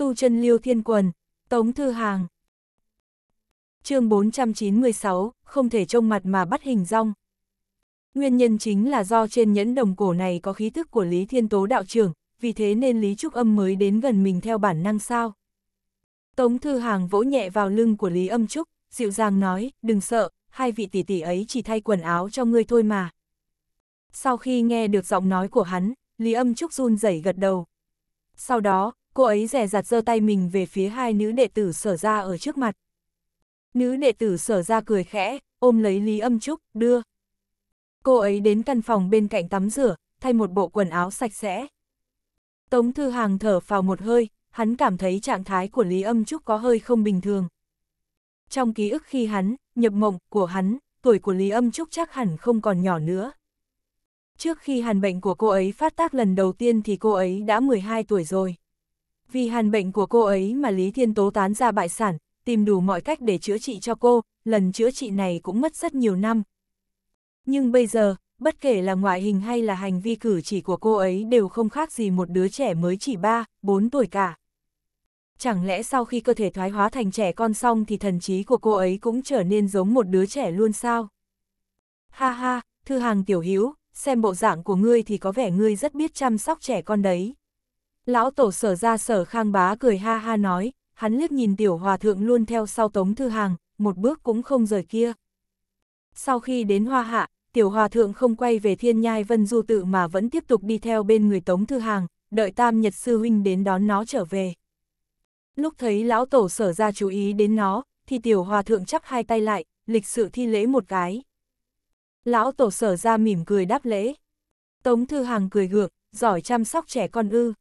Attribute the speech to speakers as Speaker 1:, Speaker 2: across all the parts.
Speaker 1: tu chân liêu thiên quần, tống thư hàng. chương 496, không thể trông mặt mà bắt hình rong. Nguyên nhân chính là do trên nhẫn đồng cổ này có khí thức của Lý Thiên Tố đạo trưởng, vì thế nên Lý Trúc Âm mới đến gần mình theo bản năng sao. Tống Thư Hàng vỗ nhẹ vào lưng của Lý Âm Trúc, dịu dàng nói, đừng sợ, hai vị tỷ tỷ ấy chỉ thay quần áo cho ngươi thôi mà. Sau khi nghe được giọng nói của hắn, Lý Âm Trúc run rẩy gật đầu. Sau đó, cô ấy rè rặt giơ tay mình về phía hai nữ đệ tử sở ra ở trước mặt. Nữ đệ tử sở ra cười khẽ, ôm lấy Lý Âm Trúc, đưa. Cô ấy đến căn phòng bên cạnh tắm rửa, thay một bộ quần áo sạch sẽ. Tống Thư Hàng thở vào một hơi, hắn cảm thấy trạng thái của Lý Âm Trúc có hơi không bình thường. Trong ký ức khi hắn, nhập mộng của hắn, tuổi của Lý Âm Trúc chắc hẳn không còn nhỏ nữa. Trước khi hàn bệnh của cô ấy phát tác lần đầu tiên thì cô ấy đã 12 tuổi rồi. Vì hàn bệnh của cô ấy mà Lý Thiên Tố tán ra bại sản, tìm đủ mọi cách để chữa trị cho cô, lần chữa trị này cũng mất rất nhiều năm. Nhưng bây giờ, bất kể là ngoại hình hay là hành vi cử chỉ của cô ấy đều không khác gì một đứa trẻ mới chỉ 3, 4 tuổi cả. Chẳng lẽ sau khi cơ thể thoái hóa thành trẻ con xong thì thần trí của cô ấy cũng trở nên giống một đứa trẻ luôn sao? Ha ha, thư hàng tiểu hữu xem bộ dạng của ngươi thì có vẻ ngươi rất biết chăm sóc trẻ con đấy. Lão tổ sở ra sở khang bá cười ha ha nói, hắn liếc nhìn tiểu hòa thượng luôn theo sau tống thư hàng, một bước cũng không rời kia. Sau khi đến hoa hạ, tiểu hòa thượng không quay về thiên nhai vân du tự mà vẫn tiếp tục đi theo bên người tống thư hàng, đợi tam nhật sư huynh đến đón nó trở về. Lúc thấy lão tổ sở ra chú ý đến nó, thì tiểu hòa thượng chắp hai tay lại, lịch sự thi lễ một cái. Lão tổ sở ra mỉm cười đáp lễ. Tống thư hàng cười gượng, giỏi chăm sóc trẻ con ư.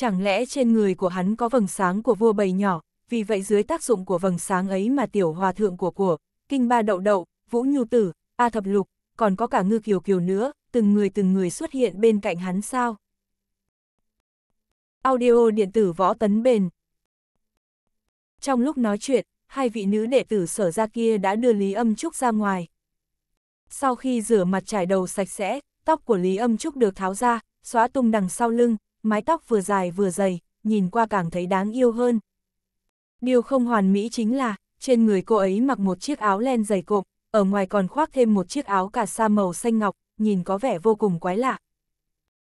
Speaker 1: Chẳng lẽ trên người của hắn có vầng sáng của vua bầy nhỏ, vì vậy dưới tác dụng của vầng sáng ấy mà tiểu hòa thượng của của, kinh ba đậu đậu, vũ nhu tử, a thập lục, còn có cả ngư kiều kiều nữa, từng người từng người xuất hiện bên cạnh hắn sao? Audio điện tử võ tấn bền Trong lúc nói chuyện, hai vị nữ đệ tử sở ra kia đã đưa Lý Âm Trúc ra ngoài. Sau khi rửa mặt trải đầu sạch sẽ, tóc của Lý Âm Trúc được tháo ra, xóa tung đằng sau lưng, mái tóc vừa dài vừa dày, nhìn qua càng thấy đáng yêu hơn. Điều không hoàn mỹ chính là, trên người cô ấy mặc một chiếc áo len dày cộm, ở ngoài còn khoác thêm một chiếc áo cà sa màu xanh ngọc, nhìn có vẻ vô cùng quái lạ.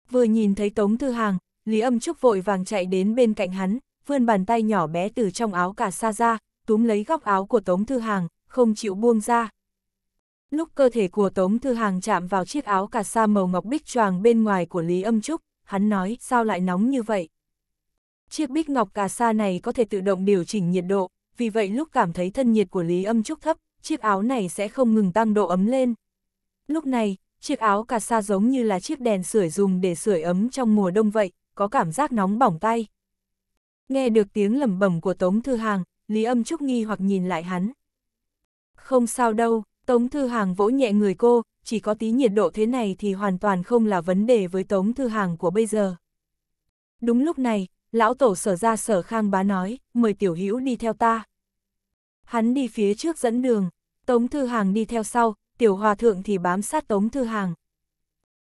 Speaker 1: Vừa nhìn thấy Tống Thư Hàng, Lý Âm Trúc vội vàng chạy đến bên cạnh hắn, vươn bàn tay nhỏ bé từ trong áo cà sa ra, túm lấy góc áo của Tống Thư Hàng, không chịu buông ra. Lúc cơ thể của Tống Thư Hàng chạm vào chiếc áo cà sa màu ngọc bích choàng bên ngoài của Lý Âm Trúc, hắn nói, sao lại nóng như vậy? Chiếc bích ngọc cà sa này có thể tự động điều chỉnh nhiệt độ, vì vậy lúc cảm thấy thân nhiệt của Lý Âm Trúc thấp, chiếc áo này sẽ không ngừng tăng độ ấm lên. Lúc này, chiếc áo cà sa giống như là chiếc đèn sưởi dùng để sưởi ấm trong mùa đông vậy, có cảm giác nóng bỏng tay. Nghe được tiếng lẩm bẩm của Tống Thư Hàng, Lý Âm Trúc nghi hoặc nhìn lại hắn. Không sao đâu, Tống Thư Hàng vỗ nhẹ người cô, chỉ có tí nhiệt độ thế này thì hoàn toàn không là vấn đề với tống thư hàng của bây giờ. Đúng lúc này, lão tổ sở ra sở khang bá nói, mời tiểu hữu đi theo ta. Hắn đi phía trước dẫn đường, tống thư hàng đi theo sau, tiểu hòa thượng thì bám sát tống thư hàng.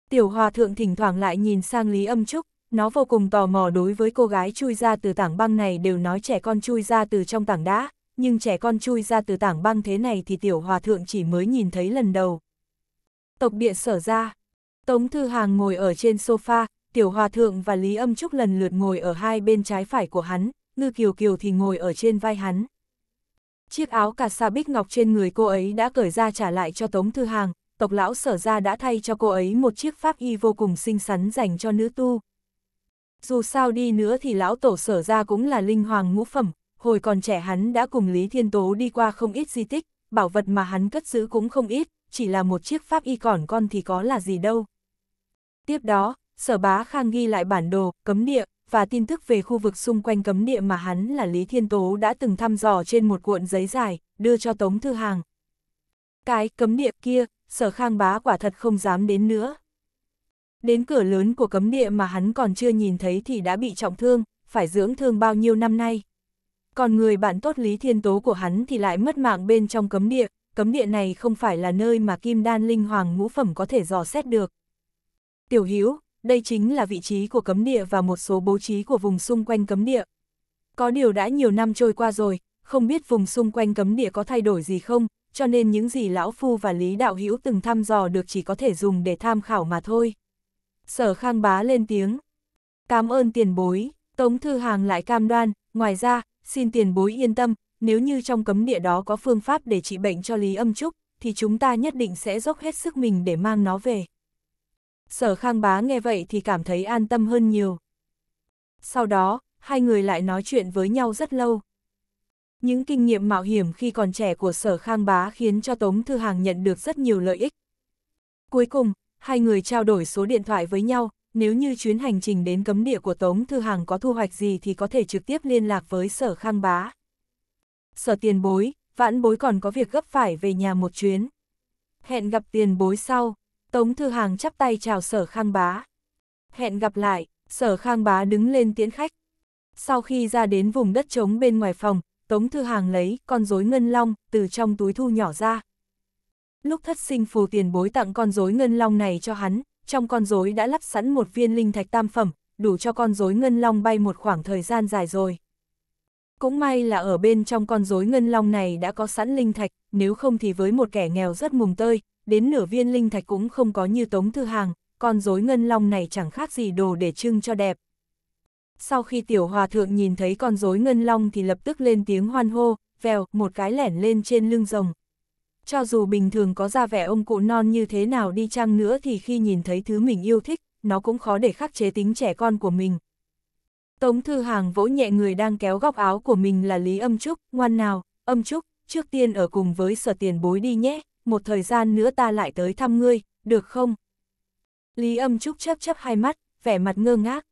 Speaker 1: Tiểu hòa thượng thỉnh thoảng lại nhìn sang Lý Âm Trúc, nó vô cùng tò mò đối với cô gái chui ra từ tảng băng này đều nói trẻ con chui ra từ trong tảng đá, nhưng trẻ con chui ra từ tảng băng thế này thì tiểu hòa thượng chỉ mới nhìn thấy lần đầu, tộc địa sở ra. Tống Thư Hàng ngồi ở trên sofa, Tiểu Hòa Thượng và Lý Âm Trúc lần lượt ngồi ở hai bên trái phải của hắn, Ngư Kiều Kiều thì ngồi ở trên vai hắn. Chiếc áo cà sa bích ngọc trên người cô ấy đã cởi ra trả lại cho Tống Thư Hàng, tộc lão sở ra đã thay cho cô ấy một chiếc pháp y vô cùng xinh xắn dành cho nữ tu. Dù sao đi nữa thì lão tổ sở ra cũng là linh hoàng ngũ phẩm, hồi còn trẻ hắn đã cùng Lý Thiên Tố đi qua không ít di tích, bảo vật mà hắn cất giữ cũng không ít, chỉ là một chiếc pháp y còn con thì có là gì đâu. Tiếp đó, sở bá khang ghi lại bản đồ, cấm địa, và tin tức về khu vực xung quanh cấm địa mà hắn là Lý Thiên Tố đã từng thăm dò trên một cuộn giấy dài, đưa cho Tống Thư Hàng. Cái cấm địa kia, sở khang bá quả thật không dám đến nữa. Đến cửa lớn của cấm địa mà hắn còn chưa nhìn thấy thì đã bị trọng thương, phải dưỡng thương bao nhiêu năm nay. Còn người bạn tốt Lý Thiên Tố của hắn thì lại mất mạng bên trong cấm địa, cấm địa này không phải là nơi mà kim đan linh hoàng ngũ phẩm có thể dò xét được. Tiểu Hữu đây chính là vị trí của cấm địa và một số bố trí của vùng xung quanh cấm địa. Có điều đã nhiều năm trôi qua rồi, không biết vùng xung quanh cấm địa có thay đổi gì không, cho nên những gì Lão Phu và Lý Đạo Hữu từng thăm dò được chỉ có thể dùng để tham khảo mà thôi. Sở Khang Bá lên tiếng. Cảm ơn tiền bối, Tống Thư Hàng lại cam đoan, ngoài ra, xin tiền bối yên tâm, nếu như trong cấm địa đó có phương pháp để trị bệnh cho Lý Âm Trúc, thì chúng ta nhất định sẽ dốc hết sức mình để mang nó về. Sở Khang Bá nghe vậy thì cảm thấy an tâm hơn nhiều. Sau đó, hai người lại nói chuyện với nhau rất lâu. Những kinh nghiệm mạo hiểm khi còn trẻ của Sở Khang Bá khiến cho Tống Thư Hàng nhận được rất nhiều lợi ích. Cuối cùng, hai người trao đổi số điện thoại với nhau, nếu như chuyến hành trình đến cấm địa của Tống Thư Hàng có thu hoạch gì thì có thể trực tiếp liên lạc với Sở Khang Bá sở tiền bối, vãn bối còn có việc gấp phải về nhà một chuyến. Hẹn gặp tiền bối sau, Tống Thư Hàng chắp tay chào sở khang bá. Hẹn gặp lại, sở khang bá đứng lên tiễn khách. Sau khi ra đến vùng đất trống bên ngoài phòng, Tống Thư Hàng lấy con rối ngân long từ trong túi thu nhỏ ra. Lúc thất sinh phù tiền bối tặng con rối ngân long này cho hắn, trong con rối đã lắp sẵn một viên linh thạch tam phẩm, đủ cho con rối ngân long bay một khoảng thời gian dài rồi. Cũng may là ở bên trong con rối ngân long này đã có sẵn linh thạch, nếu không thì với một kẻ nghèo rất mùng tơi, đến nửa viên linh thạch cũng không có như tống thư hàng, con rối ngân long này chẳng khác gì đồ để trưng cho đẹp. Sau khi tiểu hòa thượng nhìn thấy con rối ngân long thì lập tức lên tiếng hoan hô, vèo, một cái lẻn lên trên lưng rồng. Cho dù bình thường có ra vẻ ông cụ non như thế nào đi chăng nữa thì khi nhìn thấy thứ mình yêu thích, nó cũng khó để khắc chế tính trẻ con của mình, Tống Thư Hàng vỗ nhẹ người đang kéo góc áo của mình là Lý Âm Trúc, ngoan nào, Âm Trúc, trước tiên ở cùng với sở tiền bối đi nhé, một thời gian nữa ta lại tới thăm ngươi, được không? Lý Âm Trúc chấp chấp hai mắt, vẻ mặt ngơ ngác.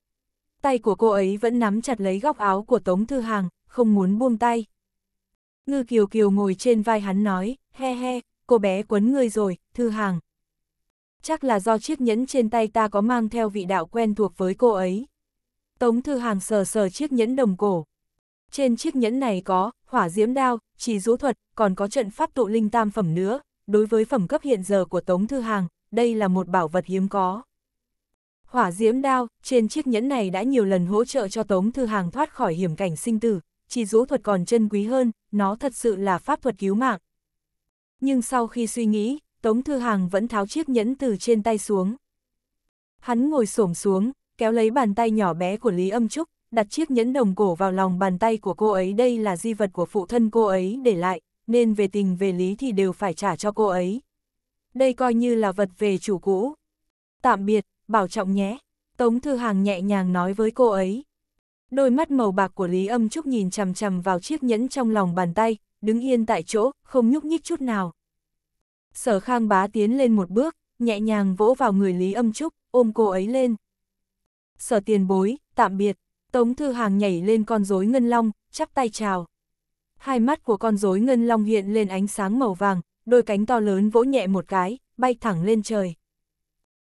Speaker 1: Tay của cô ấy vẫn nắm chặt lấy góc áo của Tống Thư Hàng, không muốn buông tay. Ngư Kiều Kiều ngồi trên vai hắn nói, he he, cô bé quấn ngươi rồi, Thư Hàng. Chắc là do chiếc nhẫn trên tay ta có mang theo vị đạo quen thuộc với cô ấy. Tống Thư Hàng sờ sờ chiếc nhẫn đồng cổ. Trên chiếc nhẫn này có, hỏa diễm đao, trì rũ thuật, còn có trận pháp tụ linh tam phẩm nữa. Đối với phẩm cấp hiện giờ của Tống Thư Hàng, đây là một bảo vật hiếm có. Hỏa diễm đao, trên chiếc nhẫn này đã nhiều lần hỗ trợ cho Tống Thư Hàng thoát khỏi hiểm cảnh sinh tử, chỉ rũ thuật còn chân quý hơn, nó thật sự là pháp thuật cứu mạng. Nhưng sau khi suy nghĩ, Tống Thư Hàng vẫn tháo chiếc nhẫn từ trên tay xuống. Hắn ngồi xổm xuống, kéo lấy bàn tay nhỏ bé của Lý Âm Trúc, đặt chiếc nhẫn đồng cổ vào lòng bàn tay của cô ấy đây là di vật của phụ thân cô ấy để lại, nên về tình về lý thì đều phải trả cho cô ấy. Đây coi như là vật về chủ cũ. Tạm biệt, bảo trọng nhé. Tống Thư Hàng nhẹ nhàng nói với cô ấy. Đôi mắt màu bạc của Lý Âm Trúc nhìn chằm chằm vào chiếc nhẫn trong lòng bàn tay, đứng yên tại chỗ, không nhúc nhích chút nào. Sở Khang bá tiến lên một bước, nhẹ nhàng vỗ vào người Lý Âm Trúc, ôm cô ấy lên sở tiền bối, tạm biệt. Tống Thư Hàng nhảy lên con rối ngân long, chắp tay chào. Hai mắt của con rối ngân long hiện lên ánh sáng màu vàng, đôi cánh to lớn vỗ nhẹ một cái, bay thẳng lên trời.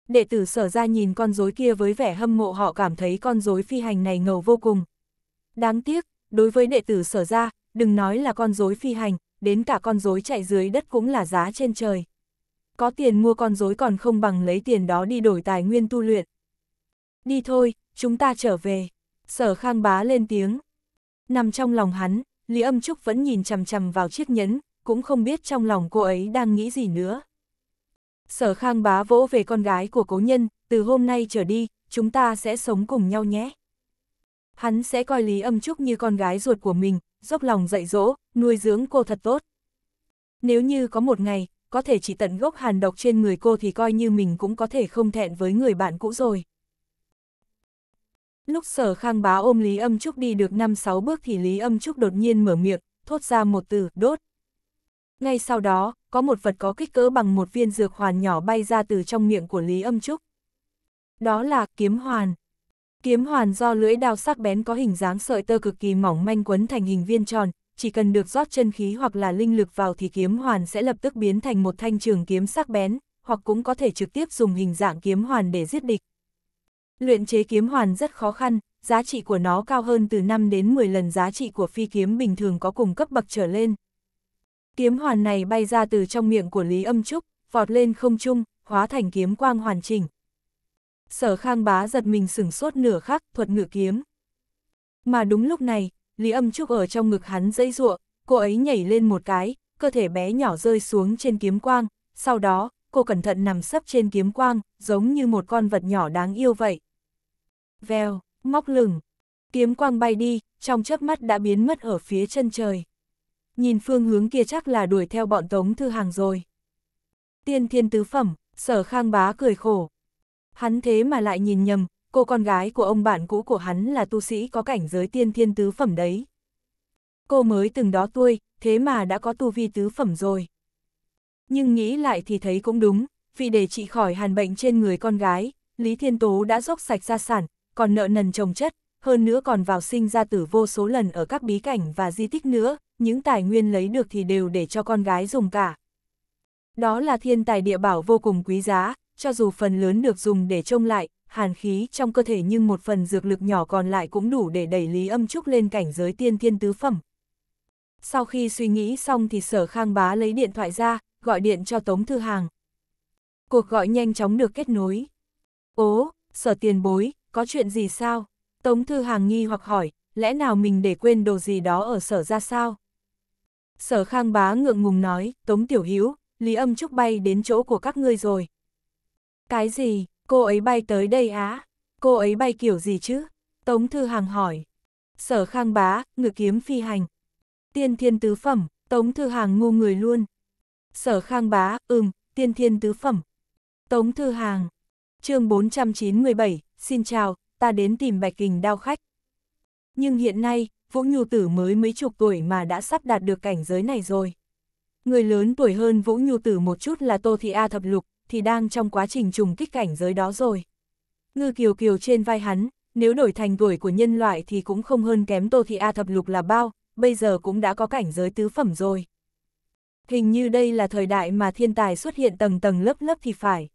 Speaker 1: Đệ tử sở ra nhìn con rối kia với vẻ hâm mộ họ cảm thấy con rối phi hành này ngầu vô cùng. Đáng tiếc, đối với đệ tử sở ra, đừng nói là con rối phi hành, đến cả con rối chạy dưới đất cũng là giá trên trời. Có tiền mua con rối còn không bằng lấy tiền đó đi đổi tài nguyên tu luyện. Đi thôi, chúng ta trở về. Sở khang bá lên tiếng. Nằm trong lòng hắn, Lý âm trúc vẫn nhìn chằm chằm vào chiếc nhẫn, cũng không biết trong lòng cô ấy đang nghĩ gì nữa. Sở khang bá vỗ về con gái của cố nhân, từ hôm nay trở đi, chúng ta sẽ sống cùng nhau nhé. Hắn sẽ coi Lý âm trúc như con gái ruột của mình, dốc lòng dạy dỗ, nuôi dưỡng cô thật tốt. Nếu như có một ngày, có thể chỉ tận gốc hàn độc trên người cô thì coi như mình cũng có thể không thẹn với người bạn cũ rồi. Lúc sở khang bá ôm Lý Âm Trúc đi được 5-6 bước thì Lý Âm Trúc đột nhiên mở miệng, thốt ra một từ, đốt. Ngay sau đó, có một vật có kích cỡ bằng một viên dược hoàn nhỏ bay ra từ trong miệng của Lý Âm Trúc. Đó là kiếm hoàn. Kiếm hoàn do lưỡi đao sắc bén có hình dáng sợi tơ cực kỳ mỏng manh quấn thành hình viên tròn, chỉ cần được rót chân khí hoặc là linh lực vào thì kiếm hoàn sẽ lập tức biến thành một thanh trường kiếm sắc bén, hoặc cũng có thể trực tiếp dùng hình dạng kiếm hoàn để giết địch, Luyện chế kiếm hoàn rất khó khăn, giá trị của nó cao hơn từ 5 đến 10 lần giá trị của phi kiếm bình thường có cùng cấp bậc trở lên. Kiếm hoàn này bay ra từ trong miệng của Lý Âm Trúc, vọt lên không trung, hóa thành kiếm quang hoàn chỉnh. Sở Khang Bá giật mình sửng sốt nửa khắc, thuật ngự kiếm. Mà đúng lúc này, Lý Âm Trúc ở trong ngực hắn dây ruộng, cô ấy nhảy lên một cái, cơ thể bé nhỏ rơi xuống trên kiếm quang, sau đó, cô cẩn thận nằm sấp trên kiếm quang, giống như một con vật nhỏ đáng yêu vậy. Vèo, móc lửng. Kiếm quang bay đi, trong chớp mắt đã biến mất ở phía chân trời. Nhìn phương hướng kia chắc là đuổi theo bọn Tống Thư Hàng rồi. Tiên thiên tứ phẩm, sở khang bá cười khổ. Hắn thế mà lại nhìn nhầm, cô con gái của ông bạn cũ của hắn là tu sĩ có cảnh giới tiên thiên tứ phẩm đấy. Cô mới từng đó tuổi, thế mà đã có tu vi tứ phẩm rồi. Nhưng nghĩ lại thì thấy cũng đúng, vì để trị khỏi hàn bệnh trên người con gái, Lý Thiên Tố đã dốc sạch gia sản, còn nợ nần trồng chất, hơn nữa còn vào sinh ra tử vô số lần ở các bí cảnh và di tích nữa, những tài nguyên lấy được thì đều để cho con gái dùng cả. Đó là thiên tài địa bảo vô cùng quý giá, cho dù phần lớn được dùng để trông lại, hàn khí trong cơ thể nhưng một phần dược lực nhỏ còn lại cũng đủ để đẩy Lý Âm Trúc lên cảnh giới tiên thiên tứ phẩm. Sau khi suy nghĩ xong thì sở khang bá lấy điện thoại ra, gọi điện cho Tống Thư Hàng. Cuộc gọi nhanh chóng được kết nối. Ố, sở tiền bối, có chuyện gì sao? Tống Thư Hàng nghi hoặc hỏi, lẽ nào mình để quên đồ gì đó ở sở ra sao? Sở Khang Bá ngượng ngùng nói, Tống Tiểu Hữu Lý Âm Trúc bay đến chỗ của các ngươi rồi. Cái gì, cô ấy bay tới đây á? Cô ấy bay kiểu gì chứ? Tống Thư Hàng hỏi. Sở Khang Bá, ngự kiếm phi hành. Tiên thiên tứ phẩm, Tống Thư Hàng ngu người luôn. Sở Khang Bá, ừm, tiên thiên tứ phẩm. Tống Thư Hàng. chương 497, xin chào, ta đến tìm Bạch Kình đao khách. Nhưng hiện nay, Vũ Nhu Tử mới mấy chục tuổi mà đã sắp đạt được cảnh giới này rồi. Người lớn tuổi hơn Vũ Nhu Tử một chút là Tô Thị A Thập Lục, thì đang trong quá trình trùng kích cảnh giới đó rồi. Ngư Kiều Kiều trên vai hắn, nếu đổi thành tuổi của nhân loại thì cũng không hơn kém Tô Thị A Thập Lục là bao, bây giờ cũng đã có cảnh giới tứ phẩm rồi. Hình như đây là thời đại mà thiên tài xuất hiện tầng tầng lớp lớp thì phải.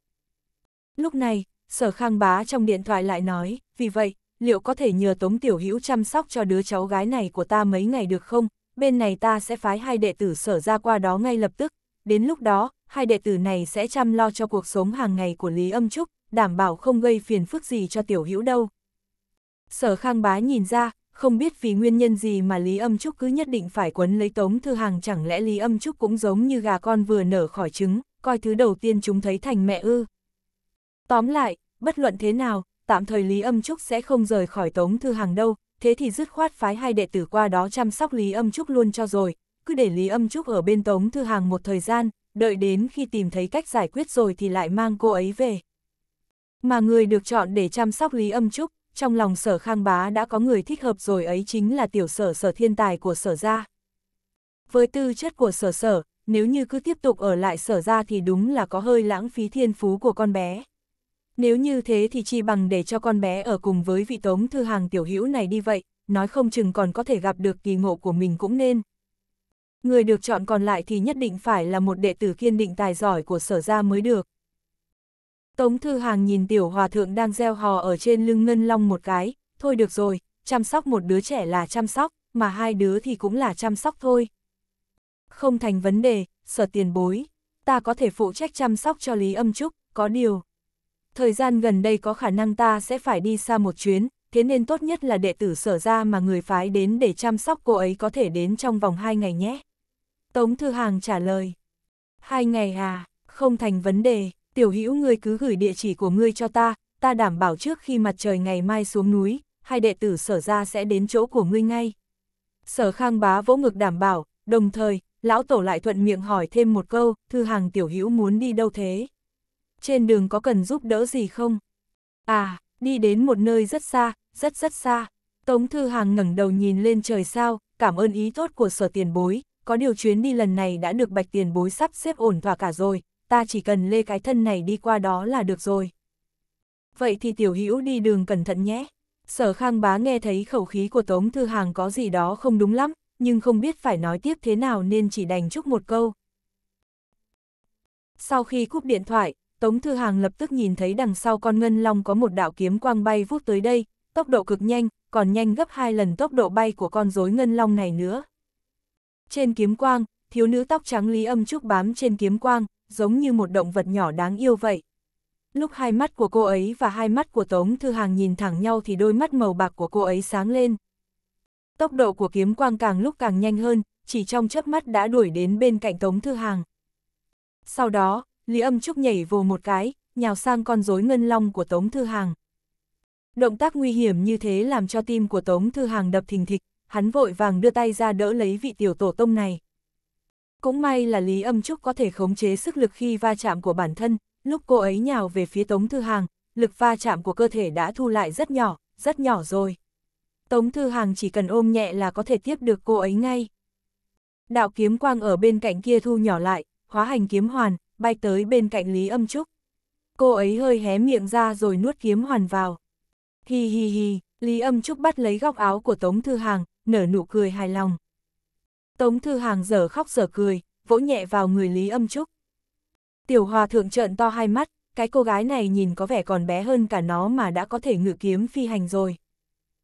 Speaker 1: Lúc này, sở khang bá trong điện thoại lại nói, vì vậy, liệu có thể nhờ Tống Tiểu Hữu chăm sóc cho đứa cháu gái này của ta mấy ngày được không? Bên này ta sẽ phái hai đệ tử sở ra qua đó ngay lập tức, đến lúc đó, hai đệ tử này sẽ chăm lo cho cuộc sống hàng ngày của Lý Âm Trúc, đảm bảo không gây phiền phức gì cho Tiểu Hữu đâu. Sở khang bá nhìn ra, không biết vì nguyên nhân gì mà Lý Âm Trúc cứ nhất định phải quấn lấy Tống Thư Hàng chẳng lẽ Lý Âm Trúc cũng giống như gà con vừa nở khỏi trứng, coi thứ đầu tiên chúng thấy thành mẹ ư. Tóm lại, bất luận thế nào, tạm thời Lý Âm Trúc sẽ không rời khỏi Tống Thư Hàng đâu, thế thì dứt khoát phái hai đệ tử qua đó chăm sóc Lý Âm Trúc luôn cho rồi, cứ để Lý Âm Trúc ở bên Tống Thư Hàng một thời gian, đợi đến khi tìm thấy cách giải quyết rồi thì lại mang cô ấy về. Mà người được chọn để chăm sóc Lý Âm Trúc, trong lòng sở khang bá đã có người thích hợp rồi ấy chính là tiểu sở sở thiên tài của sở gia. Với tư chất của sở sở, nếu như cứ tiếp tục ở lại sở gia thì đúng là có hơi lãng phí thiên phú của con bé. Nếu như thế thì chi bằng để cho con bé ở cùng với vị tống thư hàng tiểu hữu này đi vậy, nói không chừng còn có thể gặp được kỳ ngộ của mình cũng nên. Người được chọn còn lại thì nhất định phải là một đệ tử kiên định tài giỏi của sở gia mới được. Tống Thư Hàng nhìn tiểu hòa thượng đang gieo hò ở trên lưng ngân long một cái, thôi được rồi, chăm sóc một đứa trẻ là chăm sóc, mà hai đứa thì cũng là chăm sóc thôi. Không thành vấn đề, sở tiền bối, ta có thể phụ trách chăm sóc cho Lý Âm Trúc, có điều thời gian gần đây có khả năng ta sẽ phải đi xa một chuyến, thế nên tốt nhất là đệ tử sở ra mà người phái đến để chăm sóc cô ấy có thể đến trong vòng hai ngày nhé. Tống Thư Hàng trả lời. Hai ngày à, không thành vấn đề, tiểu hữu ngươi cứ gửi địa chỉ của ngươi cho ta, ta đảm bảo trước khi mặt trời ngày mai xuống núi, hai đệ tử sở ra sẽ đến chỗ của ngươi ngay. Sở khang bá vỗ ngực đảm bảo, đồng thời, lão tổ lại thuận miệng hỏi thêm một câu, Thư Hàng tiểu hữu muốn đi đâu thế? trên đường có cần giúp đỡ gì không? À, đi đến một nơi rất xa, rất rất xa. Tống Thư Hàng ngẩng đầu nhìn lên trời sao, cảm ơn ý tốt của sở tiền bối, có điều chuyến đi lần này đã được bạch tiền bối sắp xếp ổn thỏa cả rồi, ta chỉ cần lê cái thân này đi qua đó là được rồi. Vậy thì tiểu hữu đi đường cẩn thận nhé. Sở khang bá nghe thấy khẩu khí của Tống Thư Hàng có gì đó không đúng lắm, nhưng không biết phải nói tiếp thế nào nên chỉ đành chúc một câu. Sau khi cúp điện thoại, Tống Thư Hàng lập tức nhìn thấy đằng sau con ngân long có một đạo kiếm quang bay vút tới đây, tốc độ cực nhanh, còn nhanh gấp hai lần tốc độ bay của con rối ngân long này nữa. Trên kiếm quang, thiếu nữ tóc trắng Lý Âm Trúc bám trên kiếm quang, giống như một động vật nhỏ đáng yêu vậy. Lúc hai mắt của cô ấy và hai mắt của Tống Thư Hàng nhìn thẳng nhau thì đôi mắt màu bạc của cô ấy sáng lên. Tốc độ của kiếm quang càng lúc càng nhanh hơn, chỉ trong chớp mắt đã đuổi đến bên cạnh Tống Thư Hàng. Sau đó, Lý âm trúc nhảy vồ một cái, nhào sang con rối ngân long của Tống Thư Hàng. Động tác nguy hiểm như thế làm cho tim của Tống Thư Hàng đập thình thịch, hắn vội vàng đưa tay ra đỡ lấy vị tiểu tổ tông này. Cũng may là Lý Âm Trúc có thể khống chế sức lực khi va chạm của bản thân, lúc cô ấy nhào về phía Tống Thư Hàng, lực va chạm của cơ thể đã thu lại rất nhỏ, rất nhỏ rồi. Tống Thư Hàng chỉ cần ôm nhẹ là có thể tiếp được cô ấy ngay. Đạo kiếm quang ở bên cạnh kia thu nhỏ lại, hóa hành kiếm hoàn, bay tới bên cạnh Lý Âm Trúc. Cô ấy hơi hé miệng ra rồi nuốt kiếm hoàn vào. Hi hi hi, Lý Âm Trúc bắt lấy góc áo của Tống Thư Hàng, nở nụ cười hài lòng. Tống Thư Hàng dở khóc dở cười, vỗ nhẹ vào người Lý Âm Trúc. Tiểu Hòa thượng trợn to hai mắt, cái cô gái này nhìn có vẻ còn bé hơn cả nó mà đã có thể ngự kiếm phi hành rồi.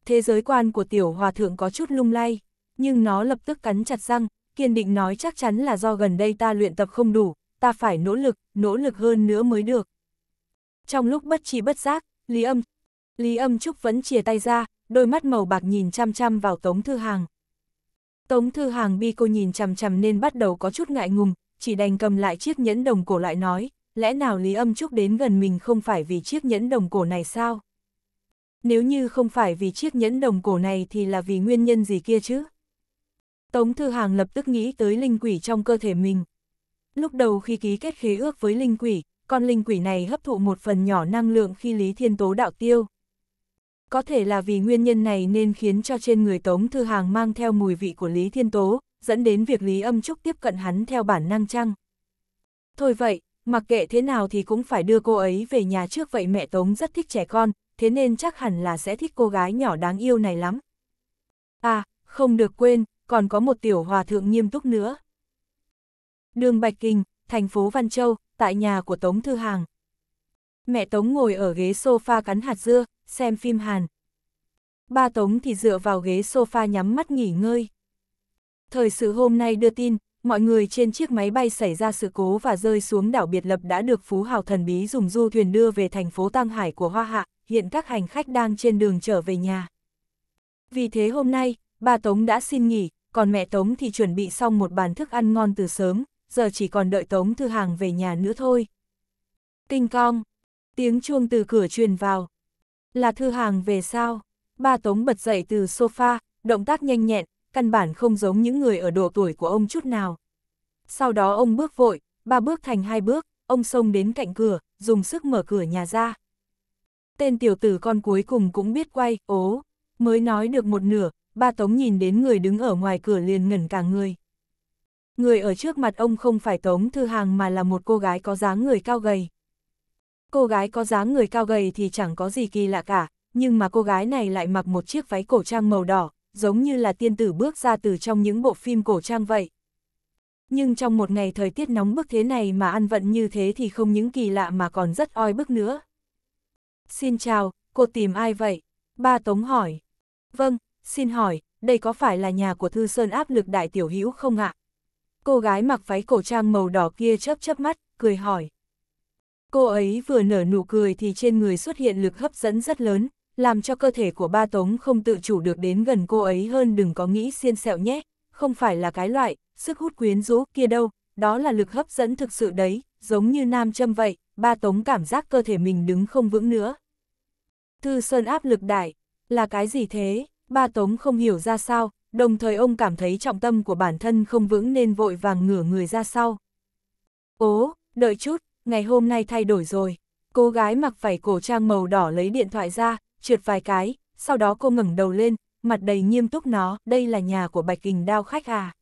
Speaker 1: Thế giới quan của Tiểu Hòa thượng có chút lung lay, nhưng nó lập tức cắn chặt răng, kiên định nói chắc chắn là do gần đây ta luyện tập không đủ, ta phải nỗ lực, nỗ lực hơn nữa mới được. Trong lúc bất chi bất giác, Lý Âm, Lý Âm Trúc vẫn chìa tay ra, đôi mắt màu bạc nhìn chăm chăm vào Tống Thư Hàng. Tống Thư Hàng bi cô nhìn chằm chằm nên bắt đầu có chút ngại ngùng, chỉ đành cầm lại chiếc nhẫn đồng cổ lại nói, lẽ nào Lý Âm Trúc đến gần mình không phải vì chiếc nhẫn đồng cổ này sao? Nếu như không phải vì chiếc nhẫn đồng cổ này thì là vì nguyên nhân gì kia chứ? Tống Thư Hàng lập tức nghĩ tới linh quỷ trong cơ thể mình, Lúc đầu khi ký kết khế ước với linh quỷ, con linh quỷ này hấp thụ một phần nhỏ năng lượng khi Lý Thiên Tố đạo tiêu. Có thể là vì nguyên nhân này nên khiến cho trên người Tống Thư Hàng mang theo mùi vị của Lý Thiên Tố, dẫn đến việc Lý Âm Trúc tiếp cận hắn theo bản năng chăng. Thôi vậy, mặc kệ thế nào thì cũng phải đưa cô ấy về nhà trước vậy mẹ Tống rất thích trẻ con, thế nên chắc hẳn là sẽ thích cô gái nhỏ đáng yêu này lắm. À, không được quên, còn có một tiểu hòa thượng nghiêm túc nữa. Đường Bạch Kình, thành phố Văn Châu, tại nhà của Tống Thư Hàng. Mẹ Tống ngồi ở ghế sofa cắn hạt dưa, xem phim Hàn. Ba Tống thì dựa vào ghế sofa nhắm mắt nghỉ ngơi. Thời sự hôm nay đưa tin, mọi người trên chiếc máy bay xảy ra sự cố và rơi xuống đảo biệt lập đã được Phú Hào Thần Bí dùng du thuyền đưa về thành phố Tăng Hải của Hoa Hạ, hiện các hành khách đang trên đường trở về nhà. Vì thế hôm nay, ba Tống đã xin nghỉ, còn mẹ Tống thì chuẩn bị xong một bàn thức ăn ngon từ sớm, giờ chỉ còn đợi Tống Thư Hàng về nhà nữa thôi. Kinh cong, tiếng chuông từ cửa truyền vào. Là Thư Hàng về sao? Ba Tống bật dậy từ sofa, động tác nhanh nhẹn, căn bản không giống những người ở độ tuổi của ông chút nào. Sau đó ông bước vội, ba bước thành hai bước, ông xông đến cạnh cửa, dùng sức mở cửa nhà ra. Tên tiểu tử con cuối cùng cũng biết quay, ố, mới nói được một nửa, ba Tống nhìn đến người đứng ở ngoài cửa liền ngẩn cả người người ở trước mặt ông không phải Tống Thư Hàng mà là một cô gái có dáng người cao gầy. Cô gái có dáng người cao gầy thì chẳng có gì kỳ lạ cả, nhưng mà cô gái này lại mặc một chiếc váy cổ trang màu đỏ, giống như là tiên tử bước ra từ trong những bộ phim cổ trang vậy. Nhưng trong một ngày thời tiết nóng bức thế này mà ăn vận như thế thì không những kỳ lạ mà còn rất oi bức nữa. Xin chào, cô tìm ai vậy? Ba Tống hỏi. Vâng, xin hỏi, đây có phải là nhà của Thư Sơn áp lực đại tiểu hữu không ạ? Cô gái mặc váy cổ trang màu đỏ kia chớp chớp mắt, cười hỏi. Cô ấy vừa nở nụ cười thì trên người xuất hiện lực hấp dẫn rất lớn, làm cho cơ thể của ba tống không tự chủ được đến gần cô ấy hơn đừng có nghĩ xiên sẹo nhé, không phải là cái loại, sức hút quyến rũ kia đâu, đó là lực hấp dẫn thực sự đấy, giống như nam châm vậy, ba tống cảm giác cơ thể mình đứng không vững nữa. Thư Sơn áp lực đại, là cái gì thế, ba tống không hiểu ra sao, đồng thời ông cảm thấy trọng tâm của bản thân không vững nên vội vàng ngửa người ra sau. Ố, đợi chút, ngày hôm nay thay đổi rồi. Cô gái mặc vải cổ trang màu đỏ lấy điện thoại ra, trượt vài cái, sau đó cô ngẩng đầu lên, mặt đầy nghiêm túc nó, đây là nhà của Bạch Kình Đao Khách à.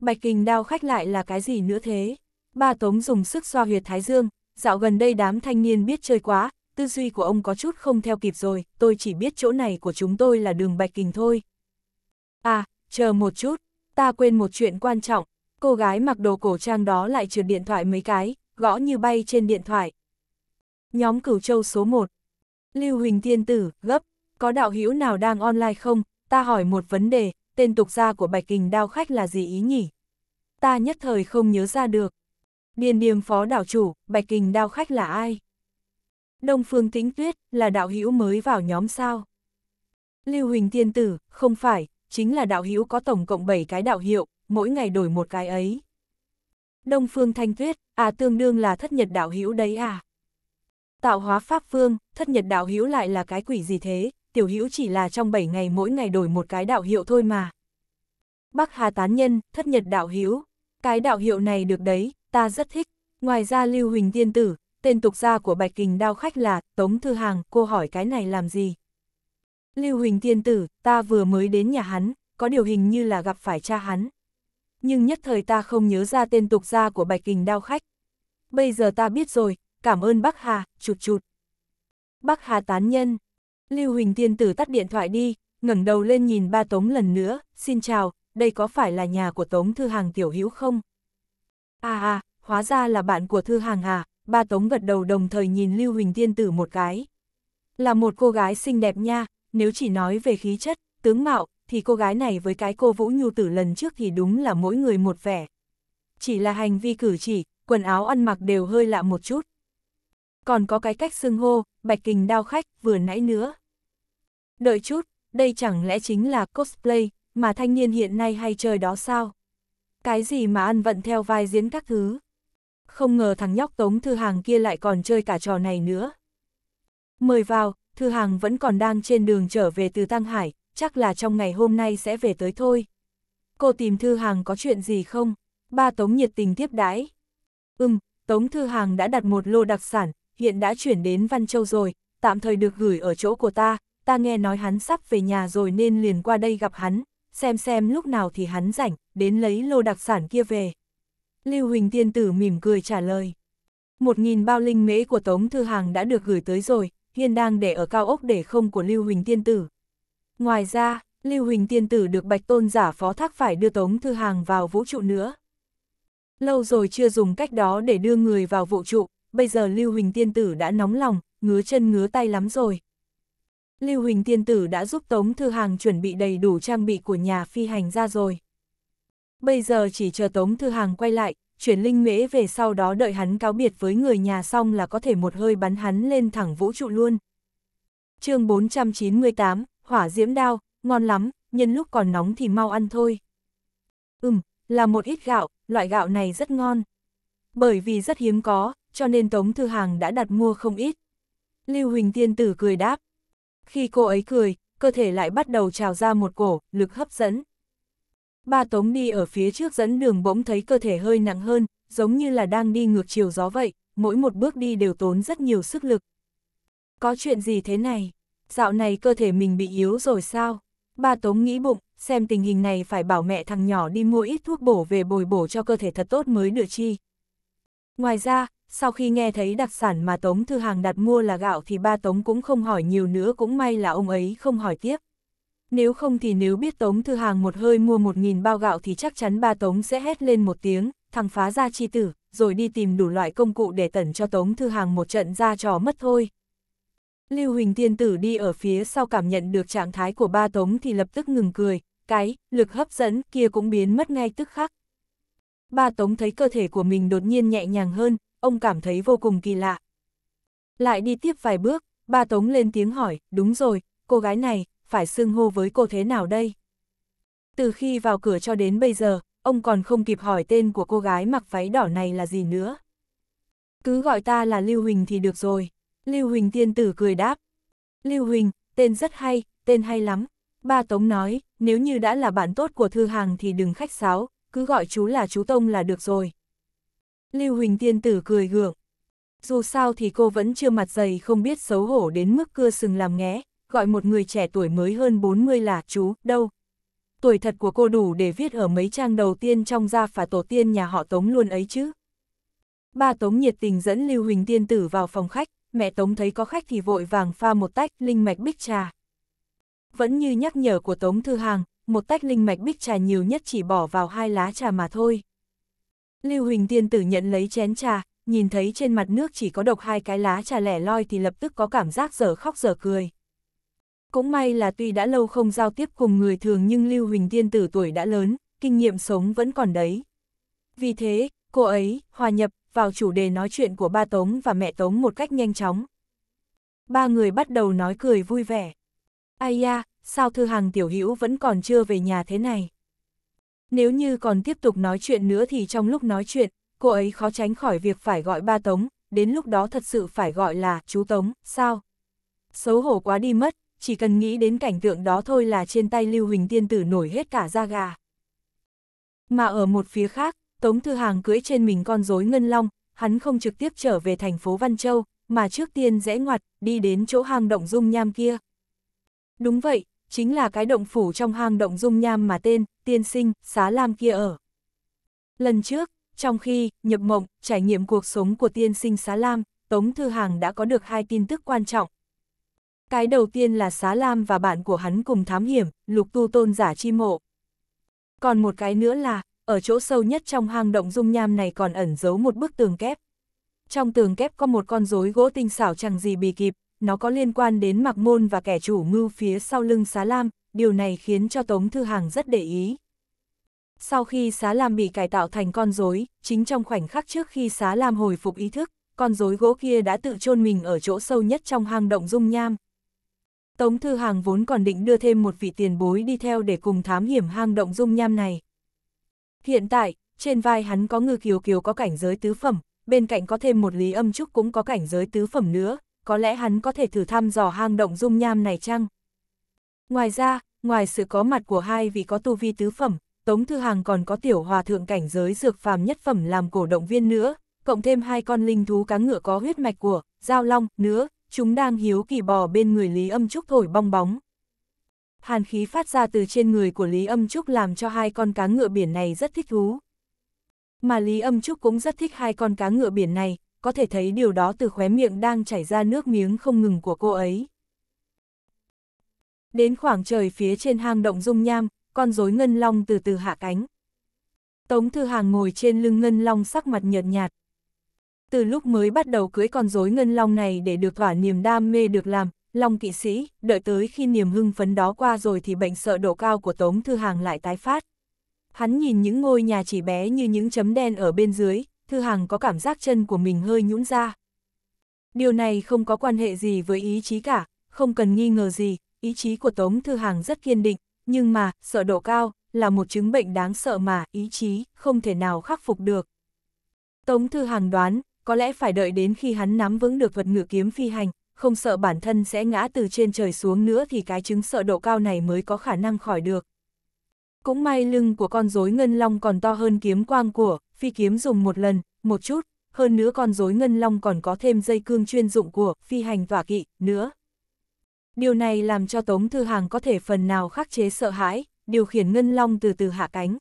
Speaker 1: Bạch Kình Đao Khách lại là cái gì nữa thế? Ba Tống dùng sức xoa huyệt Thái Dương, dạo gần đây đám thanh niên biết chơi quá, tư duy của ông có chút không theo kịp rồi, tôi chỉ biết chỗ này của chúng tôi là đường Bạch Kình thôi, À, chờ một chút, ta quên một chuyện quan trọng, cô gái mặc đồ cổ trang đó lại trượt điện thoại mấy cái, gõ như bay trên điện thoại. Nhóm cửu châu số 1 Lưu Huỳnh Tiên Tử, gấp, có đạo hữu nào đang online không? Ta hỏi một vấn đề, tên tục gia của Bạch Kình Đao Khách là gì ý nhỉ? Ta nhất thời không nhớ ra được. Điền điềm phó đảo chủ, Bạch Kình Đao Khách là ai? Đông Phương Tĩnh Tuyết, là đạo hữu mới vào nhóm sao? Lưu Huỳnh Tiên Tử, không phải, chính là đạo hữu có tổng cộng 7 cái đạo hiệu, mỗi ngày đổi một cái ấy. Đông Phương Thanh Tuyết, à tương đương là thất nhật đạo hữu đấy à. Tạo hóa Pháp Phương, thất nhật đạo hữu lại là cái quỷ gì thế, tiểu hữu chỉ là trong 7 ngày mỗi ngày đổi một cái đạo hiệu thôi mà. Bắc Hà Tán Nhân, thất nhật đạo hữu, cái đạo hiệu này được đấy, ta rất thích. Ngoài ra Lưu Huỳnh Tiên Tử, tên tục gia của Bạch Kình Đao Khách là Tống Thư Hàng, cô hỏi cái này làm gì? Lưu Huỳnh tiên tử, ta vừa mới đến nhà hắn, có điều hình như là gặp phải cha hắn. Nhưng nhất thời ta không nhớ ra tên tục gia của bạch kình đao khách. Bây giờ ta biết rồi, cảm ơn Bác Hà, chụt chụt. Bác Hà tán nhân. Lưu Huỳnh tiên tử tắt điện thoại đi, ngẩng đầu lên nhìn ba Tống lần nữa, xin chào, đây có phải là nhà của Tống Thư Hàng tiểu hữu không? À à, hóa ra là bạn của Thư Hàng à, ba Tống gật đầu đồng thời nhìn Lưu Huỳnh tiên tử một cái. Là một cô gái xinh đẹp nha, nếu chỉ nói về khí chất, tướng mạo, thì cô gái này với cái cô Vũ Nhu Tử lần trước thì đúng là mỗi người một vẻ. Chỉ là hành vi cử chỉ, quần áo ăn mặc đều hơi lạ một chút. Còn có cái cách xưng hô, bạch kình đao khách vừa nãy nữa. Đợi chút, đây chẳng lẽ chính là cosplay mà thanh niên hiện nay hay chơi đó sao? Cái gì mà ăn vận theo vai diễn các thứ? Không ngờ thằng nhóc Tống Thư Hàng kia lại còn chơi cả trò này nữa. Mời vào, Thư Hàng vẫn còn đang trên đường trở về từ Tăng Hải, chắc là trong ngày hôm nay sẽ về tới thôi. Cô tìm Thư Hàng có chuyện gì không? Ba Tống nhiệt tình tiếp đái. Ừm, Tống Thư Hàng đã đặt một lô đặc sản, hiện đã chuyển đến Văn Châu rồi, tạm thời được gửi ở chỗ của ta, ta nghe nói hắn sắp về nhà rồi nên liền qua đây gặp hắn, xem xem lúc nào thì hắn rảnh, đến lấy lô đặc sản kia về. Lưu Huỳnh Tiên Tử mỉm cười trả lời. Một nghìn bao linh mễ của Tống Thư Hàng đã được gửi tới rồi, Hiên đang để ở cao ốc để không của Lưu Huỳnh Tiên Tử. Ngoài ra, Lưu Huỳnh Tiên Tử được Bạch Tôn giả phó thác phải đưa Tống Thư Hàng vào vũ trụ nữa. Lâu rồi chưa dùng cách đó để đưa người vào vũ trụ, bây giờ Lưu Huỳnh Tiên Tử đã nóng lòng, ngứa chân ngứa tay lắm rồi. Lưu Huỳnh Tiên Tử đã giúp Tống Thư Hàng chuẩn bị đầy đủ trang bị của nhà phi hành ra rồi. Bây giờ chỉ chờ Tống Thư Hàng quay lại, chuyển linh mễ về sau đó đợi hắn cáo biệt với người nhà xong là có thể một hơi bắn hắn lên thẳng vũ trụ luôn. chương 498, hỏa diễm đao, ngon lắm, nhân lúc còn nóng thì mau ăn thôi. Ừm, là một ít gạo, loại gạo này rất ngon. Bởi vì rất hiếm có, cho nên Tống Thư Hàng đã đặt mua không ít. Lưu Huỳnh Tiên Tử cười đáp. Khi cô ấy cười, cơ thể lại bắt đầu trào ra một cổ, lực hấp dẫn. Ba tống đi ở phía trước dẫn đường bỗng thấy cơ thể hơi nặng hơn, giống như là đang đi ngược chiều gió vậy, mỗi một bước đi đều tốn rất nhiều sức lực. Có chuyện gì thế này? Dạo này cơ thể mình bị yếu rồi sao? Ba tống nghĩ bụng, xem tình hình này phải bảo mẹ thằng nhỏ đi mua ít thuốc bổ về bồi bổ cho cơ thể thật tốt mới được chi. Ngoài ra, sau khi nghe thấy đặc sản mà Tống Thư Hàng đặt mua là gạo thì ba Tống cũng không hỏi nhiều nữa cũng may là ông ấy không hỏi tiếp. Nếu không thì nếu biết Tống Thư Hàng một hơi mua một nghìn bao gạo thì chắc chắn ba Tống sẽ hét lên một tiếng, thằng phá ra chi tử, rồi đi tìm đủ loại công cụ để tẩn cho Tống Thư Hàng một trận ra trò mất thôi. Lưu Huỳnh Tiên Tử đi ở phía sau cảm nhận được trạng thái của ba Tống thì lập tức ngừng cười, cái, lực hấp dẫn kia cũng biến mất ngay tức khắc. Ba Tống thấy cơ thể của mình đột nhiên nhẹ nhàng hơn, ông cảm thấy vô cùng kỳ lạ. Lại đi tiếp vài bước, ba Tống lên tiếng hỏi, đúng rồi, cô gái này, phải xưng hô với cô thế nào đây? Từ khi vào cửa cho đến bây giờ, ông còn không kịp hỏi tên của cô gái mặc váy đỏ này là gì nữa. Cứ gọi ta là Lưu Huỳnh thì được rồi. Lưu Huỳnh tiên tử cười đáp. Lưu Huỳnh, tên rất hay, tên hay lắm. Ba Tống nói, nếu như đã là bạn tốt của Thư Hàng thì đừng khách sáo, cứ gọi chú là chú Tông là được rồi. Lưu Huỳnh tiên tử cười gượng. Dù sao thì cô vẫn chưa mặt dày không biết xấu hổ đến mức cưa sừng làm nghé, gọi một người trẻ tuổi mới hơn 40 là chú, đâu. Tuổi thật của cô đủ để viết ở mấy trang đầu tiên trong gia phả tổ tiên nhà họ Tống luôn ấy chứ. Ba Tống nhiệt tình dẫn Lưu Huỳnh Tiên Tử vào phòng khách, mẹ Tống thấy có khách thì vội vàng pha một tách linh mạch bích trà. Vẫn như nhắc nhở của Tống Thư Hàng, một tách linh mạch bích trà nhiều nhất chỉ bỏ vào hai lá trà mà thôi. Lưu Huỳnh Tiên Tử nhận lấy chén trà, nhìn thấy trên mặt nước chỉ có độc hai cái lá trà lẻ loi thì lập tức có cảm giác giờ khóc giờ cười. Cũng may là tuy đã lâu không giao tiếp cùng người thường nhưng Lưu Huỳnh Tiên Tử tuổi đã lớn, kinh nghiệm sống vẫn còn đấy. Vì thế, cô ấy hòa nhập vào chủ đề nói chuyện của ba Tống và mẹ Tống một cách nhanh chóng. Ba người bắt đầu nói cười vui vẻ. Ai da, sao Thư Hằng Tiểu Hữu vẫn còn chưa về nhà thế này? Nếu như còn tiếp tục nói chuyện nữa thì trong lúc nói chuyện, cô ấy khó tránh khỏi việc phải gọi ba Tống, đến lúc đó thật sự phải gọi là chú Tống, sao? Xấu hổ quá đi mất, chỉ cần nghĩ đến cảnh tượng đó thôi là trên tay Lưu Huỳnh Tiên Tử nổi hết cả da gà. Mà ở một phía khác, Tống Thư Hàng cưỡi trên mình con rối Ngân Long, hắn không trực tiếp trở về thành phố Văn Châu, mà trước tiên rẽ ngoặt, đi đến chỗ hang động dung nham kia. Đúng vậy, chính là cái động phủ trong hang động dung nham mà tên, tiên sinh, xá lam kia ở. Lần trước, trong khi, nhập mộng, trải nghiệm cuộc sống của tiên sinh xá lam, Tống Thư Hàng đã có được hai tin tức quan trọng, cái đầu tiên là Xá Lam và bạn của hắn cùng thám hiểm, lục tu tôn giả chi mộ. Còn một cái nữa là, ở chỗ sâu nhất trong hang động dung nham này còn ẩn giấu một bức tường kép. Trong tường kép có một con rối gỗ tinh xảo chẳng gì bì kịp, nó có liên quan đến mặc môn và kẻ chủ mưu phía sau lưng Xá Lam, điều này khiến cho Tống Thư Hàng rất để ý. Sau khi Xá Lam bị cải tạo thành con rối, chính trong khoảnh khắc trước khi Xá Lam hồi phục ý thức, con rối gỗ kia đã tự chôn mình ở chỗ sâu nhất trong hang động dung nham. Tống Thư Hàng vốn còn định đưa thêm một vị tiền bối đi theo để cùng thám hiểm hang động dung nham này. Hiện tại, trên vai hắn có ngư kiều kiều có cảnh giới tứ phẩm, bên cạnh có thêm một lý âm trúc cũng có cảnh giới tứ phẩm nữa, có lẽ hắn có thể thử thăm dò hang động dung nham này chăng? Ngoài ra, ngoài sự có mặt của hai vị có tu vi tứ phẩm, Tống Thư Hàng còn có tiểu hòa thượng cảnh giới dược phàm nhất phẩm làm cổ động viên nữa, cộng thêm hai con linh thú cá ngựa có huyết mạch của, giao long, nữa, chúng đang hiếu kỳ bò bên người Lý Âm Trúc thổi bong bóng. Hàn khí phát ra từ trên người của Lý Âm Trúc làm cho hai con cá ngựa biển này rất thích thú. Mà Lý Âm Trúc cũng rất thích hai con cá ngựa biển này, có thể thấy điều đó từ khóe miệng đang chảy ra nước miếng không ngừng của cô ấy. Đến khoảng trời phía trên hang động dung nham, con rối ngân long từ từ hạ cánh. Tống Thư Hàng ngồi trên lưng ngân long sắc mặt nhợt nhạt, từ lúc mới bắt đầu cưới con rối ngân long này để được thỏa niềm đam mê được làm, long kỵ sĩ, đợi tới khi niềm hưng phấn đó qua rồi thì bệnh sợ độ cao của Tống Thư Hàng lại tái phát. Hắn nhìn những ngôi nhà chỉ bé như những chấm đen ở bên dưới, Thư Hàng có cảm giác chân của mình hơi nhũn ra. Điều này không có quan hệ gì với ý chí cả, không cần nghi ngờ gì, ý chí của Tống Thư Hàng rất kiên định, nhưng mà, sợ độ cao, là một chứng bệnh đáng sợ mà ý chí không thể nào khắc phục được. Tống Thư Hàng đoán, có lẽ phải đợi đến khi hắn nắm vững được vật ngự kiếm phi hành, không sợ bản thân sẽ ngã từ trên trời xuống nữa thì cái chứng sợ độ cao này mới có khả năng khỏi được. Cũng may lưng của con rối ngân long còn to hơn kiếm quang của, phi kiếm dùng một lần, một chút, hơn nữa con rối ngân long còn có thêm dây cương chuyên dụng của phi hành tỏa kỵ nữa. Điều này làm cho Tống Thư Hàng có thể phần nào khắc chế sợ hãi, điều khiển ngân long từ từ hạ cánh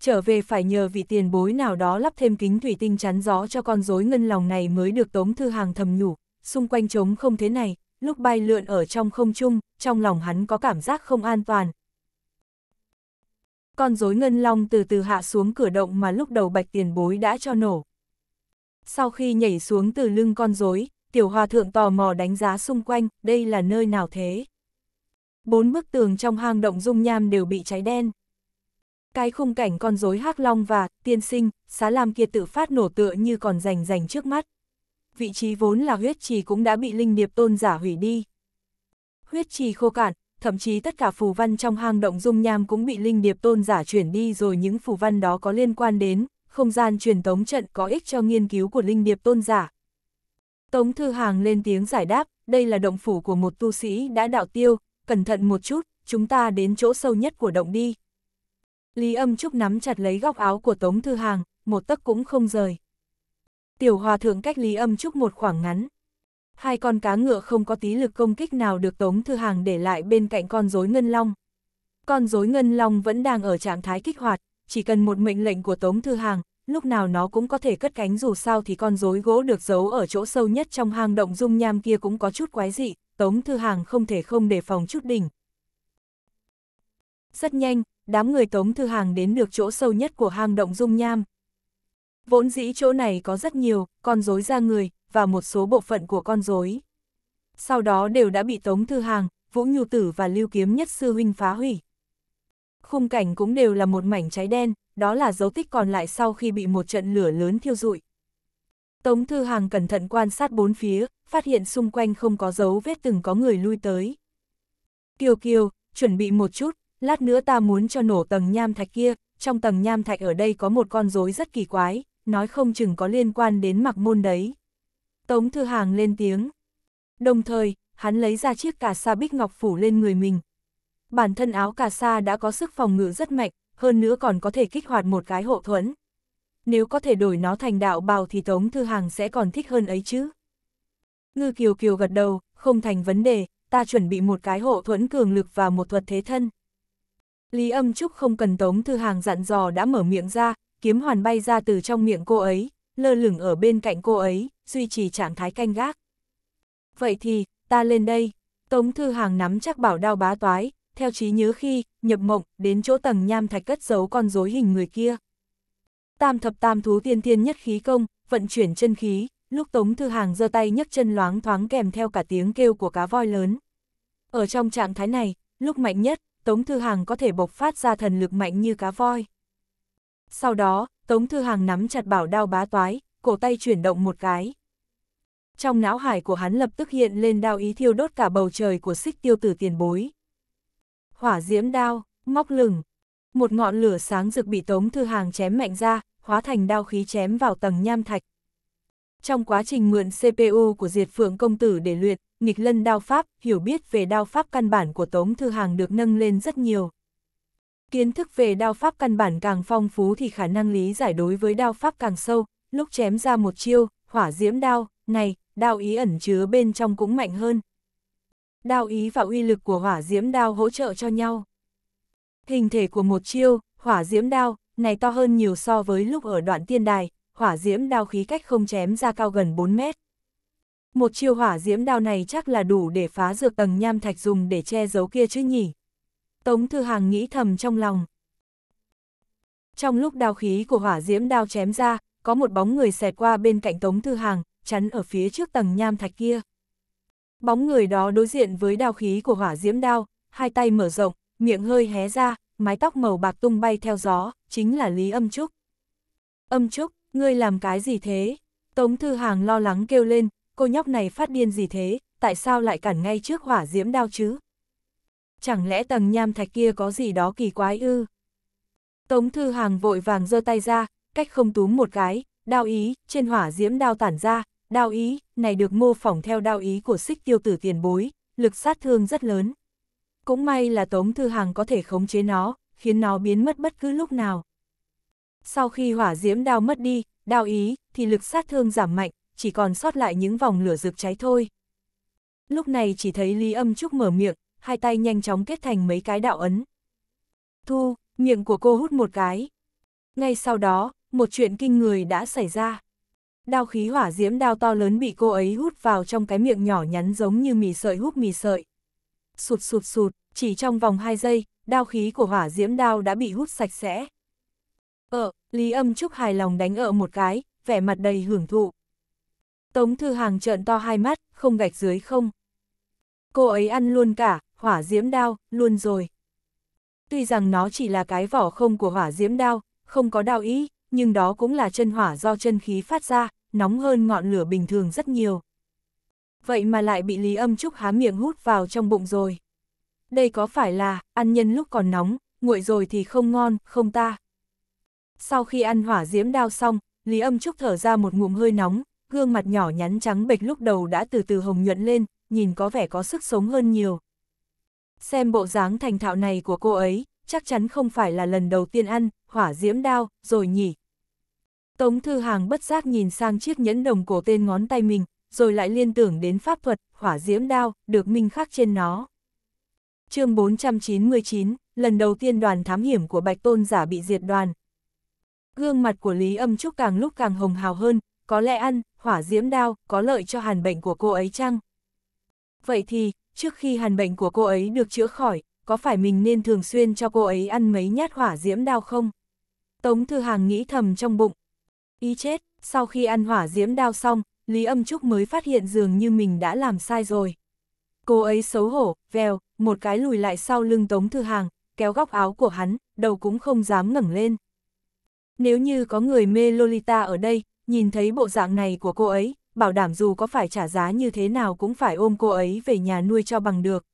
Speaker 1: trở về phải nhờ vị tiền bối nào đó lắp thêm kính thủy tinh chắn gió cho con rối ngân lòng này mới được Tống Thư Hàng thầm nhủ, xung quanh trống không thế này, lúc bay lượn ở trong không trung, trong lòng hắn có cảm giác không an toàn. Con rối ngân long từ từ hạ xuống cửa động mà lúc đầu bạch tiền bối đã cho nổ. Sau khi nhảy xuống từ lưng con rối, tiểu hòa thượng tò mò đánh giá xung quanh, đây là nơi nào thế? Bốn bức tường trong hang động dung nham đều bị cháy đen cái khung cảnh con rối hắc long và tiên sinh, xá lam kia tự phát nổ tựa như còn rành rành trước mắt. Vị trí vốn là huyết trì cũng đã bị linh điệp tôn giả hủy đi. Huyết trì khô cạn, thậm chí tất cả phù văn trong hang động dung nham cũng bị linh điệp tôn giả chuyển đi rồi những phù văn đó có liên quan đến, không gian truyền tống trận có ích cho nghiên cứu của linh điệp tôn giả. Tống Thư Hàng lên tiếng giải đáp, đây là động phủ của một tu sĩ đã đạo tiêu, cẩn thận một chút, chúng ta đến chỗ sâu nhất của động đi. Lý âm trúc nắm chặt lấy góc áo của Tống Thư Hàng, một tấc cũng không rời. Tiểu hòa thượng cách Lý âm trúc một khoảng ngắn. Hai con cá ngựa không có tí lực công kích nào được Tống Thư Hàng để lại bên cạnh con rối ngân long. Con rối ngân long vẫn đang ở trạng thái kích hoạt, chỉ cần một mệnh lệnh của Tống Thư Hàng, lúc nào nó cũng có thể cất cánh dù sao thì con rối gỗ được giấu ở chỗ sâu nhất trong hang động dung nham kia cũng có chút quái dị, Tống Thư Hàng không thể không đề phòng chút đỉnh. Rất nhanh, đám người Tống Thư Hàng đến được chỗ sâu nhất của hang động dung nham. Vốn dĩ chỗ này có rất nhiều, con rối ra người, và một số bộ phận của con rối. Sau đó đều đã bị Tống Thư Hàng, Vũ Nhu Tử và Lưu Kiếm Nhất Sư Huynh phá hủy. Khung cảnh cũng đều là một mảnh cháy đen, đó là dấu tích còn lại sau khi bị một trận lửa lớn thiêu rụi. Tống Thư Hàng cẩn thận quan sát bốn phía, phát hiện xung quanh không có dấu vết từng có người lui tới. Kiều Kiều, chuẩn bị một chút, lát nữa ta muốn cho nổ tầng nham thạch kia, trong tầng nham thạch ở đây có một con rối rất kỳ quái, nói không chừng có liên quan đến mặc môn đấy. Tống Thư Hàng lên tiếng. Đồng thời, hắn lấy ra chiếc cà sa bích ngọc phủ lên người mình. Bản thân áo cà sa đã có sức phòng ngự rất mạnh, hơn nữa còn có thể kích hoạt một cái hộ thuẫn. Nếu có thể đổi nó thành đạo bào thì Tống Thư Hàng sẽ còn thích hơn ấy chứ. Ngư Kiều Kiều gật đầu, không thành vấn đề, ta chuẩn bị một cái hộ thuẫn cường lực và một thuật thế thân. Lý âm trúc không cần tống thư hàng dặn dò đã mở miệng ra, kiếm hoàn bay ra từ trong miệng cô ấy, lơ lửng ở bên cạnh cô ấy, duy trì trạng thái canh gác. Vậy thì, ta lên đây, tống thư hàng nắm chắc bảo đao bá toái, theo trí nhớ khi, nhập mộng, đến chỗ tầng nham thạch cất giấu con rối hình người kia. Tam thập tam thú tiên thiên nhất khí công, vận chuyển chân khí, lúc Tống Thư Hàng giơ tay nhấc chân loáng thoáng kèm theo cả tiếng kêu của cá voi lớn. Ở trong trạng thái này, lúc mạnh nhất, Tống Thư Hàng có thể bộc phát ra thần lực mạnh như cá voi. Sau đó, Tống Thư Hàng nắm chặt bảo đao bá toái, cổ tay chuyển động một cái. Trong não hải của hắn lập tức hiện lên đao ý thiêu đốt cả bầu trời của xích tiêu tử tiền bối. Hỏa diễm đao, móc lửng. Một ngọn lửa sáng rực bị Tống Thư Hàng chém mạnh ra, hóa thành đao khí chém vào tầng nham thạch. Trong quá trình mượn CPU của Diệt Phượng Công Tử để luyện, nghịch lân đao pháp, hiểu biết về đao pháp căn bản của Tống Thư Hàng được nâng lên rất nhiều. Kiến thức về đao pháp căn bản càng phong phú thì khả năng lý giải đối với đao pháp càng sâu, lúc chém ra một chiêu, hỏa diễm đao, này, đao ý ẩn chứa bên trong cũng mạnh hơn. Đao ý và uy lực của hỏa diễm đao hỗ trợ cho nhau. Hình thể của một chiêu, hỏa diễm đao, này to hơn nhiều so với lúc ở đoạn tiên đài, hỏa diễm đao khí cách không chém ra cao gần 4 mét một chiêu hỏa diễm đao này chắc là đủ để phá dược tầng nham thạch dùng để che giấu kia chứ nhỉ. Tống Thư Hàng nghĩ thầm trong lòng. Trong lúc đao khí của hỏa diễm đao chém ra, có một bóng người xẹt qua bên cạnh Tống Thư Hàng, chắn ở phía trước tầng nham thạch kia. Bóng người đó đối diện với đao khí của hỏa diễm đao, hai tay mở rộng, miệng hơi hé ra, mái tóc màu bạc tung bay theo gió, chính là Lý Âm Trúc. Âm Trúc, ngươi làm cái gì thế? Tống Thư Hàng lo lắng kêu lên, cô nhóc này phát điên gì thế, tại sao lại cản ngay trước hỏa diễm đao chứ? Chẳng lẽ tầng nham thạch kia có gì đó kỳ quái ư? Tống Thư Hàng vội vàng giơ tay ra, cách không túm một cái, đao ý, trên hỏa diễm đao tản ra, đao ý, này được mô phỏng theo đao ý của xích tiêu tử tiền bối, lực sát thương rất lớn. Cũng may là Tống Thư Hàng có thể khống chế nó, khiến nó biến mất bất cứ lúc nào. Sau khi hỏa diễm đao mất đi, đao ý, thì lực sát thương giảm mạnh, chỉ còn sót lại những vòng lửa rực cháy thôi. Lúc này chỉ thấy Lý Âm Trúc mở miệng, hai tay nhanh chóng kết thành mấy cái đạo ấn. Thu, miệng của cô hút một cái. Ngay sau đó, một chuyện kinh người đã xảy ra. Đao khí hỏa diễm đao to lớn bị cô ấy hút vào trong cái miệng nhỏ nhắn giống như mì sợi hút mì sợi. Sụt sụt sụt, chỉ trong vòng 2 giây, đao khí của hỏa diễm đao đã bị hút sạch sẽ. Ờ, Lý Âm Trúc hài lòng đánh ở một cái, vẻ mặt đầy hưởng thụ. Tống Thư Hàng trợn to hai mắt, không gạch dưới không. Cô ấy ăn luôn cả, hỏa diễm đao, luôn rồi. Tuy rằng nó chỉ là cái vỏ không của hỏa diễm đao, không có đao ý, nhưng đó cũng là chân hỏa do chân khí phát ra, nóng hơn ngọn lửa bình thường rất nhiều. Vậy mà lại bị Lý Âm Trúc há miệng hút vào trong bụng rồi. Đây có phải là, ăn nhân lúc còn nóng, nguội rồi thì không ngon, không ta. Sau khi ăn hỏa diễm đao xong, Lý Âm Trúc thở ra một ngụm hơi nóng, gương mặt nhỏ nhắn trắng bệch lúc đầu đã từ từ hồng nhuận lên, nhìn có vẻ có sức sống hơn nhiều. Xem bộ dáng thành thạo này của cô ấy, chắc chắn không phải là lần đầu tiên ăn, hỏa diễm đao, rồi nhỉ. Tống Thư Hàng bất giác nhìn sang chiếc nhẫn đồng cổ tên ngón tay mình, rồi lại liên tưởng đến pháp thuật, hỏa diễm đao, được minh khắc trên nó. chương 499, lần đầu tiên đoàn thám hiểm của Bạch Tôn giả bị diệt đoàn. Gương mặt của Lý Âm Trúc càng lúc càng hồng hào hơn, có lẽ ăn, hỏa diễm đao, có lợi cho hàn bệnh của cô ấy chăng? Vậy thì, trước khi hàn bệnh của cô ấy được chữa khỏi, có phải mình nên thường xuyên cho cô ấy ăn mấy nhát hỏa diễm đao không? Tống Thư Hàng nghĩ thầm trong bụng. Ý chết, sau khi ăn hỏa diễm đao xong, Lý Âm Trúc mới phát hiện dường như mình đã làm sai rồi. Cô ấy xấu hổ, vèo, một cái lùi lại sau lưng Tống Thư Hàng, kéo góc áo của hắn, đầu cũng không dám ngẩng lên. Nếu như có người mê Lolita ở đây, nhìn thấy bộ dạng này của cô ấy, bảo đảm dù có phải trả giá như thế nào cũng phải ôm cô ấy về nhà nuôi cho bằng được.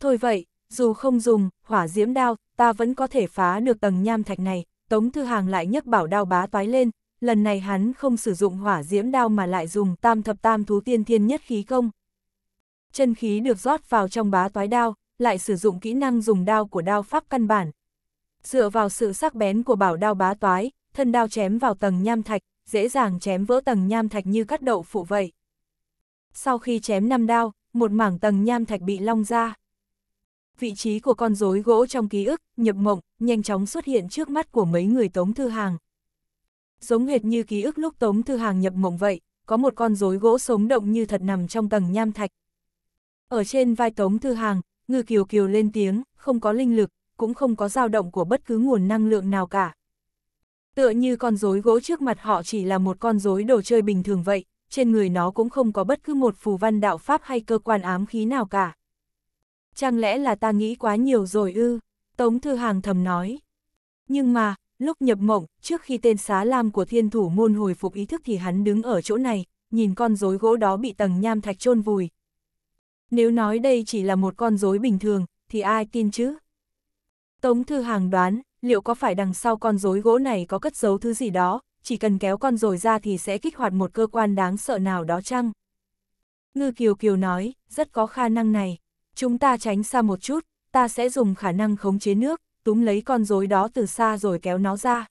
Speaker 1: Thôi vậy, dù không dùng, hỏa diễm đao, ta vẫn có thể phá được tầng nham thạch này, Tống Thư Hàng lại nhấc bảo đao bá toái lên, lần này hắn không sử dụng hỏa diễm đao mà lại dùng tam thập tam thú tiên thiên nhất khí công. Chân khí được rót vào trong bá toái đao, lại sử dụng kỹ năng dùng đao của đao pháp căn bản. Dựa vào sự sắc bén của bảo đao bá toái, thân đao chém vào tầng nham thạch, dễ dàng chém vỡ tầng nham thạch như cắt đậu phụ vậy. Sau khi chém năm đao, một mảng tầng nham thạch bị long ra. Vị trí của con rối gỗ trong ký ức, nhập mộng, nhanh chóng xuất hiện trước mắt của mấy người Tống Thư Hàng. Giống hệt như ký ức lúc Tống Thư Hàng nhập mộng vậy, có một con rối gỗ sống động như thật nằm trong tầng nham thạch. Ở trên vai Tống Thư Hàng, Ngư Kiều Kiều lên tiếng, không có linh lực, cũng không có dao động của bất cứ nguồn năng lượng nào cả. Tựa như con rối gỗ trước mặt họ chỉ là một con rối đồ chơi bình thường vậy, trên người nó cũng không có bất cứ một phù văn đạo pháp hay cơ quan ám khí nào cả. Chẳng lẽ là ta nghĩ quá nhiều rồi ư? Tống Thư Hàng thầm nói. Nhưng mà, lúc nhập mộng, trước khi tên xá lam của thiên thủ môn hồi phục ý thức thì hắn đứng ở chỗ này, nhìn con rối gỗ đó bị tầng nham thạch chôn vùi. Nếu nói đây chỉ là một con rối bình thường, thì ai tin chứ? Tống Thư Hàng đoán, liệu có phải đằng sau con rối gỗ này có cất giấu thứ gì đó, chỉ cần kéo con rồi ra thì sẽ kích hoạt một cơ quan đáng sợ nào đó chăng? Ngư Kiều Kiều nói, rất có khả năng này. Chúng ta tránh xa một chút, ta sẽ dùng khả năng khống chế nước, túm lấy con rối đó từ xa rồi kéo nó ra.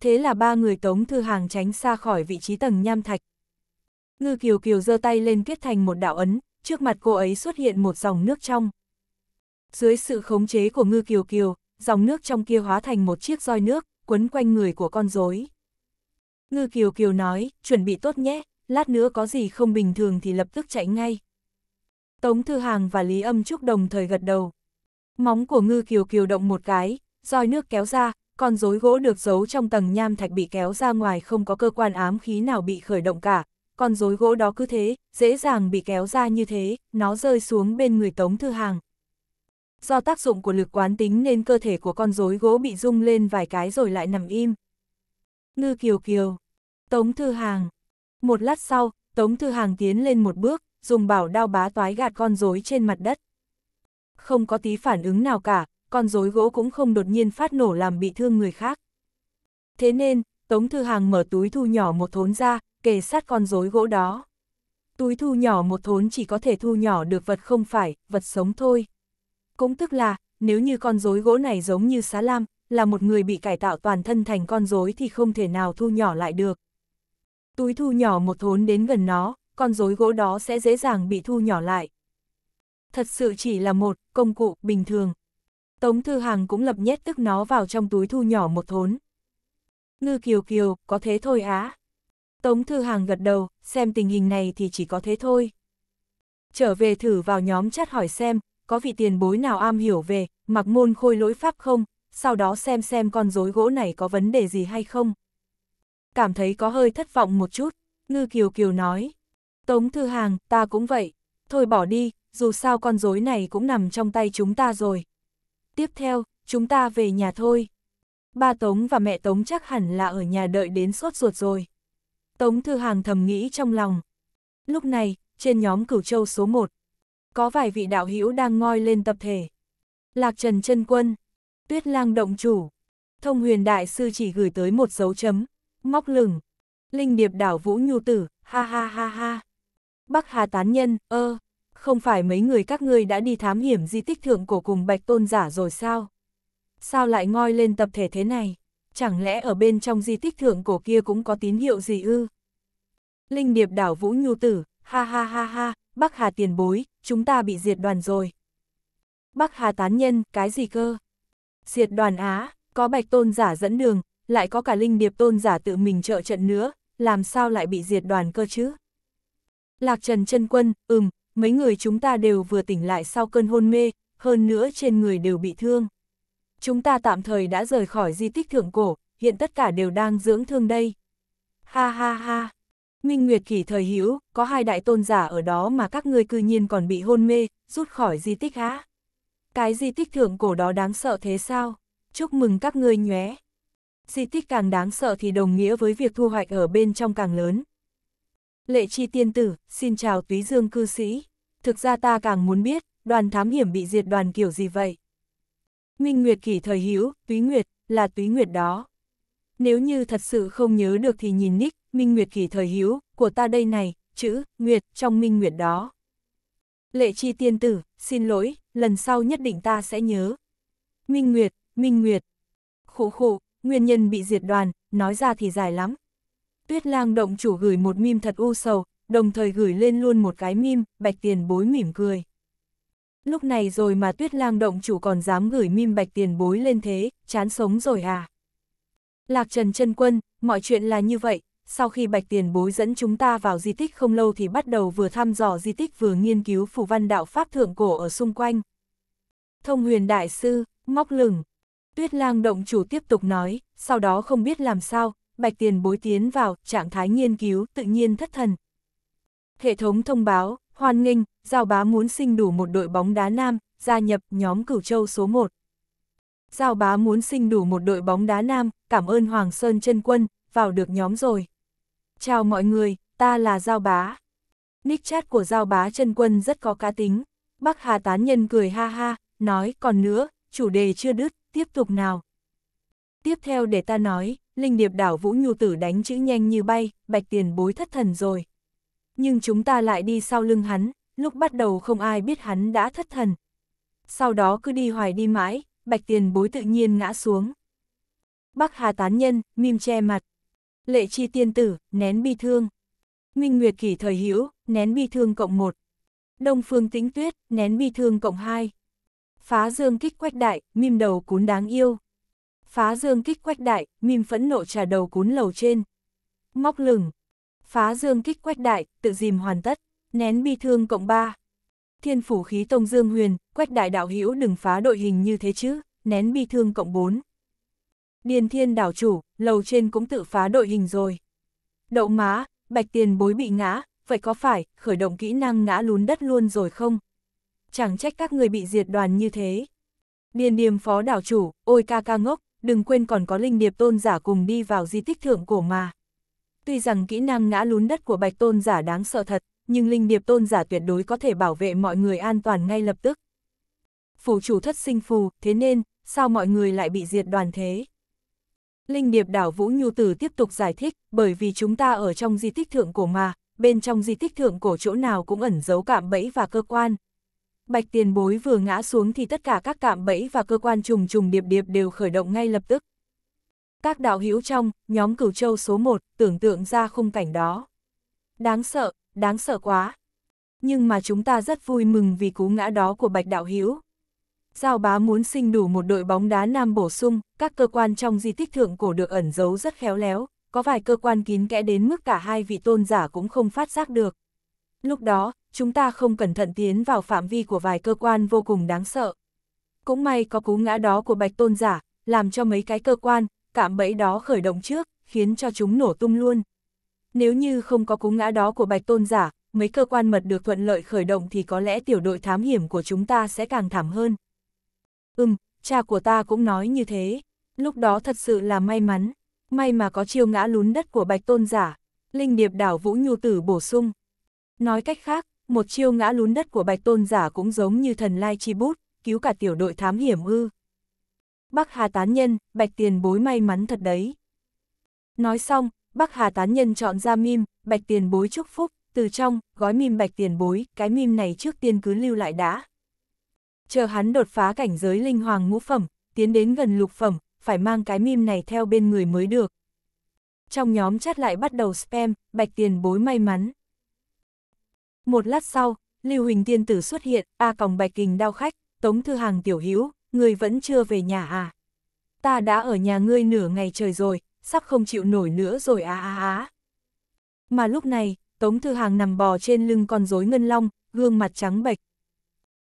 Speaker 1: Thế là ba người Tống Thư Hàng tránh xa khỏi vị trí tầng nham thạch. Ngư Kiều Kiều giơ tay lên kết thành một đạo ấn, trước mặt cô ấy xuất hiện một dòng nước trong. Dưới sự khống chế của Ngư Kiều Kiều, dòng nước trong kia hóa thành một chiếc roi nước, quấn quanh người của con rối. Ngư Kiều Kiều nói, chuẩn bị tốt nhé, lát nữa có gì không bình thường thì lập tức chạy ngay. Tống Thư Hàng và Lý Âm Trúc đồng thời gật đầu. Móng của Ngư Kiều Kiều động một cái, roi nước kéo ra, con rối gỗ được giấu trong tầng nham thạch bị kéo ra ngoài không có cơ quan ám khí nào bị khởi động cả. Con rối gỗ đó cứ thế, dễ dàng bị kéo ra như thế, nó rơi xuống bên người Tống Thư Hàng. Do tác dụng của lực quán tính nên cơ thể của con rối gỗ bị rung lên vài cái rồi lại nằm im. Ngư Kiều Kiều. Tống Thư Hàng. Một lát sau, Tống Thư Hàng tiến lên một bước, dùng bảo đao bá toái gạt con rối trên mặt đất. Không có tí phản ứng nào cả, con rối gỗ cũng không đột nhiên phát nổ làm bị thương người khác. Thế nên, Tống Thư Hàng mở túi thu nhỏ một thốn ra, kề sát con rối gỗ đó. Túi thu nhỏ một thốn chỉ có thể thu nhỏ được vật không phải, vật sống thôi. Cũng tức là, nếu như con rối gỗ này giống như xá lam, là một người bị cải tạo toàn thân thành con rối thì không thể nào thu nhỏ lại được. Túi thu nhỏ một thốn đến gần nó, con rối gỗ đó sẽ dễ dàng bị thu nhỏ lại. Thật sự chỉ là một công cụ bình thường. Tống Thư Hàng cũng lập nhét tức nó vào trong túi thu nhỏ một thốn. Ngư Kiều Kiều, có thế thôi á. Tống Thư Hàng gật đầu, xem tình hình này thì chỉ có thế thôi. Trở về thử vào nhóm chat hỏi xem, có vị tiền bối nào am hiểu về, mặc môn khôi lỗi pháp không, sau đó xem xem con rối gỗ này có vấn đề gì hay không. Cảm thấy có hơi thất vọng một chút, Ngư Kiều Kiều nói. Tống Thư Hàng, ta cũng vậy, thôi bỏ đi, dù sao con rối này cũng nằm trong tay chúng ta rồi. Tiếp theo, chúng ta về nhà thôi. Ba Tống và mẹ Tống chắc hẳn là ở nhà đợi đến sốt ruột rồi. Tống Thư Hàng thầm nghĩ trong lòng. Lúc này, trên nhóm cửu châu số 1, có vài vị đạo hữu đang ngoi lên tập thể. Lạc Trần chân Quân, Tuyết Lang Động Chủ, Thông Huyền Đại Sư chỉ gửi tới một dấu chấm, móc lửng, Linh Điệp Đảo Vũ Nhu Tử, ha ha ha ha. Bắc Hà Tán Nhân, ơ, không phải mấy người các ngươi đã đi thám hiểm di tích thượng cổ cùng Bạch Tôn Giả rồi sao? Sao lại ngoi lên tập thể thế này? Chẳng lẽ ở bên trong di tích thượng cổ kia cũng có tín hiệu gì ư? Linh Điệp Đảo Vũ Nhu Tử, ha ha ha ha, Bắc Hà tiền bối, chúng ta bị diệt đoàn rồi. Bắc Hà tán nhân, cái gì cơ? Diệt đoàn Á, có bạch tôn giả dẫn đường, lại có cả linh điệp tôn giả tự mình trợ trận nữa, làm sao lại bị diệt đoàn cơ chứ? Lạc Trần chân Quân, ừm, mấy người chúng ta đều vừa tỉnh lại sau cơn hôn mê, hơn nữa trên người đều bị thương. Chúng ta tạm thời đã rời khỏi di tích thượng cổ, hiện tất cả đều đang dưỡng thương đây. Ha ha ha. Minh Nguyệt kỷ thời hữu có hai đại tôn giả ở đó mà các ngươi cư nhiên còn bị hôn mê, rút khỏi di tích hả? Cái di tích thượng cổ đó đáng sợ thế sao? Chúc mừng các ngươi nhé. Di tích càng đáng sợ thì đồng nghĩa với việc thu hoạch ở bên trong càng lớn. Lệ chi tiên tử, xin chào túy dương cư sĩ. Thực ra ta càng muốn biết, đoàn thám hiểm bị diệt đoàn kiểu gì vậy? Minh Nguyệt kỷ thời hữu túy Nguyệt, là túy Nguyệt đó. Nếu như thật sự không nhớ được thì nhìn nick, Minh Nguyệt kỳ thời hữu, của ta đây này, chữ, Nguyệt, trong Minh Nguyệt đó. Lệ chi tiên tử, xin lỗi, lần sau nhất định ta sẽ nhớ. Minh Nguyệt, Minh Nguyệt. Khủ khủ, nguyên nhân bị diệt đoàn, nói ra thì dài lắm. Tuyết lang động chủ gửi một mim thật u sầu, đồng thời gửi lên luôn một cái mim, bạch tiền bối mỉm cười. Lúc này rồi mà tuyết lang động chủ còn dám gửi mim bạch tiền bối lên thế, chán sống rồi à. Lạc Trần chân Quân, mọi chuyện là như vậy, sau khi Bạch Tiền Bối dẫn chúng ta vào di tích không lâu thì bắt đầu vừa thăm dò di tích vừa nghiên cứu phù văn đạo Pháp thượng cổ ở xung quanh. Thông huyền đại sư, ngóc lửng. Tuyết lang động chủ tiếp tục nói, sau đó không biết làm sao, Bạch Tiền Bối tiến vào trạng thái nghiên cứu tự nhiên thất thần. Hệ thống thông báo, hoan nghênh, Giao Bá muốn sinh đủ một đội bóng đá nam, gia nhập nhóm Cửu Châu số 1. Giao Bá muốn sinh đủ một đội bóng đá nam, cảm ơn Hoàng Sơn chân Quân, vào được nhóm rồi. Chào mọi người, ta là Giao Bá. Nick chat của Giao Bá chân quân rất có cá tính. Bác Hà Tán Nhân cười ha ha, nói còn nữa, chủ đề chưa đứt, tiếp tục nào. Tiếp theo để ta nói, linh điệp đảo Vũ Nhu Tử đánh chữ nhanh như bay, bạch tiền bối thất thần rồi. Nhưng chúng ta lại đi sau lưng hắn, lúc bắt đầu không ai biết hắn đã thất thần. Sau đó cứ đi hoài đi mãi, bạch tiền bối tự nhiên ngã xuống. Bác Hà Tán Nhân, mim che mặt. Lệ chi tiên tử, nén bi thương. Minh Nguyệt kỷ thời hữu nén bi thương cộng 1. Đông phương tĩnh tuyết, nén bi thương cộng 2. Phá dương kích quách đại, mim đầu cún đáng yêu. Phá dương kích quách đại, mim phẫn nộ trà đầu cún lầu trên. Móc lửng. Phá dương kích quách đại, tự dìm hoàn tất, nén bi thương cộng 3. Thiên phủ khí tông dương huyền, quách đại đạo hữu đừng phá đội hình như thế chứ, nén bi thương cộng 4 điền thiên đảo chủ, lầu trên cũng tự phá đội hình rồi. Đậu má, bạch tiền bối bị ngã, vậy có phải, khởi động kỹ năng ngã lún đất luôn rồi không? Chẳng trách các người bị diệt đoàn như thế. Điền điềm phó đảo chủ, ôi ca ca ngốc, đừng quên còn có linh điệp tôn giả cùng đi vào di tích thượng cổ mà. Tuy rằng kỹ năng ngã lún đất của bạch tôn giả đáng sợ thật, nhưng linh điệp tôn giả tuyệt đối có thể bảo vệ mọi người an toàn ngay lập tức. Phủ chủ thất sinh phù, thế nên, sao mọi người lại bị diệt đoàn thế? Linh điệp đảo Vũ Nhu Tử tiếp tục giải thích, bởi vì chúng ta ở trong di tích thượng cổ mà, bên trong di tích thượng cổ chỗ nào cũng ẩn giấu cạm bẫy và cơ quan. Bạch tiền bối vừa ngã xuống thì tất cả các cạm bẫy và cơ quan trùng trùng điệp điệp đều khởi động ngay lập tức. Các đạo hữu trong, nhóm cửu châu số 1, tưởng tượng ra khung cảnh đó. Đáng sợ, đáng sợ quá. Nhưng mà chúng ta rất vui mừng vì cú ngã đó của bạch đạo hữu Giao bá muốn sinh đủ một đội bóng đá nam bổ sung, các cơ quan trong di tích thượng cổ được ẩn giấu rất khéo léo, có vài cơ quan kín kẽ đến mức cả hai vị tôn giả cũng không phát giác được. Lúc đó, chúng ta không cẩn thận tiến vào phạm vi của vài cơ quan vô cùng đáng sợ. Cũng may có cú ngã đó của bạch tôn giả, làm cho mấy cái cơ quan, cạm bẫy đó khởi động trước, khiến cho chúng nổ tung luôn. Nếu như không có cú ngã đó của bạch tôn giả, mấy cơ quan mật được thuận lợi khởi động thì có lẽ tiểu đội thám hiểm của chúng ta sẽ càng thảm hơn. Ừm, cha của ta cũng nói như thế. Lúc đó thật sự là may mắn. May mà có chiêu ngã lún đất của bạch tôn giả. Linh điệp đảo Vũ Nhu Tử bổ sung. Nói cách khác, một chiêu ngã lún đất của bạch tôn giả cũng giống như thần lai chi bút, cứu cả tiểu đội thám hiểm ư. Bắc Hà Tán Nhân, Bạch Tiền Bối may mắn thật đấy. Nói xong, Bắc Hà Tán Nhân chọn ra mim, Bạch Tiền Bối chúc phúc, từ trong, gói mim Bạch Tiền Bối, cái mim này trước tiên cứ lưu lại đã chờ hắn đột phá cảnh giới linh hoàng ngũ phẩm, tiến đến gần lục phẩm, phải mang cái mim này theo bên người mới được. Trong nhóm chat lại bắt đầu spam, bạch tiền bối may mắn. Một lát sau, Lưu Huỳnh Tiên Tử xuất hiện, A còng bạch kình đau khách, tống thư hàng tiểu hữu người vẫn chưa về nhà à? Ta đã ở nhà ngươi nửa ngày trời rồi, sắp không chịu nổi nữa rồi á á á. Mà lúc này, Tống Thư Hàng nằm bò trên lưng con rối ngân long, gương mặt trắng bệch,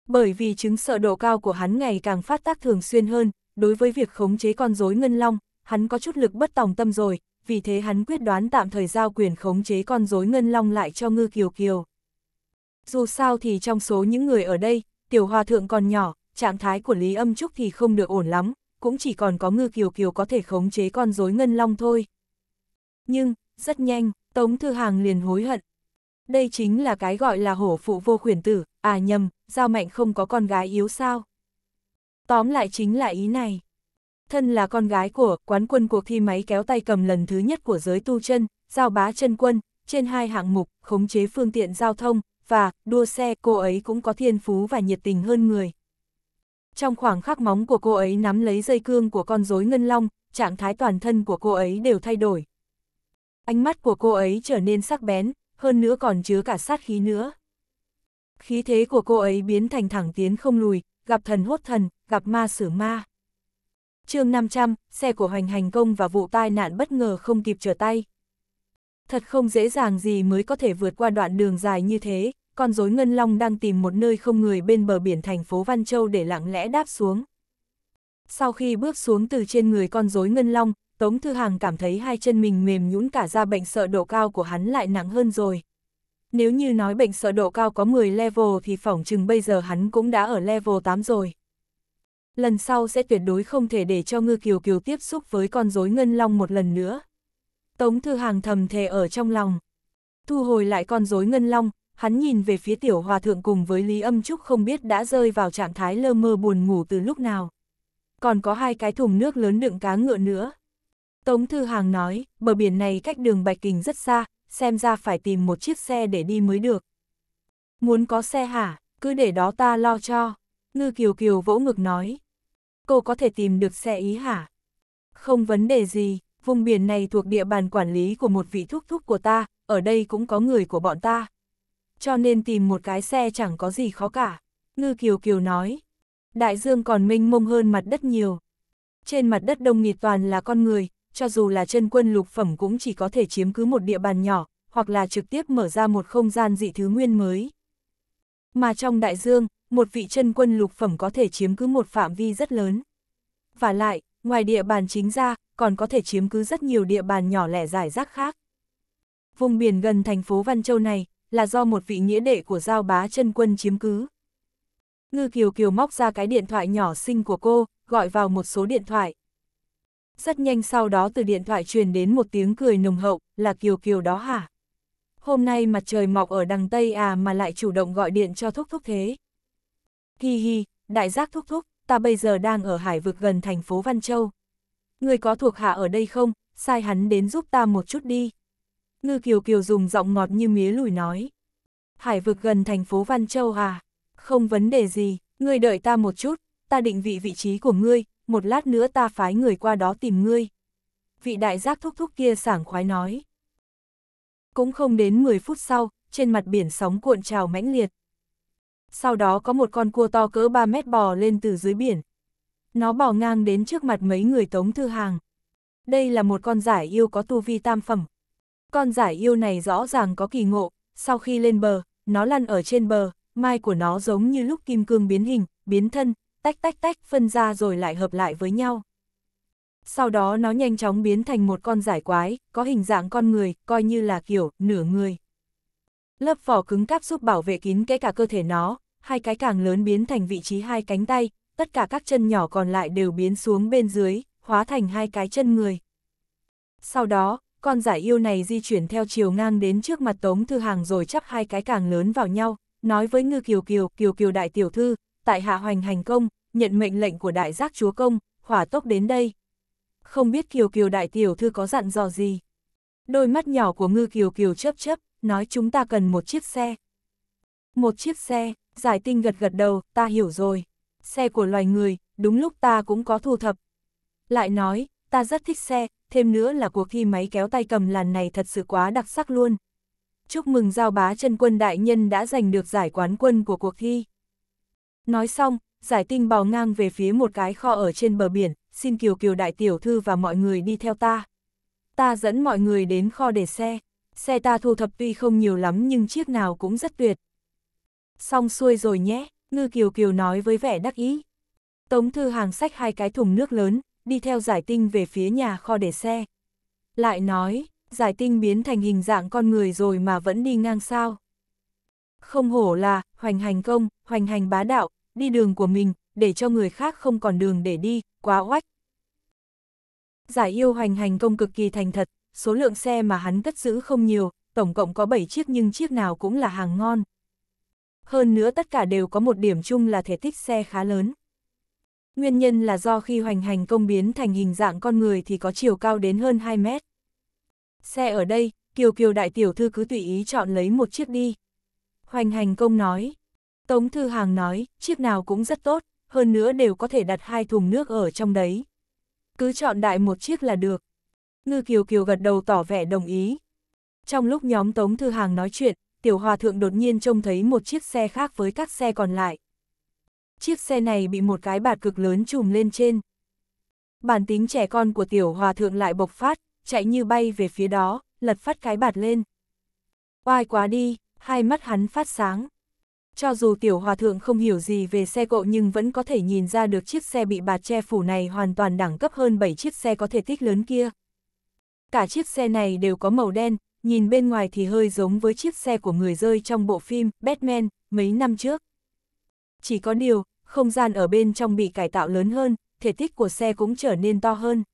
Speaker 1: bởi vì chứng sợ độ cao của hắn ngày càng phát tác thường xuyên hơn, đối với việc khống chế con rối ngân long, hắn có chút lực bất tòng tâm rồi, vì thế hắn quyết đoán tạm thời giao quyền khống chế con rối ngân long lại cho Ngư Kiều Kiều. Dù sao thì trong số những người ở đây, tiểu hòa thượng còn nhỏ, trạng thái của Lý Âm Trúc thì không được ổn lắm, cũng chỉ còn có Ngư Kiều Kiều có thể khống chế con rối ngân long thôi. Nhưng, rất nhanh, Tống Thư Hàng liền hối hận. Đây chính là cái gọi là hổ phụ vô khuyển tử, À nhầm, Giao Mạnh không có con gái yếu sao? Tóm lại chính là ý này. Thân là con gái của quán quân cuộc thi máy kéo tay cầm lần thứ nhất của giới tu chân, giao bá chân quân, trên hai hạng mục, khống chế phương tiện giao thông, và đua xe cô ấy cũng có thiên phú và nhiệt tình hơn người. Trong khoảng khắc móng của cô ấy nắm lấy dây cương của con rối ngân long, trạng thái toàn thân của cô ấy đều thay đổi. Ánh mắt của cô ấy trở nên sắc bén, hơn nữa còn chứa cả sát khí nữa. Khí thế của cô ấy biến thành thẳng tiến không lùi, gặp thần hốt thần, gặp ma xử ma. chương 500, xe của hoành hành công và vụ tai nạn bất ngờ không kịp trở tay. Thật không dễ dàng gì mới có thể vượt qua đoạn đường dài như thế, con rối Ngân Long đang tìm một nơi không người bên bờ biển thành phố Văn Châu để lặng lẽ đáp xuống. Sau khi bước xuống từ trên người con rối Ngân Long, Tống Thư Hàng cảm thấy hai chân mình mềm nhũn cả ra bệnh sợ độ cao của hắn lại nặng hơn rồi. Nếu như nói bệnh sợ độ cao có 10 level thì phỏng chừng bây giờ hắn cũng đã ở level 8 rồi. Lần sau sẽ tuyệt đối không thể để cho ngư kiều kiều tiếp xúc với con rối ngân long một lần nữa. Tống Thư Hàng thầm thề ở trong lòng. Thu hồi lại con rối ngân long, hắn nhìn về phía tiểu hòa thượng cùng với Lý Âm Trúc không biết đã rơi vào trạng thái lơ mơ buồn ngủ từ lúc nào. Còn có hai cái thùng nước lớn đựng cá ngựa nữa. Tống Thư Hàng nói, bờ biển này cách đường Bạch Kình rất xa, xem ra phải tìm một chiếc xe để đi mới được. Muốn có xe hả, cứ để đó ta lo cho, ngư kiều kiều vỗ ngực nói. Cô có thể tìm được xe ý hả? Không vấn đề gì, vùng biển này thuộc địa bàn quản lý của một vị thúc thúc của ta, ở đây cũng có người của bọn ta. Cho nên tìm một cái xe chẳng có gì khó cả, ngư kiều kiều nói. Đại dương còn mênh mông hơn mặt đất nhiều. Trên mặt đất đông nghịt toàn là con người, cho dù là chân quân lục phẩm cũng chỉ có thể chiếm cứ một địa bàn nhỏ, hoặc là trực tiếp mở ra một không gian dị thứ nguyên mới. Mà trong đại dương, một vị chân quân lục phẩm có thể chiếm cứ một phạm vi rất lớn. Và lại, ngoài địa bàn chính ra, còn có thể chiếm cứ rất nhiều địa bàn nhỏ lẻ giải rác khác. Vùng biển gần thành phố Văn Châu này, là do một vị nghĩa đệ của Giao Bá chân quân chiếm cứ. Ngư Kiều Kiều móc ra cái điện thoại nhỏ xinh của cô, gọi vào một số điện thoại. Rất nhanh sau đó từ điện thoại truyền đến một tiếng cười nồng hậu, là Kiều Kiều đó hả? Hôm nay mặt trời mọc ở đằng Tây à mà lại chủ động gọi điện cho Thúc Thúc thế. Hi hi, đại giác Thúc Thúc, ta bây giờ đang ở hải vực gần thành phố Văn Châu. Người có thuộc hạ ở đây không, sai hắn đến giúp ta một chút đi. Ngư Kiều Kiều dùng giọng ngọt như mía lùi nói. Hải vực gần thành phố Văn Châu à? Không vấn đề gì, ngươi đợi ta một chút, ta định vị vị trí của ngươi, một lát nữa ta phái người qua đó tìm ngươi. Vị đại giác thúc thúc kia sảng khoái nói. Cũng không đến 10 phút sau, trên mặt biển sóng cuộn trào mãnh liệt. Sau đó có một con cua to cỡ 3 mét bò lên từ dưới biển. Nó bò ngang đến trước mặt mấy người tống thư hàng. Đây là một con giải yêu có tu vi tam phẩm. Con giải yêu này rõ ràng có kỳ ngộ, sau khi lên bờ, nó lăn ở trên bờ, mai của nó giống như lúc kim cương biến hình, biến thân, tách tách tách phân ra rồi lại hợp lại với nhau. Sau đó nó nhanh chóng biến thành một con giải quái, có hình dạng con người, coi như là kiểu, nửa người. Lớp vỏ cứng cáp giúp bảo vệ kín kẽ cả cơ thể nó, hai cái càng lớn biến thành vị trí hai cánh tay, tất cả các chân nhỏ còn lại đều biến xuống bên dưới, hóa thành hai cái chân người. Sau đó, con giải yêu này di chuyển theo chiều ngang đến trước mặt Tống Thư Hàng rồi chắp hai cái càng lớn vào nhau, nói với Ngư Kiều Kiều, Kiều Kiều Đại Tiểu Thư, tại hạ hoành hành công, nhận mệnh lệnh của đại giác chúa công, hỏa tốc đến đây. Không biết Kiều Kiều đại tiểu thư có dặn dò gì. Đôi mắt nhỏ của ngư Kiều Kiều chớp chớp, nói chúng ta cần một chiếc xe. Một chiếc xe, giải tinh gật gật đầu, ta hiểu rồi. Xe của loài người, đúng lúc ta cũng có thu thập. Lại nói, ta rất thích xe, thêm nữa là cuộc thi máy kéo tay cầm làn này thật sự quá đặc sắc luôn. Chúc mừng Giao Bá chân Quân Đại Nhân đã giành được giải quán quân của cuộc thi. Nói xong, giải tinh bào ngang về phía một cái kho ở trên bờ biển, xin Kiều Kiều đại tiểu thư và mọi người đi theo ta. Ta dẫn mọi người đến kho để xe, xe ta thu thập tuy không nhiều lắm nhưng chiếc nào cũng rất tuyệt. Xong xuôi rồi nhé, Ngư Kiều Kiều nói với vẻ đắc ý. Tống Thư Hàng sách hai cái thùng nước lớn, đi theo giải tinh về phía nhà kho để xe. Lại nói, giải tinh biến thành hình dạng con người rồi mà vẫn đi ngang sao. Không hổ là, hoành hành công, hoành hành bá đạo, đi đường của mình, để cho người khác không còn đường để đi, quá oách. Giải yêu hoành hành công cực kỳ thành thật, số lượng xe mà hắn cất giữ không nhiều, tổng cộng có 7 chiếc nhưng chiếc nào cũng là hàng ngon. Hơn nữa tất cả đều có một điểm chung là thể tích xe khá lớn. Nguyên nhân là do khi hoành hành công biến thành hình dạng con người thì có chiều cao đến hơn 2 mét. Xe ở đây, Kiều Kiều đại tiểu thư cứ tùy ý chọn lấy một chiếc đi. Hoành hành công nói, Tống Thư Hàng nói, chiếc nào cũng rất tốt, hơn nữa đều có thể đặt hai thùng nước ở trong đấy. Cứ chọn đại một chiếc là được. Ngư Kiều Kiều gật đầu tỏ vẻ đồng ý. Trong lúc nhóm Tống Thư Hàng nói chuyện, Tiểu Hòa Thượng đột nhiên trông thấy một chiếc xe khác với các xe còn lại. Chiếc xe này bị một cái bạt cực lớn trùm lên trên. Bản tính trẻ con của Tiểu Hòa Thượng lại bộc phát, chạy như bay về phía đó, lật phát cái bạt lên. Oai quá đi, hai mắt hắn phát sáng cho dù tiểu hòa thượng không hiểu gì về xe cộ nhưng vẫn có thể nhìn ra được chiếc xe bị bạt che phủ này hoàn toàn đẳng cấp hơn 7 chiếc xe có thể tích lớn kia. Cả chiếc xe này đều có màu đen, nhìn bên ngoài thì hơi giống với chiếc xe của người rơi trong bộ phim Batman mấy năm trước. Chỉ có điều, không gian ở bên trong bị cải tạo lớn hơn, thể tích của xe cũng trở nên to hơn.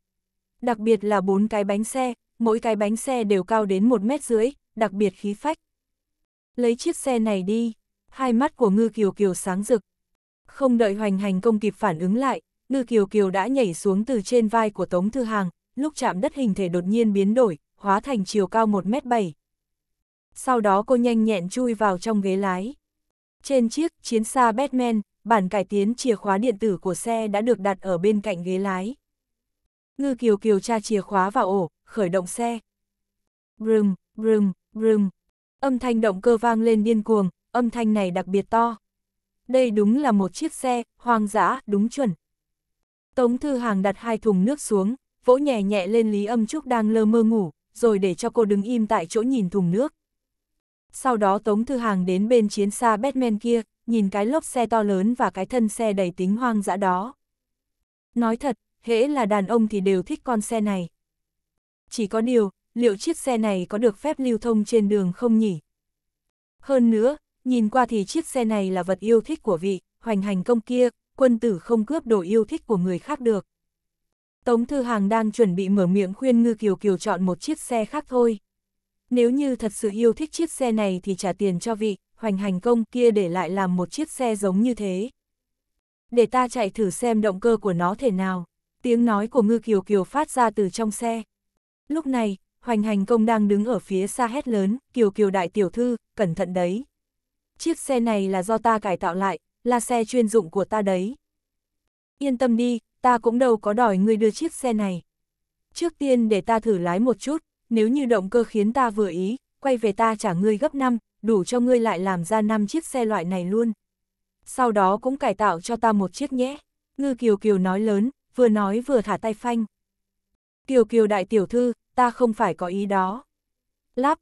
Speaker 1: Đặc biệt là bốn cái bánh xe, mỗi cái bánh xe đều cao đến 1 mét rưỡi, đặc biệt khí phách. Lấy chiếc xe này đi hai mắt của ngư kiều kiều sáng rực. Không đợi hoành hành công kịp phản ứng lại, ngư kiều kiều đã nhảy xuống từ trên vai của Tống Thư Hàng, lúc chạm đất hình thể đột nhiên biến đổi, hóa thành chiều cao 1m7. Sau đó cô nhanh nhẹn chui vào trong ghế lái. Trên chiếc chiến xa Batman, bản cải tiến chìa khóa điện tử của xe đã được đặt ở bên cạnh ghế lái. Ngư Kiều Kiều tra chìa khóa vào ổ, khởi động xe. Brum, brum, brum. Âm thanh động cơ vang lên điên cuồng, âm thanh này đặc biệt to. Đây đúng là một chiếc xe, hoang dã, đúng chuẩn. Tống Thư Hàng đặt hai thùng nước xuống, vỗ nhẹ nhẹ lên Lý Âm Trúc đang lơ mơ ngủ, rồi để cho cô đứng im tại chỗ nhìn thùng nước. Sau đó Tống Thư Hàng đến bên chiến xa Batman kia, nhìn cái lốp xe to lớn và cái thân xe đầy tính hoang dã đó. Nói thật, hễ là đàn ông thì đều thích con xe này. Chỉ có điều, liệu chiếc xe này có được phép lưu thông trên đường không nhỉ? Hơn nữa, nhìn qua thì chiếc xe này là vật yêu thích của vị, hoành hành công kia, quân tử không cướp đồ yêu thích của người khác được. Tống Thư Hàng đang chuẩn bị mở miệng khuyên Ngư Kiều Kiều chọn một chiếc xe khác thôi. Nếu như thật sự yêu thích chiếc xe này thì trả tiền cho vị, hoành hành công kia để lại làm một chiếc xe giống như thế. Để ta chạy thử xem động cơ của nó thế nào. Tiếng nói của Ngư Kiều Kiều phát ra từ trong xe. Lúc này, hoành hành công đang đứng ở phía xa hét lớn, Kiều Kiều đại tiểu thư, cẩn thận đấy chiếc xe này là do ta cải tạo lại, là xe chuyên dụng của ta đấy. Yên tâm đi, ta cũng đâu có đòi ngươi đưa chiếc xe này. Trước tiên để ta thử lái một chút, nếu như động cơ khiến ta vừa ý, quay về ta trả ngươi gấp 5, đủ cho ngươi lại làm ra 5 chiếc xe loại này luôn. Sau đó cũng cải tạo cho ta một chiếc nhé. Ngư Kiều Kiều nói lớn, vừa nói vừa thả tay phanh. Kiều Kiều đại tiểu thư, ta không phải có ý đó. Lắp,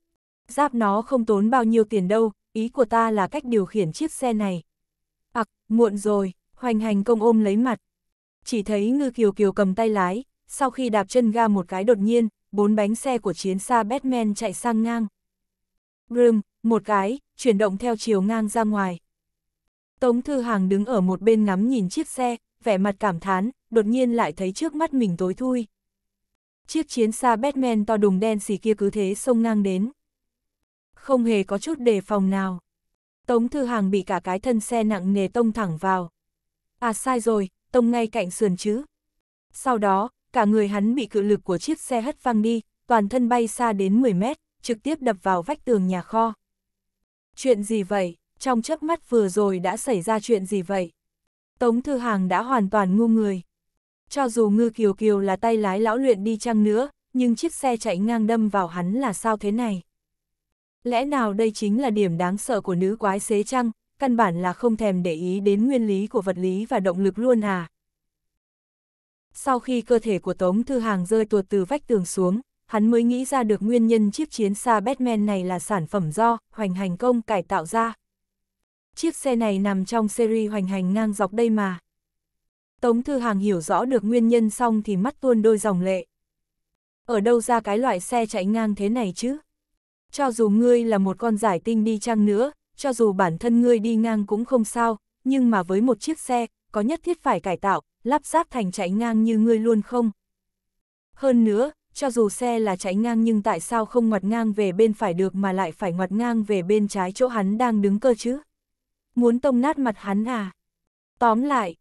Speaker 1: giáp nó không tốn bao nhiêu tiền đâu, ý của ta là cách điều khiển chiếc xe này. Ặc, muộn rồi, hoành hành công ôm lấy mặt. Chỉ thấy ngư kiều kiều cầm tay lái, sau khi đạp chân ga một cái đột nhiên, bốn bánh xe của chiến xa Batman chạy sang ngang. Brum, một cái, chuyển động theo chiều ngang ra ngoài. Tống Thư Hàng đứng ở một bên ngắm nhìn chiếc xe, vẻ mặt cảm thán, đột nhiên lại thấy trước mắt mình tối thui. Chiếc chiến xa Batman to đùng đen xì kia cứ thế xông ngang đến không hề có chút đề phòng nào. Tống Thư Hàng bị cả cái thân xe nặng nề tông thẳng vào. À sai rồi, tông ngay cạnh sườn chứ. Sau đó, cả người hắn bị cự lực của chiếc xe hất văng đi, toàn thân bay xa đến 10 mét, trực tiếp đập vào vách tường nhà kho. Chuyện gì vậy? Trong chớp mắt vừa rồi đã xảy ra chuyện gì vậy? Tống Thư Hàng đã hoàn toàn ngu người. Cho dù Ngư Kiều Kiều là tay lái lão luyện đi chăng nữa, nhưng chiếc xe chạy ngang đâm vào hắn là sao thế này? Lẽ nào đây chính là điểm đáng sợ của nữ quái xế chăng, căn bản là không thèm để ý đến nguyên lý của vật lý và động lực luôn à? Sau khi cơ thể của Tống Thư Hàng rơi tuột từ vách tường xuống, hắn mới nghĩ ra được nguyên nhân chiếc chiến xa Batman này là sản phẩm do hoành hành công cải tạo ra. Chiếc xe này nằm trong series hoành hành ngang dọc đây mà. Tống Thư Hàng hiểu rõ được nguyên nhân xong thì mắt tuôn đôi dòng lệ. Ở đâu ra cái loại xe chạy ngang thế này chứ? cho dù ngươi là một con giải tinh đi chăng nữa, cho dù bản thân ngươi đi ngang cũng không sao, nhưng mà với một chiếc xe, có nhất thiết phải cải tạo, lắp ráp thành chạy ngang như ngươi luôn không? Hơn nữa, cho dù xe là chạy ngang nhưng tại sao không ngoặt ngang về bên phải được mà lại phải ngoặt ngang về bên trái chỗ hắn đang đứng cơ chứ? Muốn tông nát mặt hắn à? Tóm lại,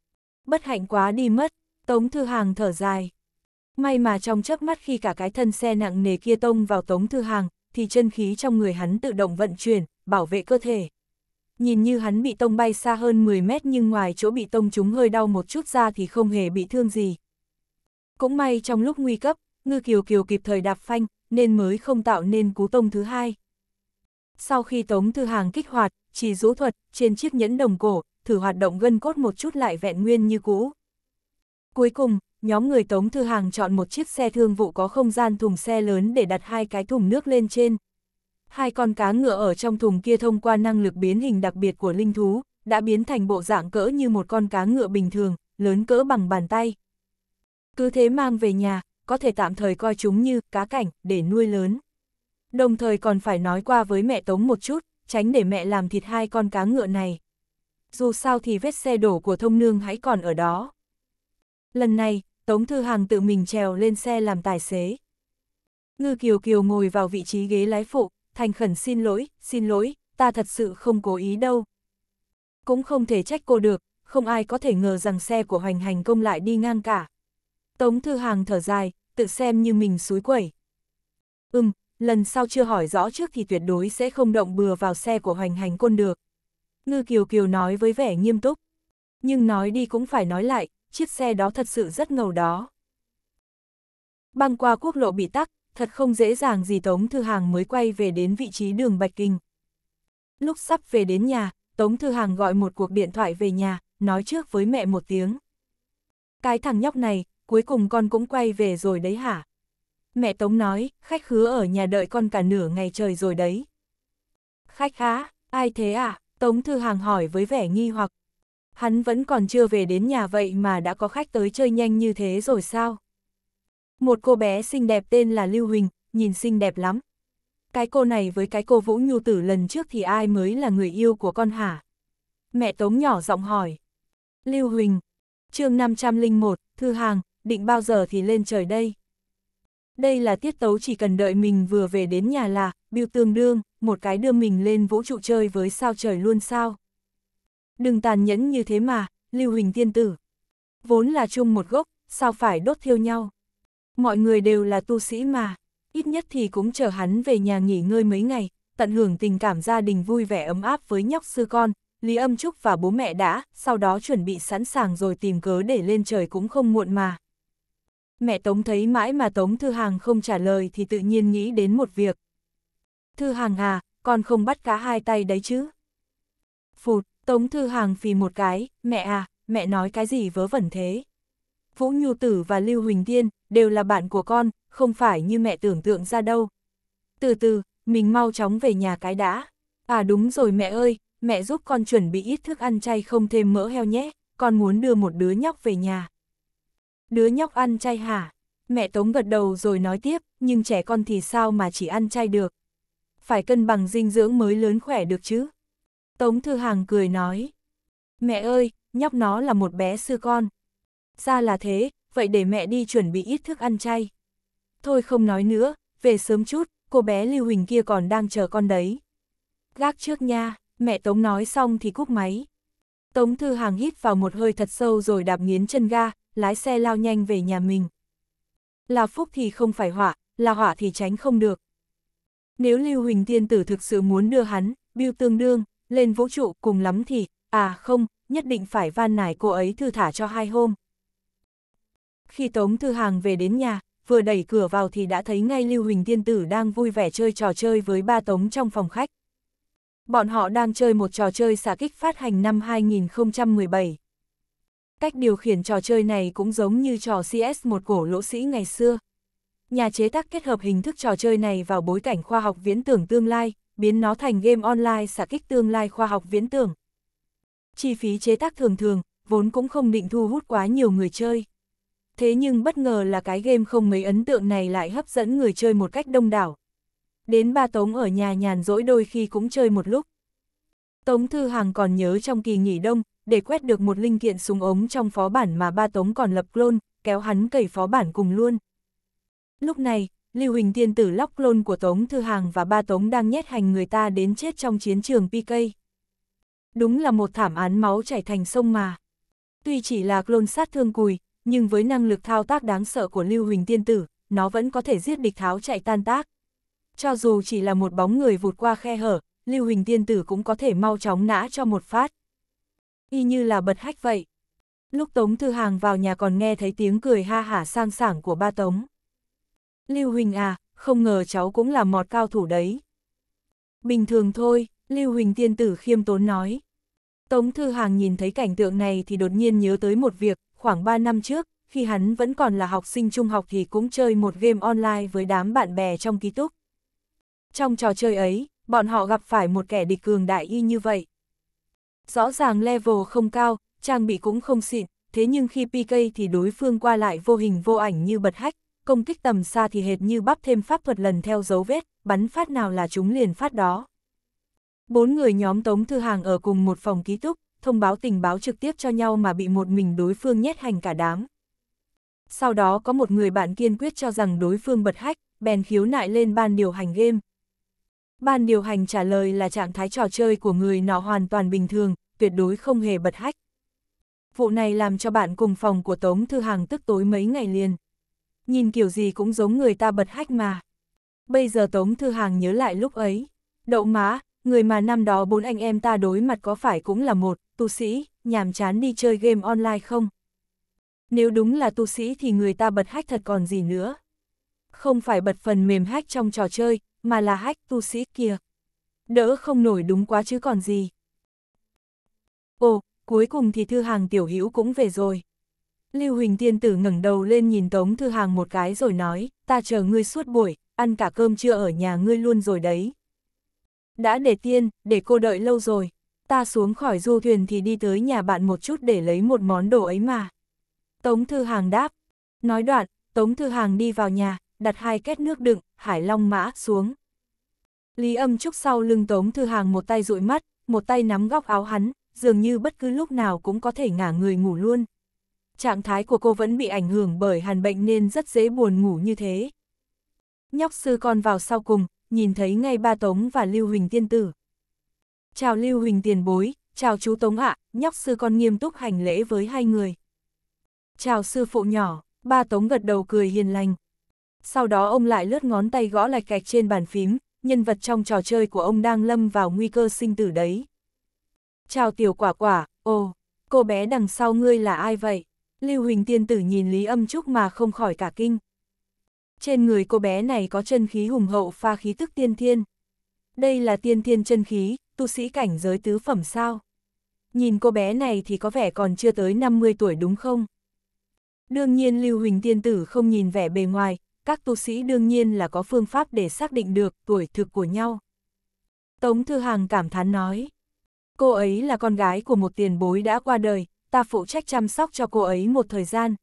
Speaker 1: bất hạnh quá đi mất, Tống Thư Hàng thở dài. May mà trong chớp mắt khi cả cái thân xe nặng nề kia tông vào Tống Thư Hàng, thì chân khí trong người hắn tự động vận chuyển, bảo vệ cơ thể. Nhìn như hắn bị tông bay xa hơn 10 mét nhưng ngoài chỗ bị tông chúng hơi đau một chút ra thì không hề bị thương gì. Cũng may trong lúc nguy cấp, ngư kiều kiều kịp thời đạp phanh, nên mới không tạo nên cú tông thứ hai. Sau khi tống thư hàng kích hoạt, chỉ rũ thuật, trên chiếc nhẫn đồng cổ, thử hoạt động gân cốt một chút lại vẹn nguyên như cũ. Cuối cùng, nhóm người Tống Thư Hàng chọn một chiếc xe thương vụ có không gian thùng xe lớn để đặt hai cái thùng nước lên trên. Hai con cá ngựa ở trong thùng kia thông qua năng lực biến hình đặc biệt của linh thú, đã biến thành bộ dạng cỡ như một con cá ngựa bình thường, lớn cỡ bằng bàn tay. Cứ thế mang về nhà, có thể tạm thời coi chúng như cá cảnh để nuôi lớn. Đồng thời còn phải nói qua với mẹ Tống một chút, tránh để mẹ làm thịt hai con cá ngựa này. Dù sao thì vết xe đổ của thông nương hãy còn ở đó. Lần này, Tống Thư Hàng tự mình trèo lên xe làm tài xế. Ngư Kiều Kiều ngồi vào vị trí ghế lái phụ, thành khẩn xin lỗi, xin lỗi, ta thật sự không cố ý đâu. Cũng không thể trách cô được, không ai có thể ngờ rằng xe của hoành hành công lại đi ngang cả. Tống Thư Hàng thở dài, tự xem như mình suối quẩy. Ừm, lần sau chưa hỏi rõ trước thì tuyệt đối sẽ không động bừa vào xe của hoành hành côn được. Ngư Kiều Kiều nói với vẻ nghiêm túc. Nhưng nói đi cũng phải nói lại, chiếc xe đó thật sự rất ngầu đó. Băng qua quốc lộ bị tắc, thật không dễ dàng gì Tống Thư Hàng mới quay về đến vị trí đường Bạch Kinh. Lúc sắp về đến nhà, Tống Thư Hàng gọi một cuộc điện thoại về nhà, nói trước với mẹ một tiếng. Cái thằng nhóc này, cuối cùng con cũng quay về rồi đấy hả? Mẹ Tống nói, khách hứa ở nhà đợi con cả nửa ngày trời rồi đấy. Khách há, ai thế à? Tống Thư Hàng hỏi với vẻ nghi hoặc hắn vẫn còn chưa về đến nhà vậy mà đã có khách tới chơi nhanh như thế rồi sao? Một cô bé xinh đẹp tên là Lưu Huỳnh, nhìn xinh đẹp lắm. Cái cô này với cái cô Vũ Nhu Tử lần trước thì ai mới là người yêu của con hả? Mẹ Tống nhỏ giọng hỏi. Lưu Huỳnh, chương 501, thư hàng, định bao giờ thì lên trời đây? Đây là tiết tấu chỉ cần đợi mình vừa về đến nhà là, biêu tương đương, một cái đưa mình lên vũ trụ chơi với sao trời luôn sao đừng tàn nhẫn như thế mà, lưu huỳnh tiên tử. Vốn là chung một gốc, sao phải đốt thiêu nhau. Mọi người đều là tu sĩ mà, ít nhất thì cũng chờ hắn về nhà nghỉ ngơi mấy ngày, tận hưởng tình cảm gia đình vui vẻ ấm áp với nhóc sư con, Lý Âm Trúc và bố mẹ đã, sau đó chuẩn bị sẵn sàng rồi tìm cớ để lên trời cũng không muộn mà. Mẹ Tống thấy mãi mà Tống Thư Hàng không trả lời thì tự nhiên nghĩ đến một việc. Thư Hàng à, con không bắt cá hai tay đấy chứ. Phụt, Tống Thư Hàng phì một cái, mẹ à, mẹ nói cái gì vớ vẩn thế. Vũ Nhu Tử và Lưu Huỳnh Tiên đều là bạn của con, không phải như mẹ tưởng tượng ra đâu. Từ từ, mình mau chóng về nhà cái đã. À đúng rồi mẹ ơi, mẹ giúp con chuẩn bị ít thức ăn chay không thêm mỡ heo nhé, con muốn đưa một đứa nhóc về nhà. Đứa nhóc ăn chay hả? Mẹ Tống gật đầu rồi nói tiếp, nhưng trẻ con thì sao mà chỉ ăn chay được? Phải cân bằng dinh dưỡng mới lớn khỏe được chứ? Tống Thư Hàng cười nói. Mẹ ơi, nhóc nó là một bé sư con. Ra là thế, vậy để mẹ đi chuẩn bị ít thức ăn chay. Thôi không nói nữa, về sớm chút, cô bé Lưu Huỳnh kia còn đang chờ con đấy. Gác trước nha, mẹ Tống nói xong thì cúp máy. Tống Thư Hàng hít vào một hơi thật sâu rồi đạp nghiến chân ga, lái xe lao nhanh về nhà mình. Là phúc thì không phải họa, là họa thì tránh không được. Nếu Lưu Huỳnh Tiên Tử thực sự muốn đưa hắn, biêu tương đương, lên vũ trụ cùng lắm thì, à không, nhất định phải van nài cô ấy thư thả cho hai hôm. Khi Tống Thư Hàng về đến nhà, vừa đẩy cửa vào thì đã thấy ngay Lưu Huỳnh Tiên Tử đang vui vẻ chơi trò chơi với ba Tống trong phòng khách. Bọn họ đang chơi một trò chơi xả kích phát hành năm 2017. Cách điều khiển trò chơi này cũng giống như trò CS một cổ lỗ sĩ ngày xưa. Nhà chế tác kết hợp hình thức trò chơi này vào bối cảnh khoa học viễn tưởng tương lai, biến nó thành game online xả kích tương lai khoa học viễn tưởng. Chi phí chế tác thường thường, vốn cũng không định thu hút quá nhiều người chơi. Thế nhưng bất ngờ là cái game không mấy ấn tượng này lại hấp dẫn người chơi một cách đông đảo. Đến ba Tống ở nhà nhàn rỗi đôi khi cũng chơi một lúc. Tống Thư Hàng còn nhớ trong kỳ nghỉ đông, để quét được một linh kiện súng ống trong phó bản mà ba Tống còn lập clone, kéo hắn cẩy phó bản cùng luôn. Lúc này, Lưu Huỳnh Thiên tử lóc lôn của Tống Thư Hàng và ba Tống đang nhét hành người ta đến chết trong chiến trường PK. Đúng là một thảm án máu chảy thành sông mà. Tuy chỉ là lôn sát thương cùi, nhưng với năng lực thao tác đáng sợ của Lưu Huỳnh Thiên tử, nó vẫn có thể giết địch tháo chạy tan tác. Cho dù chỉ là một bóng người vụt qua khe hở, Lưu Huỳnh Thiên tử cũng có thể mau chóng nã cho một phát. Y như là bật hách vậy. Lúc Tống Thư Hàng vào nhà còn nghe thấy tiếng cười ha hả sang sảng của ba Tống. Lưu Huỳnh à, không ngờ cháu cũng là mọt cao thủ đấy. Bình thường thôi, Lưu Huỳnh tiên tử khiêm tốn nói. Tống Thư Hàng nhìn thấy cảnh tượng này thì đột nhiên nhớ tới một việc, khoảng 3 năm trước, khi hắn vẫn còn là học sinh trung học thì cũng chơi một game online với đám bạn bè trong ký túc. Trong trò chơi ấy, bọn họ gặp phải một kẻ địch cường đại y như vậy. Rõ ràng level không cao, trang bị cũng không xịn, thế nhưng khi PK thì đối phương qua lại vô hình vô ảnh như bật hách, công kích tầm xa thì hệt như bắp thêm pháp thuật lần theo dấu vết, bắn phát nào là chúng liền phát đó. Bốn người nhóm Tống Thư Hàng ở cùng một phòng ký túc, thông báo tình báo trực tiếp cho nhau mà bị một mình đối phương nhét hành cả đám. Sau đó có một người bạn kiên quyết cho rằng đối phương bật hách, bèn khiếu nại lên ban điều hành game. Ban điều hành trả lời là trạng thái trò chơi của người nọ hoàn toàn bình thường, tuyệt đối không hề bật hách. Vụ này làm cho bạn cùng phòng của Tống Thư Hàng tức tối mấy ngày liền nhìn kiểu gì cũng giống người ta bật hách mà. Bây giờ Tống Thư Hàng nhớ lại lúc ấy. Đậu má, người mà năm đó bốn anh em ta đối mặt có phải cũng là một, tu sĩ, nhàm chán đi chơi game online không? Nếu đúng là tu sĩ thì người ta bật hách thật còn gì nữa. Không phải bật phần mềm hách trong trò chơi, mà là hách tu sĩ kia. Đỡ không nổi đúng quá chứ còn gì. Ồ, cuối cùng thì Thư Hàng tiểu hữu cũng về rồi. Lưu Huỳnh Tiên Tử ngẩng đầu lên nhìn Tống Thư Hàng một cái rồi nói, ta chờ ngươi suốt buổi, ăn cả cơm trưa ở nhà ngươi luôn rồi đấy. Đã để tiên, để cô đợi lâu rồi, ta xuống khỏi du thuyền thì đi tới nhà bạn một chút để lấy một món đồ ấy mà. Tống Thư Hàng đáp, nói đoạn, Tống Thư Hàng đi vào nhà, đặt hai két nước đựng, hải long mã xuống. Lý âm trúc sau lưng Tống Thư Hàng một tay dụi mắt, một tay nắm góc áo hắn, dường như bất cứ lúc nào cũng có thể ngả người ngủ luôn trạng thái của cô vẫn bị ảnh hưởng bởi hàn bệnh nên rất dễ buồn ngủ như thế. Nhóc sư con vào sau cùng, nhìn thấy ngay ba Tống và Lưu Huỳnh tiên tử. Chào Lưu Huỳnh tiền bối, chào chú Tống ạ, nhóc sư con nghiêm túc hành lễ với hai người. Chào sư phụ nhỏ, ba Tống gật đầu cười hiền lành. Sau đó ông lại lướt ngón tay gõ lạch cạch trên bàn phím, nhân vật trong trò chơi của ông đang lâm vào nguy cơ sinh tử đấy. Chào tiểu quả quả, ồ, cô bé đằng sau ngươi là ai vậy? Lưu Huỳnh tiên tử nhìn Lý Âm Trúc mà không khỏi cả kinh. Trên người cô bé này có chân khí hùng hậu pha khí tức tiên thiên. Đây là tiên thiên chân khí, tu sĩ cảnh giới tứ phẩm sao. Nhìn cô bé này thì có vẻ còn chưa tới 50 tuổi đúng không? Đương nhiên Lưu Huỳnh tiên tử không nhìn vẻ bề ngoài, các tu sĩ đương nhiên là có phương pháp để xác định được tuổi thực của nhau. Tống Thư Hàng cảm thán nói, cô ấy là con gái của một tiền bối đã qua đời, ta phụ trách chăm sóc cho cô ấy một thời gian.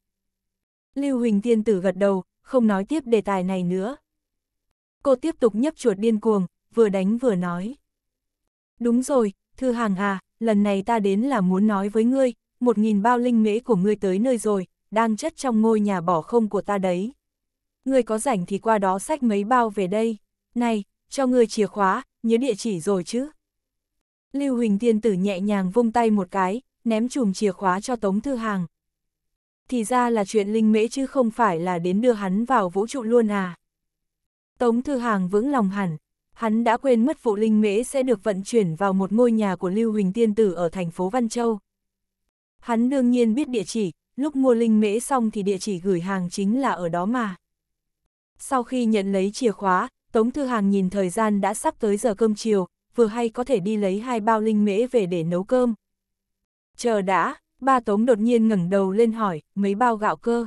Speaker 1: Lưu Huỳnh Tiên Tử gật đầu, không nói tiếp đề tài này nữa. Cô tiếp tục nhấp chuột điên cuồng, vừa đánh vừa nói. Đúng rồi, Thư Hàng à, lần này ta đến là muốn nói với ngươi, một nghìn bao linh mễ của ngươi tới nơi rồi, đang chất trong ngôi nhà bỏ không của ta đấy. Ngươi có rảnh thì qua đó sách mấy bao về đây. Này, cho ngươi chìa khóa, nhớ địa chỉ rồi chứ. Lưu Huỳnh Tiên Tử nhẹ nhàng vung tay một cái, ném chùm chìa khóa cho Tống Thư Hàng. Thì ra là chuyện linh mễ chứ không phải là đến đưa hắn vào vũ trụ luôn à. Tống Thư Hàng vững lòng hẳn, hắn đã quên mất phụ linh mễ sẽ được vận chuyển vào một ngôi nhà của Lưu Huỳnh Tiên Tử ở thành phố Văn Châu. Hắn đương nhiên biết địa chỉ, lúc mua linh mễ xong thì địa chỉ gửi hàng chính là ở đó mà. Sau khi nhận lấy chìa khóa, Tống Thư Hàng nhìn thời gian đã sắp tới giờ cơm chiều, vừa hay có thể đi lấy hai bao linh mễ về để nấu cơm. Chờ đã, ba tống đột nhiên ngẩng đầu lên hỏi, mấy bao gạo cơ.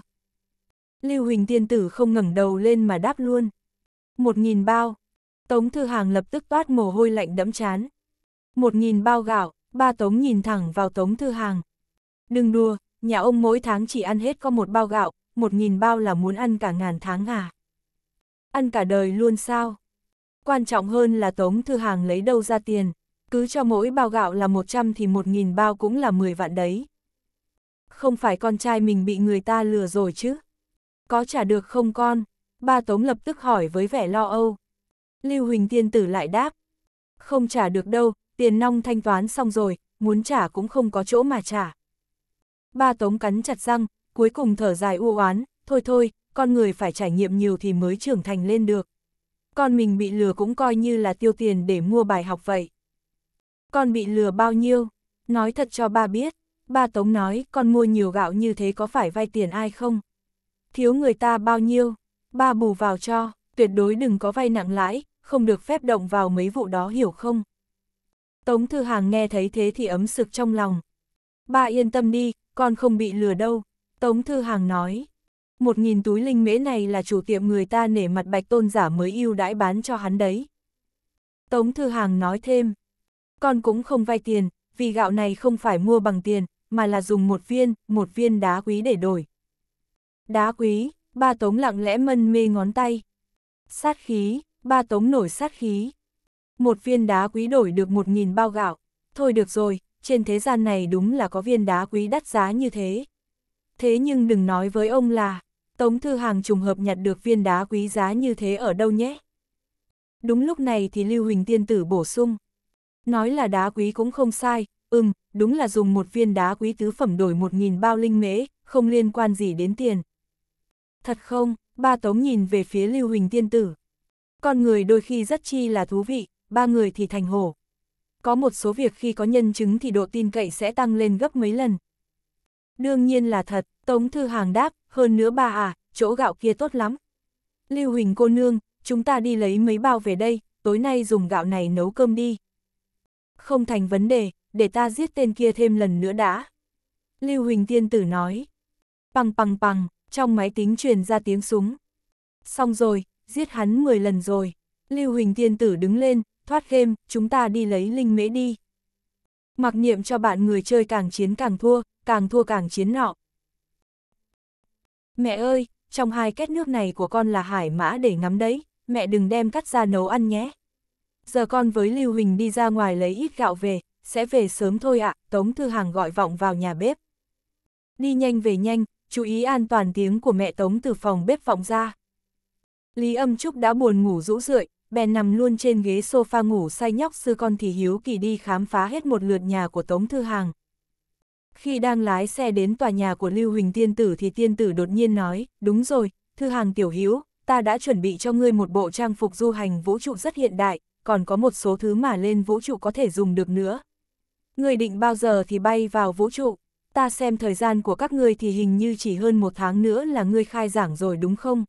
Speaker 1: Lưu Huỳnh tiên tử không ngẩng đầu lên mà đáp luôn. Một nghìn bao. Tống Thư Hàng lập tức toát mồ hôi lạnh đẫm chán. Một nghìn bao gạo, ba Tống nhìn thẳng vào Tống Thư Hàng. Đừng đùa, nhà ông mỗi tháng chỉ ăn hết có một bao gạo, một nghìn bao là muốn ăn cả ngàn tháng à. Ăn cả đời luôn sao? Quan trọng hơn là Tống Thư Hàng lấy đâu ra tiền cứ cho mỗi bao gạo là 100 thì 1.000 bao cũng là 10 vạn đấy. Không phải con trai mình bị người ta lừa rồi chứ? Có trả được không con? Ba Tống lập tức hỏi với vẻ lo âu. Lưu Huỳnh Tiên Tử lại đáp. Không trả được đâu, tiền nong thanh toán xong rồi, muốn trả cũng không có chỗ mà trả. Ba Tống cắn chặt răng, cuối cùng thở dài u oán, thôi thôi, con người phải trải nghiệm nhiều thì mới trưởng thành lên được. Con mình bị lừa cũng coi như là tiêu tiền để mua bài học vậy. Con bị lừa bao nhiêu? Nói thật cho ba biết. Ba Tống nói, con mua nhiều gạo như thế có phải vay tiền ai không? Thiếu người ta bao nhiêu? Ba bù vào cho, tuyệt đối đừng có vay nặng lãi, không được phép động vào mấy vụ đó hiểu không? Tống Thư Hàng nghe thấy thế thì ấm sực trong lòng. Ba yên tâm đi, con không bị lừa đâu. Tống Thư Hàng nói. Một nghìn túi linh mễ này là chủ tiệm người ta nể mặt bạch tôn giả mới yêu đãi bán cho hắn đấy. Tống Thư Hàng nói thêm. Con cũng không vay tiền, vì gạo này không phải mua bằng tiền, mà là dùng một viên, một viên đá quý để đổi. Đá quý, ba tống lặng lẽ mân mê ngón tay. Sát khí, ba tống nổi sát khí. Một viên đá quý đổi được một nghìn bao gạo. Thôi được rồi, trên thế gian này đúng là có viên đá quý đắt giá như thế. Thế nhưng đừng nói với ông là, Tống Thư Hàng trùng hợp nhặt được viên đá quý giá như thế ở đâu nhé. Đúng lúc này thì Lưu Huỳnh Tiên Tử bổ sung. Nói là đá quý cũng không sai, ừm, đúng là dùng một viên đá quý tứ phẩm đổi một nghìn bao linh mễ, không liên quan gì đến tiền. Thật không, ba tống nhìn về phía lưu huỳnh tiên tử. Con người đôi khi rất chi là thú vị, ba người thì thành hổ. Có một số việc khi có nhân chứng thì độ tin cậy sẽ tăng lên gấp mấy lần. Đương nhiên là thật, Tống Thư Hàng đáp, hơn nữa ba à, chỗ gạo kia tốt lắm. Lưu Huỳnh cô nương, chúng ta đi lấy mấy bao về đây, tối nay dùng gạo này nấu cơm đi. Không thành vấn đề, để ta giết tên kia thêm lần nữa đã. Lưu Huỳnh Tiên Tử nói. Pằng pằng pằng, trong máy tính truyền ra tiếng súng. Xong rồi, giết hắn 10 lần rồi. Lưu Huỳnh Tiên Tử đứng lên, thoát game, chúng ta đi lấy linh mễ đi. Mặc niệm cho bạn người chơi càng chiến càng thua, càng thua càng chiến nọ. Mẹ ơi, trong hai két nước này của con là hải mã để ngắm đấy, mẹ đừng đem cắt ra nấu ăn nhé giờ con với Lưu Huỳnh đi ra ngoài lấy ít gạo về, sẽ về sớm thôi ạ, à, Tống Thư Hàng gọi vọng vào nhà bếp. Đi nhanh về nhanh, chú ý an toàn tiếng của mẹ Tống từ phòng bếp vọng ra. Lý âm trúc đã buồn ngủ rũ rượi, bèn nằm luôn trên ghế sofa ngủ say nhóc sư con thì hiếu kỳ đi khám phá hết một lượt nhà của Tống Thư Hàng. Khi đang lái xe đến tòa nhà của Lưu Huỳnh Tiên Tử thì Tiên Tử đột nhiên nói, đúng rồi, Thư Hàng tiểu hiếu, ta đã chuẩn bị cho ngươi một bộ trang phục du hành vũ trụ rất hiện đại, còn có một số thứ mà lên vũ trụ có thể dùng được nữa. Người định bao giờ thì bay vào vũ trụ, ta xem thời gian của các ngươi thì hình như chỉ hơn một tháng nữa là ngươi khai giảng rồi đúng không?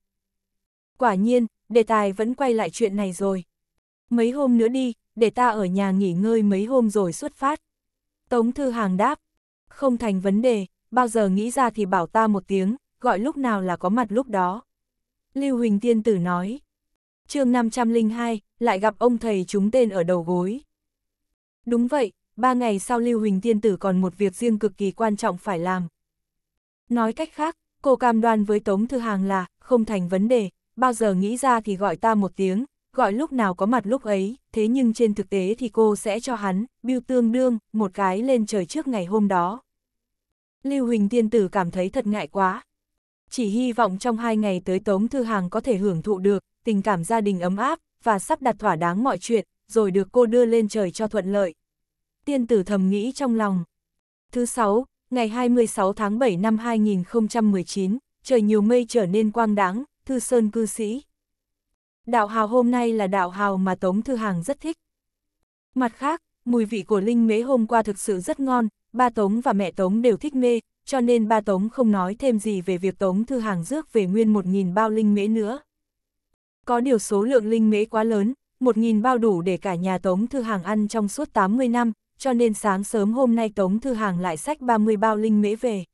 Speaker 1: Quả nhiên, đề tài vẫn quay lại chuyện này rồi. Mấy hôm nữa đi, để ta ở nhà nghỉ ngơi mấy hôm rồi xuất phát. Tống Thư Hàng đáp, không thành vấn đề, bao giờ nghĩ ra thì bảo ta một tiếng, gọi lúc nào là có mặt lúc đó. Lưu Huỳnh Tiên Tử nói, chương 502, lại gặp ông thầy chúng tên ở đầu gối. Đúng vậy, ba ngày sau Lưu Huỳnh Tiên Tử còn một việc riêng cực kỳ quan trọng phải làm. Nói cách khác, cô cam đoan với Tống Thư Hàng là, không thành vấn đề, bao giờ nghĩ ra thì gọi ta một tiếng, gọi lúc nào có mặt lúc ấy, thế nhưng trên thực tế thì cô sẽ cho hắn, biêu tương đương, một cái lên trời trước ngày hôm đó. Lưu Huỳnh Tiên Tử cảm thấy thật ngại quá. Chỉ hy vọng trong hai ngày tới Tống Thư Hàng có thể hưởng thụ được, tình cảm gia đình ấm áp, và sắp đặt thỏa đáng mọi chuyện, rồi được cô đưa lên trời cho thuận lợi. Tiên tử thầm nghĩ trong lòng. Thứ sáu, ngày 26 tháng 7 năm 2019, trời nhiều mây trở nên quang đáng, Thư Sơn cư sĩ. Đạo hào hôm nay là đạo hào mà Tống Thư Hàng rất thích. Mặt khác, mùi vị của Linh mế hôm qua thực sự rất ngon, ba Tống và mẹ Tống đều thích mê, cho nên ba Tống không nói thêm gì về việc Tống Thư Hàng rước về nguyên một nghìn bao Linh mế nữa. Có điều số lượng linh mễ quá lớn, một nghìn bao đủ để cả nhà Tống Thư Hàng ăn trong suốt 80 năm, cho nên sáng sớm hôm nay Tống Thư Hàng lại sách 30 bao linh mễ về.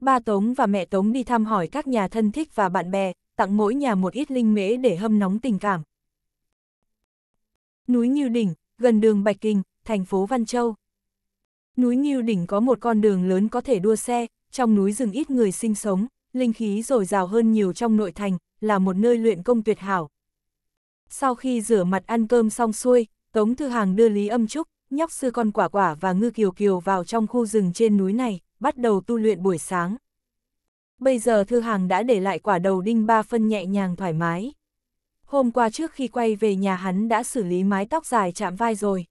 Speaker 1: Ba Tống và mẹ Tống đi thăm hỏi các nhà thân thích và bạn bè, tặng mỗi nhà một ít linh mễ để hâm nóng tình cảm. Núi Nghiêu Đỉnh, gần đường Bạch Kinh, thành phố Văn Châu. Núi Nghiêu Đỉnh có một con đường lớn có thể đua xe, trong núi rừng ít người sinh sống, linh khí dồi dào hơn nhiều trong nội thành, là một nơi luyện công tuyệt hảo. Sau khi rửa mặt ăn cơm xong xuôi, Tống Thư Hàng đưa Lý Âm Trúc, nhóc sư con quả quả và ngư kiều kiều vào trong khu rừng trên núi này, bắt đầu tu luyện buổi sáng. Bây giờ Thư Hàng đã để lại quả đầu đinh ba phân nhẹ nhàng thoải mái. Hôm qua trước khi quay về nhà hắn đã xử lý mái tóc dài chạm vai rồi.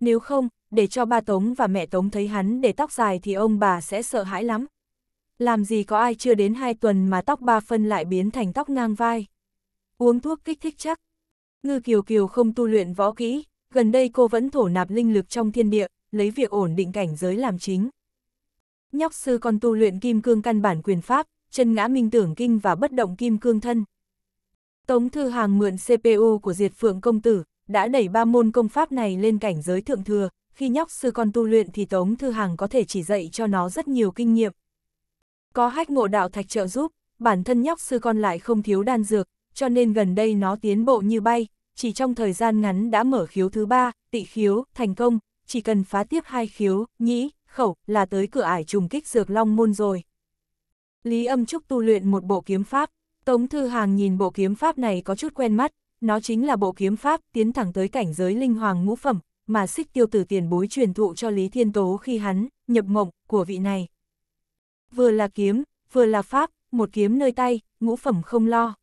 Speaker 1: Nếu không, để cho ba Tống và mẹ Tống thấy hắn để tóc dài thì ông bà sẽ sợ hãi lắm làm gì có ai chưa đến hai tuần mà tóc ba phân lại biến thành tóc ngang vai. Uống thuốc kích thích chắc. Ngư Kiều Kiều không tu luyện võ kỹ, gần đây cô vẫn thổ nạp linh lực trong thiên địa, lấy việc ổn định cảnh giới làm chính. Nhóc sư còn tu luyện kim cương căn bản quyền pháp, chân ngã minh tưởng kinh và bất động kim cương thân. Tống Thư Hàng mượn CPU của Diệt Phượng Công Tử, đã đẩy ba môn công pháp này lên cảnh giới thượng thừa, khi nhóc sư con tu luyện thì Tống Thư Hàng có thể chỉ dạy cho nó rất nhiều kinh nghiệm, có hách ngộ đạo thạch trợ giúp, bản thân nhóc sư con lại không thiếu đan dược, cho nên gần đây nó tiến bộ như bay, chỉ trong thời gian ngắn đã mở khiếu thứ ba, tị khiếu, thành công, chỉ cần phá tiếp hai khiếu, nhĩ, khẩu, là tới cửa ải trùng kích dược long môn rồi. Lý âm trúc tu luyện một bộ kiếm pháp, Tống Thư Hàng nhìn bộ kiếm pháp này có chút quen mắt, nó chính là bộ kiếm pháp tiến thẳng tới cảnh giới linh hoàng ngũ phẩm, mà xích tiêu tử tiền bối truyền thụ cho Lý Thiên Tố khi hắn, nhập mộng, của vị này vừa là kiếm, vừa là pháp, một kiếm nơi tay, ngũ phẩm không lo.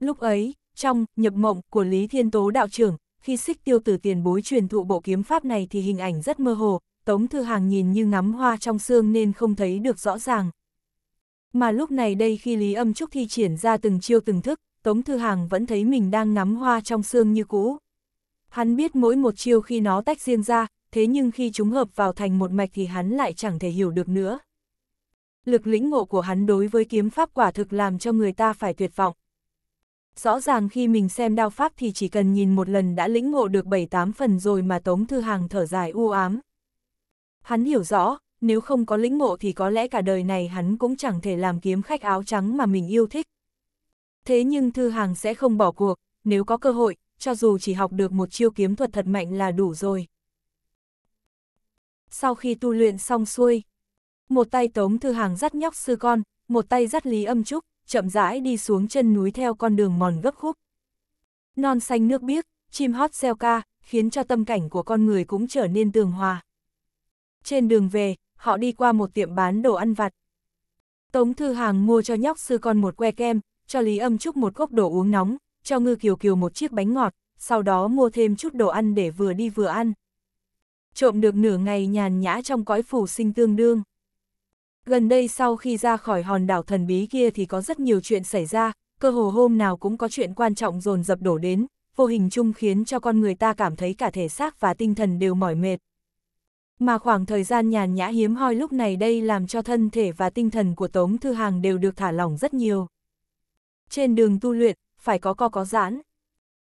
Speaker 1: Lúc ấy, trong nhập mộng của Lý Thiên Tố đạo trưởng, khi xích tiêu tử tiền bối truyền thụ bộ kiếm pháp này thì hình ảnh rất mơ hồ, Tống Thư Hàng nhìn như ngắm hoa trong xương nên không thấy được rõ ràng. Mà lúc này đây khi Lý Âm Trúc thi triển ra từng chiêu từng thức, Tống Thư Hàng vẫn thấy mình đang ngắm hoa trong xương như cũ. Hắn biết mỗi một chiêu khi nó tách riêng ra, thế nhưng khi chúng hợp vào thành một mạch thì hắn lại chẳng thể hiểu được nữa lực lĩnh ngộ của hắn đối với kiếm pháp quả thực làm cho người ta phải tuyệt vọng. Rõ ràng khi mình xem đao pháp thì chỉ cần nhìn một lần đã lĩnh ngộ được 7-8 phần rồi mà Tống Thư Hàng thở dài u ám. Hắn hiểu rõ, nếu không có lĩnh ngộ thì có lẽ cả đời này hắn cũng chẳng thể làm kiếm khách áo trắng mà mình yêu thích. Thế nhưng Thư Hàng sẽ không bỏ cuộc, nếu có cơ hội, cho dù chỉ học được một chiêu kiếm thuật thật mạnh là đủ rồi. Sau khi tu luyện xong xuôi, một tay Tống Thư Hàng dắt nhóc sư con, một tay dắt Lý Âm Trúc, chậm rãi đi xuống chân núi theo con đường mòn gấp khúc. Non xanh nước biếc, chim hót xeo ca, khiến cho tâm cảnh của con người cũng trở nên tường hòa. Trên đường về, họ đi qua một tiệm bán đồ ăn vặt. Tống Thư Hàng mua cho nhóc sư con một que kem, cho Lý Âm Trúc một cốc đồ uống nóng, cho Ngư Kiều Kiều một chiếc bánh ngọt, sau đó mua thêm chút đồ ăn để vừa đi vừa ăn. Trộm được nửa ngày nhàn nhã trong cõi phủ sinh tương đương. Gần đây sau khi ra khỏi hòn đảo thần bí kia thì có rất nhiều chuyện xảy ra, cơ hồ hôm nào cũng có chuyện quan trọng dồn dập đổ đến, vô hình chung khiến cho con người ta cảm thấy cả thể xác và tinh thần đều mỏi mệt. Mà khoảng thời gian nhàn nhã hiếm hoi lúc này đây làm cho thân thể và tinh thần của Tống Thư Hàng đều được thả lỏng rất nhiều. Trên đường tu luyện, phải có co có giãn.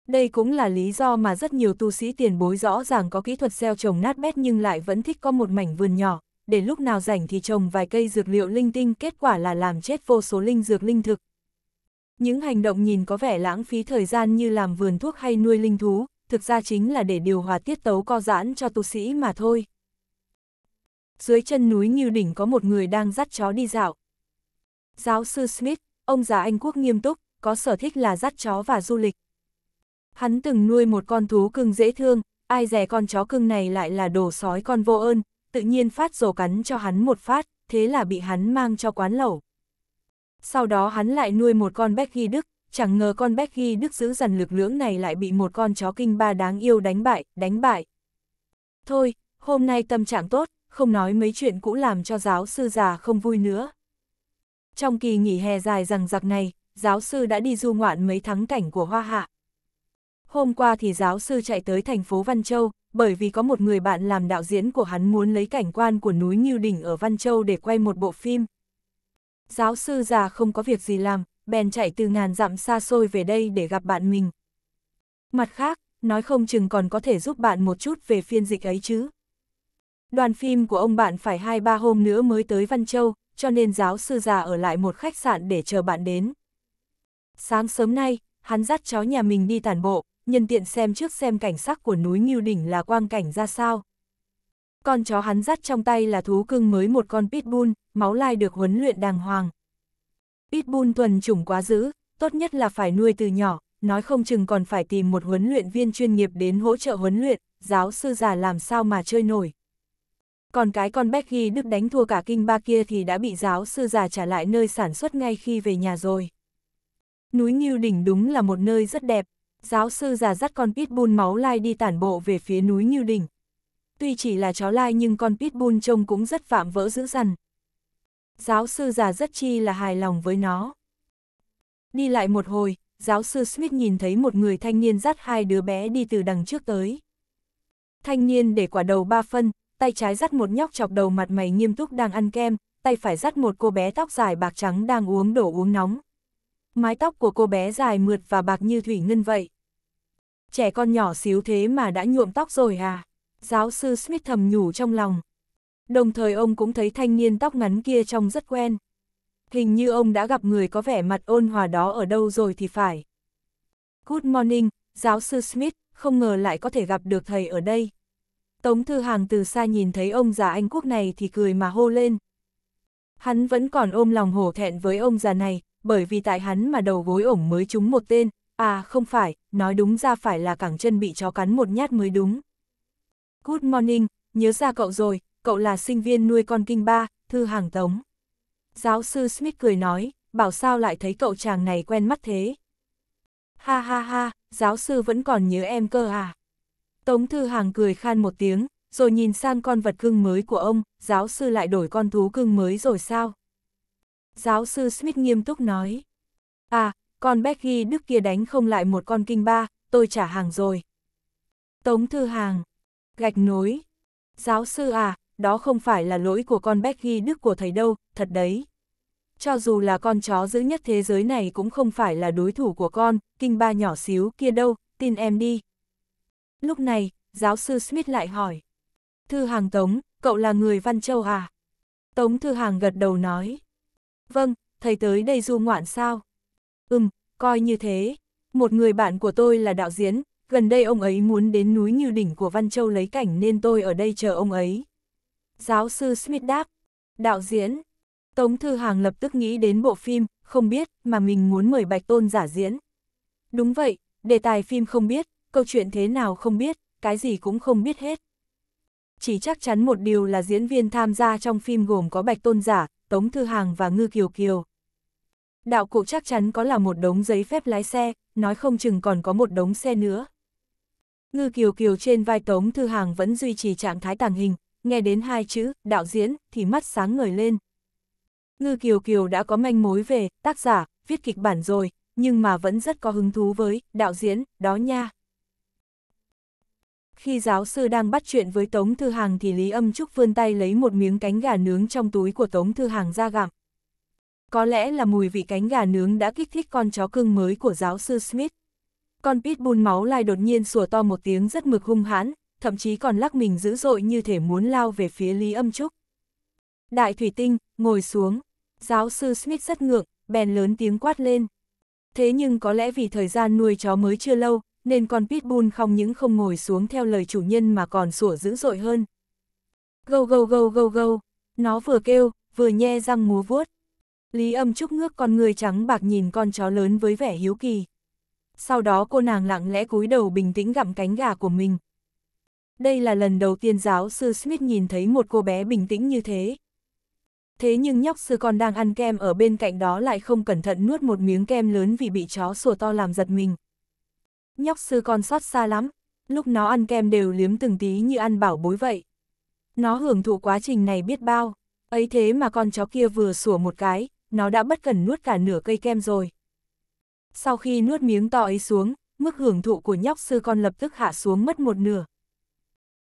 Speaker 1: Đây cũng là lý do mà rất nhiều tu sĩ tiền bối rõ ràng có kỹ thuật gieo trồng nát bét nhưng lại vẫn thích có một mảnh vườn nhỏ, để lúc nào rảnh thì trồng vài cây dược liệu linh tinh kết quả là làm chết vô số linh dược linh thực. Những hành động nhìn có vẻ lãng phí thời gian như làm vườn thuốc hay nuôi linh thú, thực ra chính là để điều hòa tiết tấu co giãn cho tu sĩ mà thôi. Dưới chân núi Nghiêu Đỉnh có một người đang dắt chó đi dạo. Giáo sư Smith, ông già Anh Quốc nghiêm túc, có sở thích là dắt chó và du lịch. Hắn từng nuôi một con thú cưng dễ thương, ai dè con chó cưng này lại là đồ sói con vô ơn, tự nhiên phát rồ cắn cho hắn một phát, thế là bị hắn mang cho quán lẩu. Sau đó hắn lại nuôi một con béc ghi Đức, chẳng ngờ con béc ghi Đức giữ dần lực lưỡng này lại bị một con chó kinh ba đáng yêu đánh bại, đánh bại. Thôi, hôm nay tâm trạng tốt, không nói mấy chuyện cũ làm cho giáo sư già không vui nữa. Trong kỳ nghỉ hè dài rằng giặc này, giáo sư đã đi du ngoạn mấy thắng cảnh của Hoa Hạ. Hôm qua thì giáo sư chạy tới thành phố Văn Châu, bởi vì có một người bạn làm đạo diễn của hắn muốn lấy cảnh quan của núi như Đỉnh ở Văn Châu để quay một bộ phim. Giáo sư già không có việc gì làm, bèn chạy từ ngàn dặm xa xôi về đây để gặp bạn mình. Mặt khác, nói không chừng còn có thể giúp bạn một chút về phiên dịch ấy chứ. Đoàn phim của ông bạn phải 2-3 hôm nữa mới tới Văn Châu, cho nên giáo sư già ở lại một khách sạn để chờ bạn đến. Sáng sớm nay, hắn dắt chó nhà mình đi tản bộ, nhân tiện xem trước xem cảnh sắc của núi Nghiêu Đỉnh là quang cảnh ra sao. Con chó hắn dắt trong tay là thú cưng mới một con pitbull, máu lai được huấn luyện đàng hoàng. Pitbull thuần chủng quá dữ, tốt nhất là phải nuôi từ nhỏ, nói không chừng còn phải tìm một huấn luyện viên chuyên nghiệp đến hỗ trợ huấn luyện, giáo sư già làm sao mà chơi nổi. Còn cái con Becky Đức đánh thua cả kinh ba kia thì đã bị giáo sư già trả lại nơi sản xuất ngay khi về nhà rồi. Núi Nghiêu Đỉnh đúng là một nơi rất đẹp, Giáo sư già dắt con pitbull máu lai đi tản bộ về phía núi Như Đỉnh. Tuy chỉ là chó lai nhưng con pitbull trông cũng rất phạm vỡ dữ dằn. Giáo sư già rất chi là hài lòng với nó. Đi lại một hồi, giáo sư Smith nhìn thấy một người thanh niên dắt hai đứa bé đi từ đằng trước tới. Thanh niên để quả đầu ba phân, tay trái dắt một nhóc chọc đầu mặt mày nghiêm túc đang ăn kem, tay phải dắt một cô bé tóc dài bạc trắng đang uống đổ uống nóng, mái tóc của cô bé dài mượt và bạc như thủy ngân vậy. Trẻ con nhỏ xíu thế mà đã nhuộm tóc rồi à? Giáo sư Smith thầm nhủ trong lòng. Đồng thời ông cũng thấy thanh niên tóc ngắn kia trông rất quen. Hình như ông đã gặp người có vẻ mặt ôn hòa đó ở đâu rồi thì phải. Good morning, giáo sư Smith, không ngờ lại có thể gặp được thầy ở đây. Tống Thư Hàng từ xa nhìn thấy ông già Anh Quốc này thì cười mà hô lên. Hắn vẫn còn ôm lòng hổ thẹn với ông già này, bởi vì tại hắn mà đầu gối ổng mới trúng một tên, à không phải, nói đúng ra phải là cẳng chân bị chó cắn một nhát mới đúng. Good morning, nhớ ra cậu rồi, cậu là sinh viên nuôi con kinh ba, thư hàng tống. Giáo sư Smith cười nói, bảo sao lại thấy cậu chàng này quen mắt thế. Ha ha ha, giáo sư vẫn còn nhớ em cơ à. Tống thư hàng cười khan một tiếng, rồi nhìn sang con vật cưng mới của ông, giáo sư lại đổi con thú cưng mới rồi sao? Giáo sư Smith nghiêm túc nói. À, con Becky Đức kia đánh không lại một con kinh ba, tôi trả hàng rồi. Tống thư hàng. Gạch nối. Giáo sư à, đó không phải là lỗi của con Becky Đức của thầy đâu, thật đấy. Cho dù là con chó dữ nhất thế giới này cũng không phải là đối thủ của con, kinh ba nhỏ xíu kia đâu, tin em đi. Lúc này, giáo sư Smith lại hỏi. Thư hàng Tống, cậu là người Văn Châu à? Tống Thư Hàng gật đầu nói. Vâng, thầy tới đây du ngoạn sao? Ừm, coi như thế. Một người bạn của tôi là đạo diễn, gần đây ông ấy muốn đến núi Như Đỉnh của Văn Châu lấy cảnh nên tôi ở đây chờ ông ấy. Giáo sư Smith đáp, đạo diễn. Tống Thư Hàng lập tức nghĩ đến bộ phim, không biết, mà mình muốn mời Bạch Tôn giả diễn. Đúng vậy, đề tài phim không biết, câu chuyện thế nào không biết, cái gì cũng không biết hết. Chỉ chắc chắn một điều là diễn viên tham gia trong phim gồm có Bạch Tôn giả, Tống Thư Hàng và Ngư Kiều Kiều. Đạo cụ chắc chắn có là một đống giấy phép lái xe, nói không chừng còn có một đống xe nữa. Ngư Kiều Kiều trên vai Tống Thư Hàng vẫn duy trì trạng thái tàng hình, nghe đến hai chữ, đạo diễn, thì mắt sáng ngời lên. Ngư Kiều Kiều đã có manh mối về, tác giả, viết kịch bản rồi, nhưng mà vẫn rất có hứng thú với, đạo diễn, đó nha. Khi giáo sư đang bắt chuyện với Tống Thư Hàng thì Lý Âm Trúc vươn tay lấy một miếng cánh gà nướng trong túi của Tống Thư Hàng ra gặm. Có lẽ là mùi vị cánh gà nướng đã kích thích con chó cưng mới của giáo sư Smith. Con pitbull máu lai đột nhiên sủa to một tiếng rất mực hung hãn, thậm chí còn lắc mình dữ dội như thể muốn lao về phía Lý Âm Trúc. Đại thủy tinh, ngồi xuống. Giáo sư Smith rất ngượng, bèn lớn tiếng quát lên. Thế nhưng có lẽ vì thời gian nuôi chó mới chưa lâu, nên con pitbull không những không ngồi xuống theo lời chủ nhân mà còn sủa dữ dội hơn. Gâu gâu gâu gâu gâu, nó vừa kêu, vừa nhe răng múa vuốt. Lý âm trúc ngước con người trắng bạc nhìn con chó lớn với vẻ hiếu kỳ. Sau đó cô nàng lặng lẽ cúi đầu bình tĩnh gặm cánh gà của mình. Đây là lần đầu tiên giáo sư Smith nhìn thấy một cô bé bình tĩnh như thế. Thế nhưng nhóc sư con đang ăn kem ở bên cạnh đó lại không cẩn thận nuốt một miếng kem lớn vì bị chó sủa to làm giật mình. Nhóc sư con xót xa lắm, lúc nó ăn kem đều liếm từng tí như ăn bảo bối vậy. Nó hưởng thụ quá trình này biết bao, ấy thế mà con chó kia vừa sủa một cái, nó đã bất cần nuốt cả nửa cây kem rồi. Sau khi nuốt miếng to ấy xuống, mức hưởng thụ của nhóc sư con lập tức hạ xuống mất một nửa.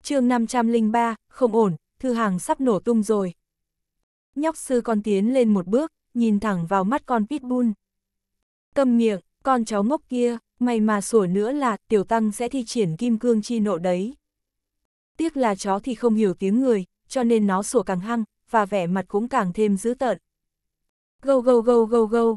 Speaker 1: chương 503, không ổn, thư hàng sắp nổ tung rồi. Nhóc sư con tiến lên một bước, nhìn thẳng vào mắt con pitbull. Cầm miệng, con chó ngốc kia, May mà sủa nữa là tiểu tăng sẽ thi triển kim cương chi nộ đấy. Tiếc là chó thì không hiểu tiếng người, cho nên nó sủa càng hăng, và vẻ mặt cũng càng thêm dữ tợn. Gâu gâu gâu gâu gâu.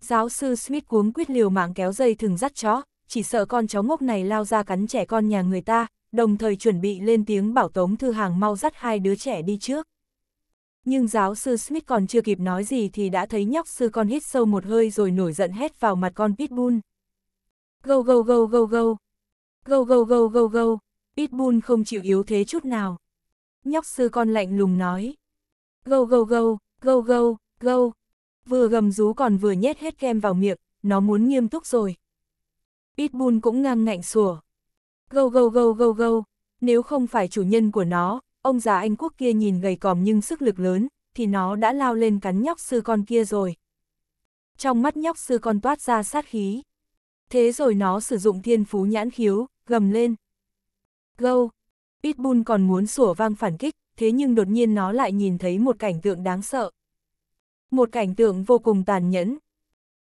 Speaker 1: Giáo sư Smith cuống quyết liều mạng kéo dây thừng dắt chó, chỉ sợ con chó ngốc này lao ra cắn trẻ con nhà người ta, đồng thời chuẩn bị lên tiếng bảo tống thư hàng mau dắt hai đứa trẻ đi trước. Nhưng giáo sư Smith còn chưa kịp nói gì thì đã thấy nhóc sư con hít sâu một hơi rồi nổi giận hét vào mặt con Pitbull. Gâu gâu gâu gâu gâu. Gâu gâu gâu gâu gâu. Pitbull không chịu yếu thế chút nào. Nhóc sư con lạnh lùng nói. Gâu gâu gâu, gâu gâu, gâu. Vừa gầm rú còn vừa nhét hết kem vào miệng, nó muốn nghiêm túc rồi. Pitbull cũng ngang ngạnh sủa. Gâu gâu gâu gâu gâu. Nếu không phải chủ nhân của nó, ông già Anh Quốc kia nhìn gầy còm nhưng sức lực lớn, thì nó đã lao lên cắn nhóc sư con kia rồi. Trong mắt nhóc sư con toát ra sát khí thế rồi nó sử dụng thiên phú nhãn khiếu, gầm lên. Gâu! Pitbull còn muốn sủa vang phản kích, thế nhưng đột nhiên nó lại nhìn thấy một cảnh tượng đáng sợ. Một cảnh tượng vô cùng tàn nhẫn.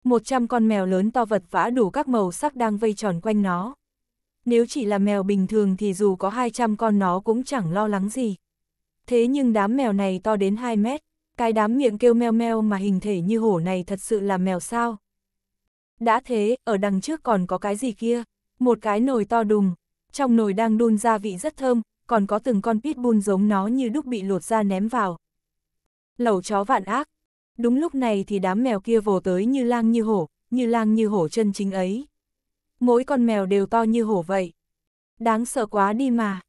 Speaker 1: Một trăm con mèo lớn to vật vã đủ các màu sắc đang vây tròn quanh nó. Nếu chỉ là mèo bình thường thì dù có hai trăm con nó cũng chẳng lo lắng gì. Thế nhưng đám mèo này to đến 2 mét, cái đám miệng kêu meo meo mà hình thể như hổ này thật sự là mèo sao? Đã thế, ở đằng trước còn có cái gì kia? Một cái nồi to đùng, trong nồi đang đun gia vị rất thơm, còn có từng con pitbull giống nó như đúc bị lột ra ném vào. Lẩu chó vạn ác. Đúng lúc này thì đám mèo kia vồ tới như lang như hổ, như lang như hổ chân chính ấy. Mỗi con mèo đều to như hổ vậy. Đáng sợ quá đi mà.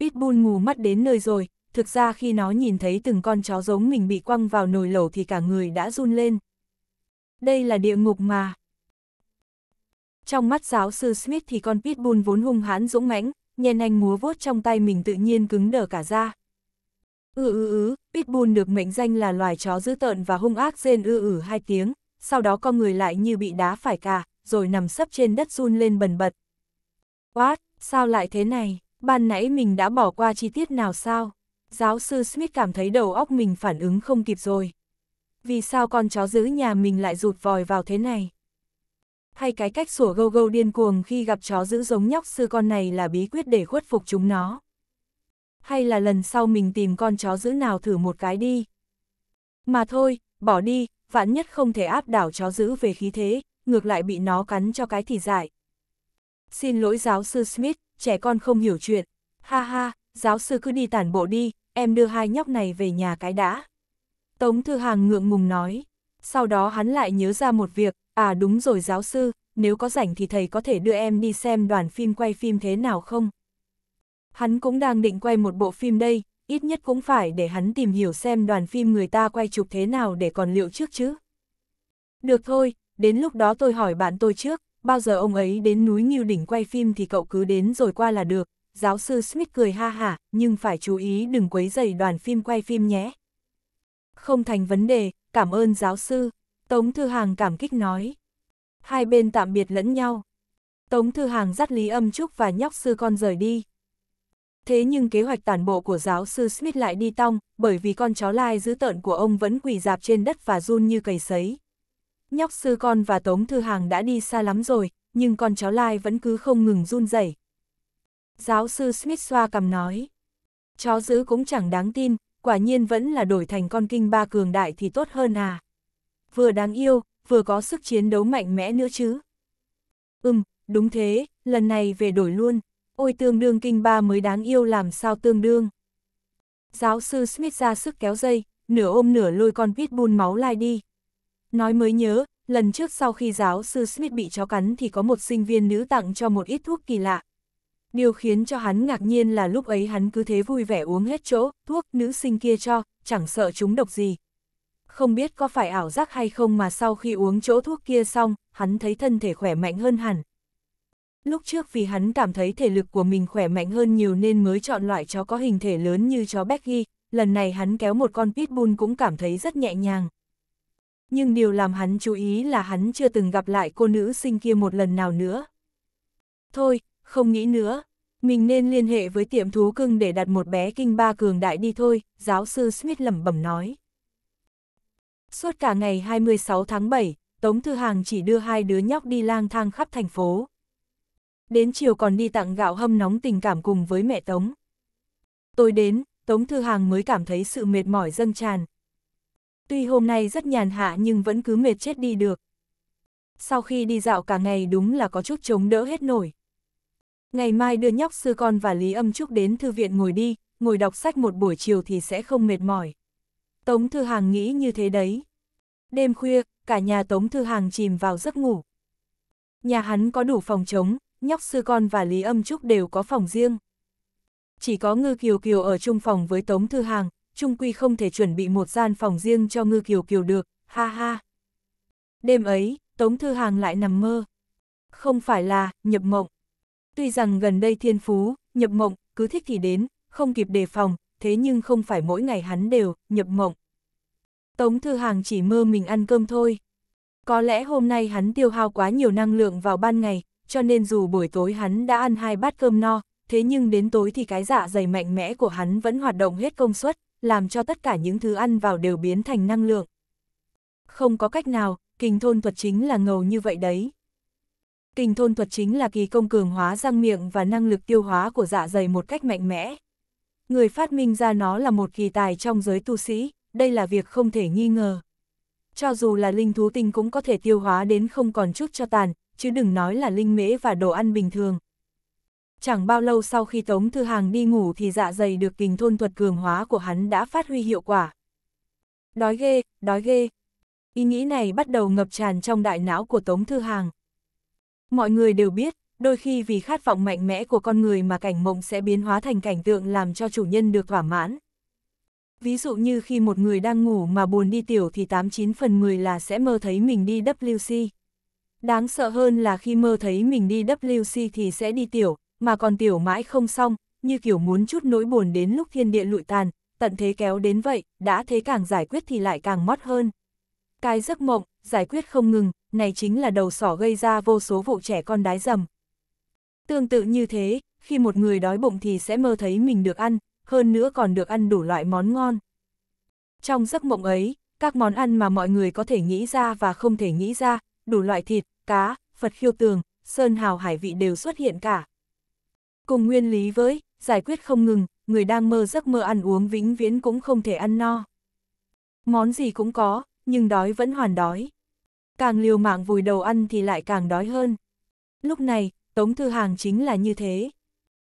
Speaker 1: Pitbull ngủ mắt đến nơi rồi, thực ra khi nó nhìn thấy từng con chó giống mình bị quăng vào nồi lẩu thì cả người đã run lên. Đây là địa ngục mà. Trong mắt giáo sư Smith thì con pitbull vốn hung hãn dũng mãnh, nhen anh múa vuốt trong tay mình tự nhiên cứng đờ cả ra. Ừ ừ ừ, pitbull được mệnh danh là loài chó dữ tợn và hung ác rên ư ừ hai tiếng, sau đó con người lại như bị đá phải cả, rồi nằm sấp trên đất run lên bần bật. What, sao lại thế này? Ban nãy mình đã bỏ qua chi tiết nào sao? Giáo sư Smith cảm thấy đầu óc mình phản ứng không kịp rồi. Vì sao con chó giữ nhà mình lại rụt vòi vào thế này? hay cái cách sủa gâu gâu điên cuồng khi gặp chó giữ giống nhóc sư con này là bí quyết để khuất phục chúng nó. Hay là lần sau mình tìm con chó giữ nào thử một cái đi. Mà thôi, bỏ đi, vạn nhất không thể áp đảo chó giữ về khí thế, ngược lại bị nó cắn cho cái thì dại. Xin lỗi giáo sư Smith, trẻ con không hiểu chuyện. Ha ha, giáo sư cứ đi tản bộ đi, em đưa hai nhóc này về nhà cái đã. Tống Thư Hàng ngượng ngùng nói. Sau đó hắn lại nhớ ra một việc, À đúng rồi giáo sư, nếu có rảnh thì thầy có thể đưa em đi xem đoàn phim quay phim thế nào không? Hắn cũng đang định quay một bộ phim đây, ít nhất cũng phải để hắn tìm hiểu xem đoàn phim người ta quay chụp thế nào để còn liệu trước chứ. Được thôi, đến lúc đó tôi hỏi bạn tôi trước, bao giờ ông ấy đến núi Nghiêu Đỉnh quay phim thì cậu cứ đến rồi qua là được. Giáo sư Smith cười ha hả, nhưng phải chú ý đừng quấy rầy đoàn phim quay phim nhé. Không thành vấn đề, cảm ơn giáo sư. Tống Thư Hàng cảm kích nói. Hai bên tạm biệt lẫn nhau. Tống Thư Hàng dắt Lý Âm Trúc và nhóc sư con rời đi. Thế nhưng kế hoạch tản bộ của giáo sư Smith lại đi tong, bởi vì con chó lai dữ tợn của ông vẫn quỳ dạp trên đất và run như cầy sấy. Nhóc sư con và Tống Thư Hàng đã đi xa lắm rồi, nhưng con chó lai vẫn cứ không ngừng run rẩy. Giáo sư Smith xoa cầm nói. Chó giữ cũng chẳng đáng tin, quả nhiên vẫn là đổi thành con kinh ba cường đại thì tốt hơn à vừa đáng yêu, vừa có sức chiến đấu mạnh mẽ nữa chứ. Ừm, đúng thế, lần này về đổi luôn, ôi tương đương kinh ba mới đáng yêu làm sao tương đương. Giáo sư Smith ra sức kéo dây, nửa ôm nửa lôi con pitbull máu lai đi. Nói mới nhớ, lần trước sau khi giáo sư Smith bị chó cắn thì có một sinh viên nữ tặng cho một ít thuốc kỳ lạ. Điều khiến cho hắn ngạc nhiên là lúc ấy hắn cứ thế vui vẻ uống hết chỗ, thuốc nữ sinh kia cho, chẳng sợ chúng độc gì, không biết có phải ảo giác hay không mà sau khi uống chỗ thuốc kia xong, hắn thấy thân thể khỏe mạnh hơn hẳn. Lúc trước vì hắn cảm thấy thể lực của mình khỏe mạnh hơn nhiều nên mới chọn loại chó có hình thể lớn như chó Becky, lần này hắn kéo một con pitbull cũng cảm thấy rất nhẹ nhàng. Nhưng điều làm hắn chú ý là hắn chưa từng gặp lại cô nữ sinh kia một lần nào nữa. Thôi, không nghĩ nữa, mình nên liên hệ với tiệm thú cưng để đặt một bé kinh ba cường đại đi thôi, giáo sư Smith lẩm bẩm nói. Suốt cả ngày 26 tháng 7, Tống Thư Hàng chỉ đưa hai đứa nhóc đi lang thang khắp thành phố. Đến chiều còn đi tặng gạo hâm nóng tình cảm cùng với mẹ Tống. Tôi đến, Tống Thư Hàng mới cảm thấy sự mệt mỏi dâng tràn. Tuy hôm nay rất nhàn hạ nhưng vẫn cứ mệt chết đi được. Sau khi đi dạo cả ngày đúng là có chút chống đỡ hết nổi. Ngày mai đưa nhóc sư con và Lý Âm Trúc đến thư viện ngồi đi, ngồi đọc sách một buổi chiều thì sẽ không mệt mỏi. Tống Thư Hàng nghĩ như thế đấy. Đêm khuya, cả nhà Tống Thư Hàng chìm vào giấc ngủ. Nhà hắn có đủ phòng trống, nhóc sư con và Lý Âm Trúc đều có phòng riêng. Chỉ có Ngư Kiều Kiều ở chung phòng với Tống Thư Hàng, Trung Quy không thể chuẩn bị một gian phòng riêng cho Ngư Kiều Kiều được, ha ha. Đêm ấy, Tống Thư Hàng lại nằm mơ. Không phải là, nhập mộng. Tuy rằng gần đây thiên phú, nhập mộng, cứ thích thì đến, không kịp đề phòng, thế nhưng không phải mỗi ngày hắn đều nhập mộng. Tống Thư Hàng chỉ mơ mình ăn cơm thôi. Có lẽ hôm nay hắn tiêu hao quá nhiều năng lượng vào ban ngày, cho nên dù buổi tối hắn đã ăn hai bát cơm no, thế nhưng đến tối thì cái dạ dày mạnh mẽ của hắn vẫn hoạt động hết công suất, làm cho tất cả những thứ ăn vào đều biến thành năng lượng. Không có cách nào, kinh thôn thuật chính là ngầu như vậy đấy. kinh thôn thuật chính là kỳ công cường hóa răng miệng và năng lực tiêu hóa của dạ dày một cách mạnh mẽ người phát minh ra nó là một kỳ tài trong giới tu sĩ, đây là việc không thể nghi ngờ. Cho dù là linh thú tinh cũng có thể tiêu hóa đến không còn chút cho tàn, chứ đừng nói là linh mễ và đồ ăn bình thường. Chẳng bao lâu sau khi Tống Thư Hàng đi ngủ thì dạ dày được kình thôn thuật cường hóa của hắn đã phát huy hiệu quả. Đói ghê, đói ghê. Ý nghĩ này bắt đầu ngập tràn trong đại não của Tống Thư Hàng. Mọi người đều biết, đôi khi vì khát vọng mạnh mẽ của con người mà cảnh mộng sẽ biến hóa thành cảnh tượng làm cho chủ nhân được thỏa mãn. Ví dụ như khi một người đang ngủ mà buồn đi tiểu thì 89 phần 10 là sẽ mơ thấy mình đi WC. Đáng sợ hơn là khi mơ thấy mình đi WC thì sẽ đi tiểu, mà còn tiểu mãi không xong, như kiểu muốn chút nỗi buồn đến lúc thiên địa lụi tàn, tận thế kéo đến vậy, đã thế càng giải quyết thì lại càng mót hơn. Cái giấc mộng, giải quyết không ngừng, này chính là đầu sỏ gây ra vô số vụ trẻ con đái dầm, Tương tự như thế, khi một người đói bụng thì sẽ mơ thấy mình được ăn, hơn nữa còn được ăn đủ loại món ngon. Trong giấc mộng ấy, các món ăn mà mọi người có thể nghĩ ra và không thể nghĩ ra, đủ loại thịt, cá, Phật khiêu tường, sơn hào hải vị đều xuất hiện cả. Cùng nguyên lý với, giải quyết không ngừng, người đang mơ giấc mơ ăn uống vĩnh viễn cũng không thể ăn no. Món gì cũng có, nhưng đói vẫn hoàn đói. Càng liều mạng vùi đầu ăn thì lại càng đói hơn. Lúc này, Tống Thư Hàng chính là như thế.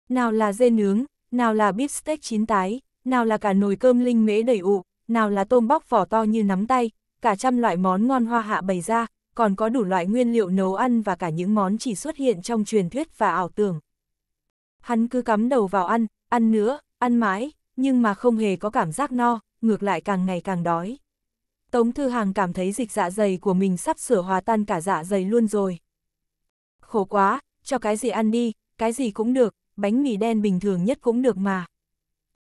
Speaker 1: Nào là dê nướng, nào là bít steak chín tái, nào là cả nồi cơm linh mễ đầy ụ, nào là tôm bóc vỏ to như nắm tay, cả trăm loại món ngon hoa hạ bày ra, còn có đủ loại nguyên liệu nấu ăn và cả những món chỉ xuất hiện trong truyền thuyết và ảo tưởng. Hắn cứ cắm đầu vào ăn, ăn nữa, ăn mãi, nhưng mà không hề có cảm giác no, ngược lại càng ngày càng đói. Tống Thư Hàng cảm thấy dịch dạ dày của mình sắp sửa hòa tan cả dạ dày luôn rồi. Khổ quá, cho cái gì ăn đi, cái gì cũng được, bánh mì đen bình thường nhất cũng được mà.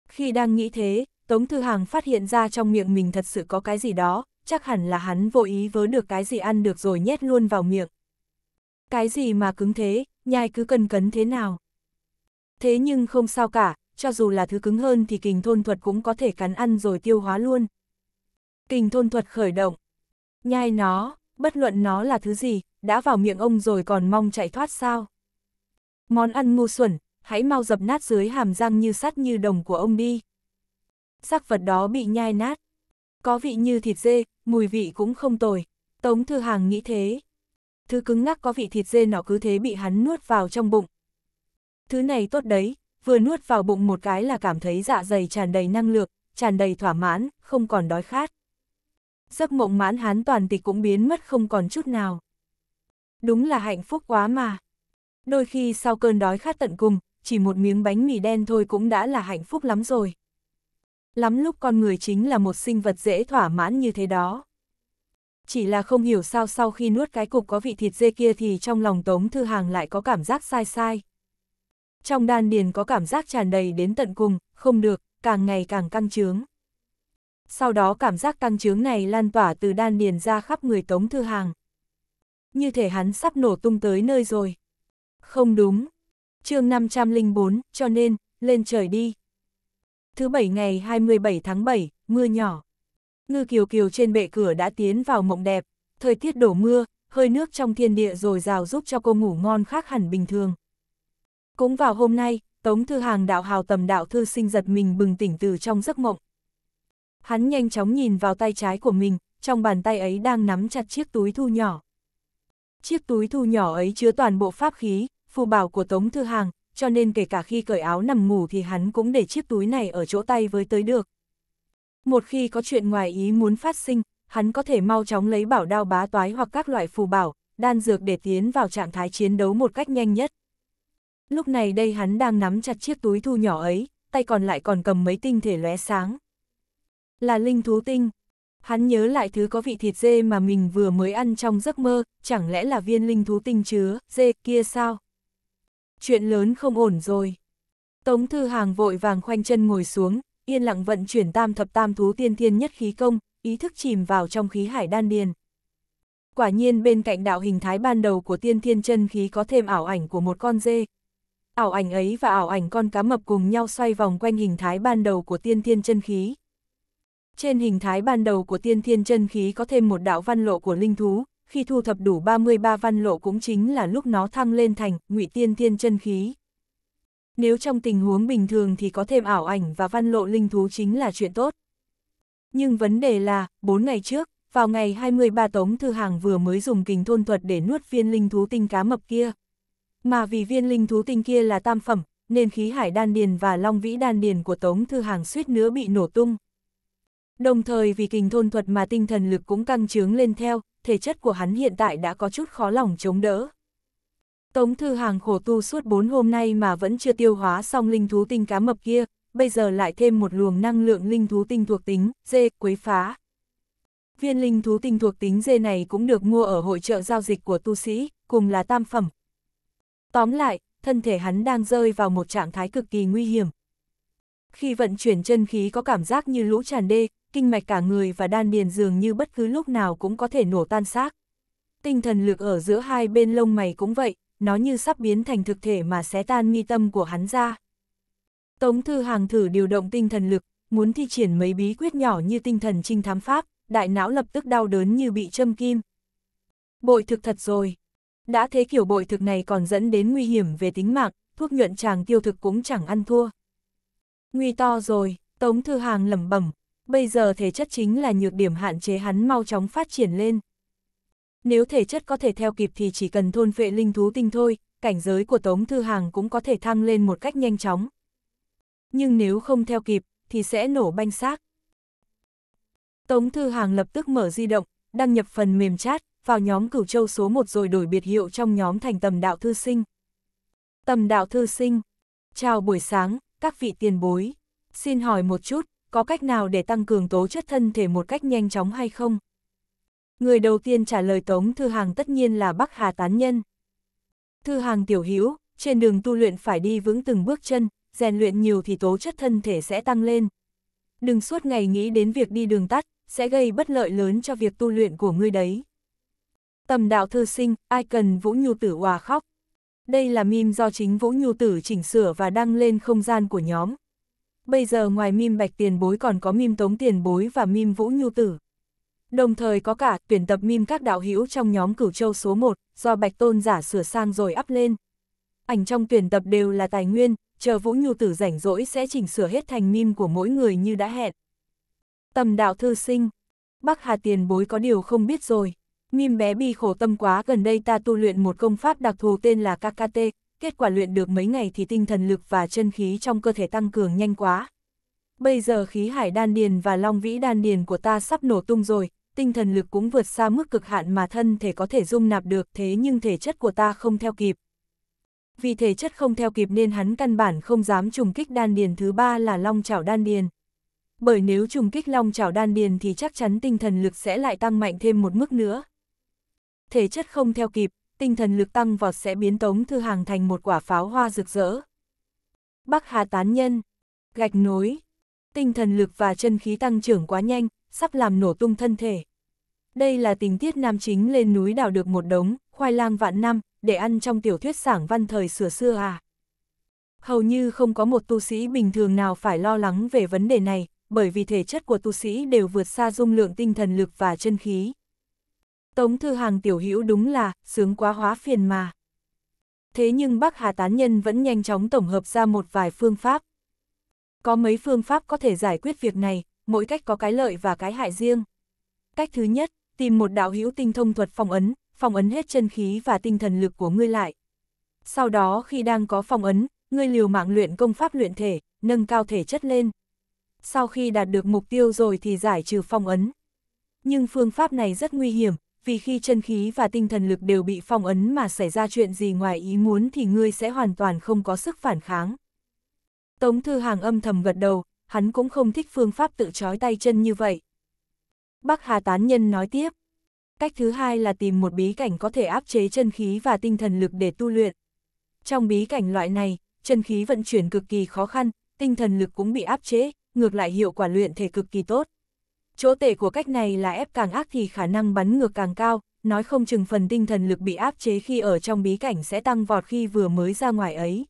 Speaker 1: Khi đang nghĩ thế, Tống Thư Hàng phát hiện ra trong miệng mình thật sự có cái gì đó, chắc hẳn là hắn vô ý vớ được cái gì ăn được rồi nhét luôn vào miệng. Cái gì mà cứng thế, nhai cứ cân cấn thế nào. Thế nhưng không sao cả, cho dù là thứ cứng hơn thì kình thôn thuật cũng có thể cắn ăn rồi tiêu hóa luôn. Kình thôn thuật khởi động. Nhai nó bất luận nó là thứ gì, đã vào miệng ông rồi còn mong chạy thoát sao. Món ăn ngu xuẩn, hãy mau dập nát dưới hàm răng như sắt như đồng của ông đi. Sắc vật đó bị nhai nát. Có vị như thịt dê, mùi vị cũng không tồi. Tống Thư Hàng nghĩ thế. Thứ cứng ngắc có vị thịt dê nó cứ thế bị hắn nuốt vào trong bụng. Thứ này tốt đấy, vừa nuốt vào bụng một cái là cảm thấy dạ dày tràn đầy năng lượng, tràn đầy thỏa mãn, không còn đói khát giấc mộng mãn hán toàn tịch cũng biến mất không còn chút nào. Đúng là hạnh phúc quá mà. Đôi khi sau cơn đói khát tận cùng, chỉ một miếng bánh mì đen thôi cũng đã là hạnh phúc lắm rồi. Lắm lúc con người chính là một sinh vật dễ thỏa mãn như thế đó. Chỉ là không hiểu sao sau khi nuốt cái cục có vị thịt dê kia thì trong lòng Tống Thư Hàng lại có cảm giác sai sai. Trong đan điền có cảm giác tràn đầy đến tận cùng, không được, càng ngày càng căng trướng sau đó cảm giác căng trướng này lan tỏa từ đan điền ra khắp người Tống Thư Hàng. Như thể hắn sắp nổ tung tới nơi rồi. Không đúng. chương 504, cho nên, lên trời đi. Thứ bảy ngày 27 tháng 7, mưa nhỏ. Ngư kiều kiều trên bệ cửa đã tiến vào mộng đẹp, thời tiết đổ mưa, hơi nước trong thiên địa rồi rào giúp cho cô ngủ ngon khác hẳn bình thường. Cũng vào hôm nay, Tống Thư Hàng đạo hào tầm đạo thư sinh giật mình bừng tỉnh từ trong giấc mộng, Hắn nhanh chóng nhìn vào tay trái của mình, trong bàn tay ấy đang nắm chặt chiếc túi thu nhỏ. Chiếc túi thu nhỏ ấy chứa toàn bộ pháp khí, phù bảo của Tống Thư Hàng, cho nên kể cả khi cởi áo nằm ngủ thì hắn cũng để chiếc túi này ở chỗ tay với tới được. Một khi có chuyện ngoài ý muốn phát sinh, hắn có thể mau chóng lấy bảo đao bá toái hoặc các loại phù bảo, đan dược để tiến vào trạng thái chiến đấu một cách nhanh nhất. Lúc này đây hắn đang nắm chặt chiếc túi thu nhỏ ấy, tay còn lại còn cầm mấy tinh thể lóe sáng. Là linh thú tinh. Hắn nhớ lại thứ có vị thịt dê mà mình vừa mới ăn trong giấc mơ, chẳng lẽ là viên linh thú tinh chứa, dê kia sao? Chuyện lớn không ổn rồi. Tống Thư Hàng vội vàng khoanh chân ngồi xuống, yên lặng vận chuyển tam thập tam thú tiên thiên nhất khí công, ý thức chìm vào trong khí hải đan điền. Quả nhiên bên cạnh đạo hình thái ban đầu của tiên thiên chân khí có thêm ảo ảnh của một con dê. Ảo ảnh ấy và ảo ảnh con cá mập cùng nhau xoay vòng quanh hình thái ban đầu của tiên thiên chân khí, trên hình thái ban đầu của tiên thiên chân khí có thêm một đạo văn lộ của linh thú, khi thu thập đủ 33 văn lộ cũng chính là lúc nó thăng lên thành ngụy tiên thiên chân khí. Nếu trong tình huống bình thường thì có thêm ảo ảnh và văn lộ linh thú chính là chuyện tốt. Nhưng vấn đề là, 4 ngày trước, vào ngày 23 Tống Thư Hàng vừa mới dùng kình thôn thuật để nuốt viên linh thú tinh cá mập kia. Mà vì viên linh thú tinh kia là tam phẩm, nên khí hải đan điền và long vĩ đan điền của Tống Thư Hàng suýt nữa bị nổ tung. Đồng thời vì kình thôn thuật mà tinh thần lực cũng căng trướng lên theo, thể chất của hắn hiện tại đã có chút khó lòng chống đỡ. Tống Thư Hàng khổ tu suốt 4 hôm nay mà vẫn chưa tiêu hóa xong linh thú tinh cá mập kia, bây giờ lại thêm một luồng năng lượng linh thú tinh thuộc tính, dê, quấy phá. Viên linh thú tinh thuộc tính dê này cũng được mua ở hội trợ giao dịch của tu sĩ, cùng là tam phẩm. Tóm lại, thân thể hắn đang rơi vào một trạng thái cực kỳ nguy hiểm. Khi vận chuyển chân khí có cảm giác như lũ tràn đê, kinh mạch cả người và đan điền dường như bất cứ lúc nào cũng có thể nổ tan xác. Tinh thần lực ở giữa hai bên lông mày cũng vậy, nó như sắp biến thành thực thể mà xé tan mi tâm của hắn ra. Tống Thư Hàng thử điều động tinh thần lực, muốn thi triển mấy bí quyết nhỏ như tinh thần trinh thám pháp, đại não lập tức đau đớn như bị châm kim. Bội thực thật rồi. Đã thế kiểu bội thực này còn dẫn đến nguy hiểm về tính mạng, thuốc nhuận chàng tiêu thực cũng chẳng ăn thua. Nguy to rồi, Tống Thư Hàng lẩm bẩm, bây giờ thể chất chính là nhược điểm hạn chế hắn mau chóng phát triển lên. Nếu thể chất có thể theo kịp thì chỉ cần thôn phệ linh thú tinh thôi, cảnh giới của Tống Thư Hàng cũng có thể thăng lên một cách nhanh chóng. Nhưng nếu không theo kịp, thì sẽ nổ banh xác. Tống Thư Hàng lập tức mở di động, đăng nhập phần mềm chat, vào nhóm cửu châu số 1 rồi đổi biệt hiệu trong nhóm thành tầm đạo thư sinh. Tầm đạo thư sinh. Chào buổi sáng, các vị tiền bối. Xin hỏi một chút, có cách nào để tăng cường tố chất thân thể một cách nhanh chóng hay không? Người đầu tiên trả lời Tống Thư Hàng tất nhiên là Bắc Hà Tán Nhân. Thư Hàng tiểu hữu trên đường tu luyện phải đi vững từng bước chân, rèn luyện nhiều thì tố chất thân thể sẽ tăng lên. Đừng suốt ngày nghĩ đến việc đi đường tắt, sẽ gây bất lợi lớn cho việc tu luyện của ngươi đấy. Tầm đạo thư sinh, ai cần Vũ Nhu Tử hòa khóc. Đây là mim do chính Vũ Nhu Tử chỉnh sửa và đăng lên không gian của nhóm, bây giờ ngoài mim bạch tiền bối còn có mim tống tiền bối và mim vũ nhu tử. Đồng thời có cả tuyển tập mim các đạo hữu trong nhóm cửu châu số 1, do bạch tôn giả sửa sang rồi up lên. Ảnh trong tuyển tập đều là tài nguyên, chờ vũ nhu tử rảnh rỗi sẽ chỉnh sửa hết thành mim của mỗi người như đã hẹn. Tầm đạo thư sinh, Bắc Hà tiền bối có điều không biết rồi. Mim bé bi khổ tâm quá gần đây ta tu luyện một công pháp đặc thù tên là kkt kết quả luyện được mấy ngày thì tinh thần lực và chân khí trong cơ thể tăng cường nhanh quá. Bây giờ khí hải đan điền và long vĩ đan điền của ta sắp nổ tung rồi, tinh thần lực cũng vượt xa mức cực hạn mà thân thể có thể dung nạp được thế nhưng thể chất của ta không theo kịp. Vì thể chất không theo kịp nên hắn căn bản không dám trùng kích đan điền thứ ba là long chảo đan điền. Bởi nếu trùng kích long chảo đan điền thì chắc chắn tinh thần lực sẽ lại tăng mạnh thêm một mức nữa. Thể chất không theo kịp, tinh thần lực tăng vọt sẽ biến Tống Thư Hàng thành một quả pháo hoa rực rỡ. Bắc Hà tán nhân, gạch nối, tinh thần lực và chân khí tăng trưởng quá nhanh, sắp làm nổ tung thân thể. Đây là tình tiết nam chính lên núi đào được một đống, khoai lang vạn năm, để ăn trong tiểu thuyết sảng văn thời sửa xưa à. Hầu như không có một tu sĩ bình thường nào phải lo lắng về vấn đề này, bởi vì thể chất của tu sĩ đều vượt xa dung lượng tinh thần lực và chân khí. Tống Thư Hàng tiểu hữu đúng là, sướng quá hóa phiền mà. Thế nhưng Bắc Hà Tán Nhân vẫn nhanh chóng tổng hợp ra một vài phương pháp. Có mấy phương pháp có thể giải quyết việc này, mỗi cách có cái lợi và cái hại riêng. Cách thứ nhất, tìm một đạo hữu tinh thông thuật phong ấn, phong ấn hết chân khí và tinh thần lực của ngươi lại. Sau đó khi đang có phong ấn, ngươi liều mạng luyện công pháp luyện thể, nâng cao thể chất lên. Sau khi đạt được mục tiêu rồi thì giải trừ phong ấn. Nhưng phương pháp này rất nguy hiểm, vì khi chân khí và tinh thần lực đều bị phong ấn mà xảy ra chuyện gì ngoài ý muốn thì ngươi sẽ hoàn toàn không có sức phản kháng. Tống Thư Hàng âm thầm gật đầu, hắn cũng không thích phương pháp tự trói tay chân như vậy. Bác Hà Tán Nhân nói tiếp, cách thứ hai là tìm một bí cảnh có thể áp chế chân khí và tinh thần lực để tu luyện. Trong bí cảnh loại này, chân khí vận chuyển cực kỳ khó khăn, tinh thần lực cũng bị áp chế, ngược lại hiệu quả luyện thể cực kỳ tốt. Chỗ tệ của cách này là ép càng ác thì khả năng bắn ngược càng cao, nói không chừng phần tinh thần lực bị áp chế khi ở trong bí cảnh sẽ tăng vọt khi vừa mới ra ngoài ấy.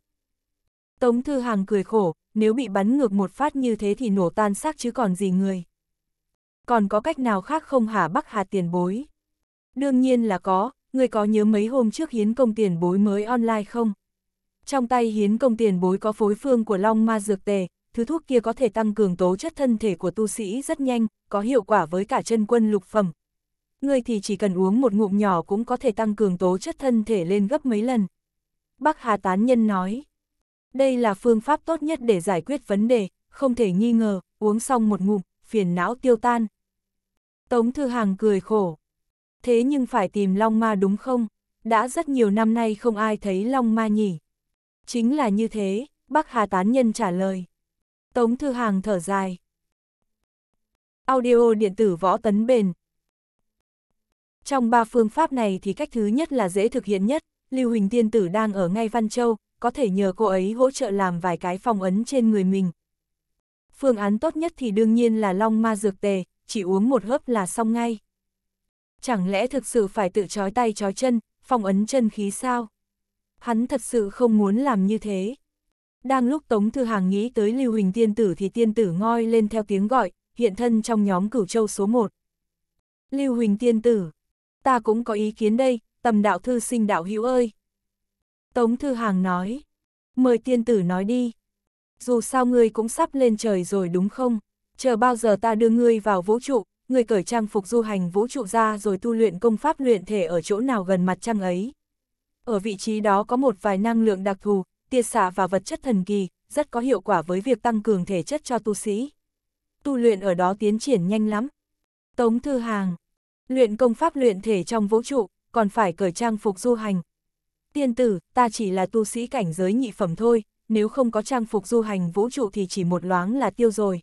Speaker 1: Tống Thư Hàng cười khổ, nếu bị bắn ngược một phát như thế thì nổ tan xác chứ còn gì người. Còn có cách nào khác không hả Bắc Hà tiền bối? Đương nhiên là có, người có nhớ mấy hôm trước hiến công tiền bối mới online không? Trong tay hiến công tiền bối có phối phương của Long Ma Dược Tề, thứ thuốc kia có thể tăng cường tố chất thân thể của tu sĩ rất nhanh, có hiệu quả với cả chân quân lục phẩm. người thì chỉ cần uống một ngụm nhỏ cũng có thể tăng cường tố chất thân thể lên gấp mấy lần. Bác Hà Tán Nhân nói, đây là phương pháp tốt nhất để giải quyết vấn đề, không thể nghi ngờ, uống xong một ngụm, phiền não tiêu tan. Tống Thư Hàng cười khổ. Thế nhưng phải tìm Long Ma đúng không? Đã rất nhiều năm nay không ai thấy Long Ma nhỉ? Chính là như thế, bác Hà Tán Nhân trả lời. Tống Thư Hàng thở dài. Audio điện tử võ tấn bền. Trong ba phương pháp này thì cách thứ nhất là dễ thực hiện nhất, Lưu Huỳnh Tiên Tử đang ở ngay Văn Châu, có thể nhờ cô ấy hỗ trợ làm vài cái phòng ấn trên người mình. Phương án tốt nhất thì đương nhiên là long ma dược tề, chỉ uống một hớp là xong ngay. Chẳng lẽ thực sự phải tự chói tay chói chân, phòng ấn chân khí sao? Hắn thật sự không muốn làm như thế. Đang lúc Tống Thư Hàng nghĩ tới Lưu Huỳnh Tiên Tử thì Tiên Tử ngoi lên theo tiếng gọi, hiện thân trong nhóm cửu châu số 1. Lưu Huỳnh Tiên Tử, ta cũng có ý kiến đây, tầm đạo thư sinh đạo hữu ơi. Tống Thư Hàng nói, mời Tiên Tử nói đi. Dù sao ngươi cũng sắp lên trời rồi đúng không? Chờ bao giờ ta đưa ngươi vào vũ trụ, ngươi cởi trang phục du hành vũ trụ ra rồi tu luyện công pháp luyện thể ở chỗ nào gần mặt trăng ấy. Ở vị trí đó có một vài năng lượng đặc thù, tia xạ và vật chất thần kỳ, rất có hiệu quả với việc tăng cường thể chất cho tu sĩ. Tu luyện ở đó tiến triển nhanh lắm. Tống Thư Hàng Luyện công pháp luyện thể trong vũ trụ, còn phải cởi trang phục du hành. Tiên tử, ta chỉ là tu sĩ cảnh giới nhị phẩm thôi, nếu không có trang phục du hành vũ trụ thì chỉ một loáng là tiêu rồi.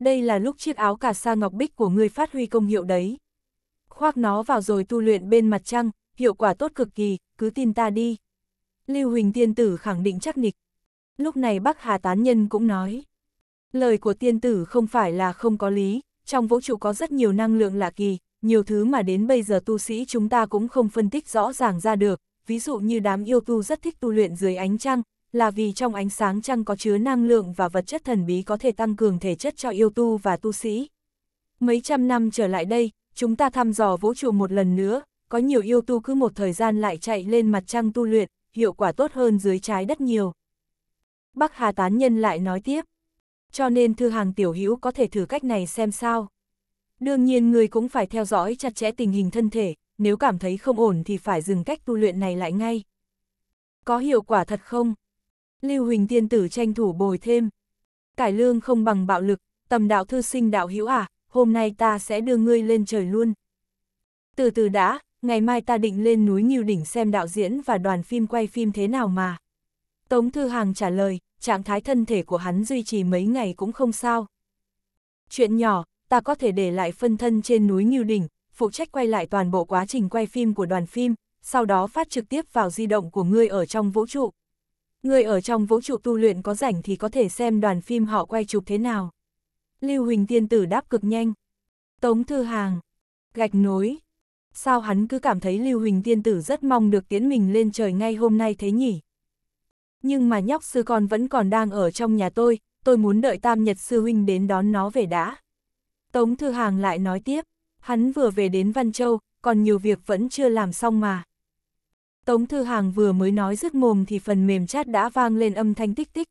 Speaker 1: Đây là lúc chiếc áo cà sa ngọc bích của ngươi phát huy công hiệu đấy. Khoác nó vào rồi tu luyện bên mặt trăng, hiệu quả tốt cực kỳ, cứ tin ta đi. Lưu Huỳnh tiên tử khẳng định chắc nịch. Lúc này Bác Hà Tán Nhân cũng nói. Lời của tiên tử không phải là không có lý, trong vũ trụ có rất nhiều năng lượng lạ kỳ, nhiều thứ mà đến bây giờ tu sĩ chúng ta cũng không phân tích rõ ràng ra được, ví dụ như đám yêu tu rất thích tu luyện dưới ánh trăng, là vì trong ánh sáng trăng có chứa năng lượng và vật chất thần bí có thể tăng cường thể chất cho yêu tu và tu sĩ. Mấy trăm năm trở lại đây, chúng ta thăm dò vũ trụ một lần nữa, có nhiều yêu tu cứ một thời gian lại chạy lên mặt trăng tu luyện, hiệu quả tốt hơn dưới trái đất nhiều. Bắc Hà tán nhân lại nói tiếp. Cho nên thư hàng tiểu hữu có thể thử cách này xem sao. Đương nhiên người cũng phải theo dõi chặt chẽ tình hình thân thể, nếu cảm thấy không ổn thì phải dừng cách tu luyện này lại ngay. Có hiệu quả thật không? Lưu Huỳnh tiên tử tranh thủ bồi thêm. Cải lương không bằng bạo lực, tầm đạo thư sinh đạo hữu à, hôm nay ta sẽ đưa ngươi lên trời luôn. Từ từ đã, ngày mai ta định lên núi Nghiêu Đỉnh xem đạo diễn và đoàn phim quay phim thế nào mà. Tống Thư Hàng trả lời, trạng thái thân thể của hắn duy trì mấy ngày cũng không sao. Chuyện nhỏ, ta có thể để lại phân thân trên núi Nghiêu Đỉnh, phụ trách quay lại toàn bộ quá trình quay phim của đoàn phim, sau đó phát trực tiếp vào di động của ngươi ở trong vũ trụ. Ngươi ở trong vũ trụ tu luyện có rảnh thì có thể xem đoàn phim họ quay chụp thế nào. Lưu Huỳnh Tiên Tử đáp cực nhanh. Tống Thư Hàng. Gạch nối sao hắn cứ cảm thấy Lưu Huỳnh Tiên Tử rất mong được tiến mình lên trời ngay hôm nay thế nhỉ? Nhưng mà nhóc sư con vẫn còn đang ở trong nhà tôi, tôi muốn đợi tam nhật sư huynh đến đón nó về đã. Tống Thư Hàng lại nói tiếp, hắn vừa về đến Văn Châu, còn nhiều việc vẫn chưa làm xong mà. Tống Thư Hàng vừa mới nói dứt mồm thì phần mềm chat đã vang lên âm thanh tích tích.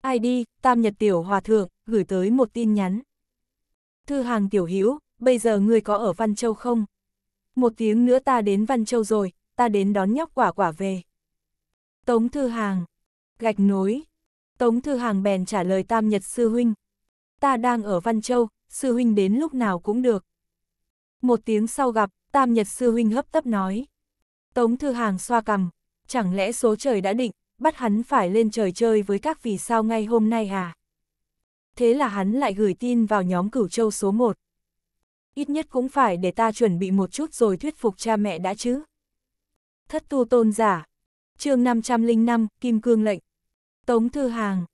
Speaker 1: Ai đi, Tam Nhật Tiểu Hòa Thượng, gửi tới một tin nhắn. Thư Hàng Tiểu Hữu bây giờ ngươi có ở Văn Châu không? một tiếng nữa ta đến Văn Châu rồi, ta đến đón nhóc quả quả về. Tống Thư Hàng, gạch nối, Tống Thư Hàng bèn trả lời Tam Nhật Sư Huynh. Ta đang ở Văn Châu, Sư Huynh đến lúc nào cũng được. Một tiếng sau gặp, Tam Nhật Sư Huynh hấp tấp nói. Tống Thư Hàng xoa cằm, chẳng lẽ số trời đã định, bắt hắn phải lên trời chơi với các vì sao ngay hôm nay à? Thế là hắn lại gửi tin vào nhóm cửu châu số 1 ít nhất cũng phải để ta chuẩn bị một chút rồi thuyết phục cha mẹ đã chứ. Thất tu tôn giả, chương 505, Kim Cương lệnh. Tống Thư Hàng,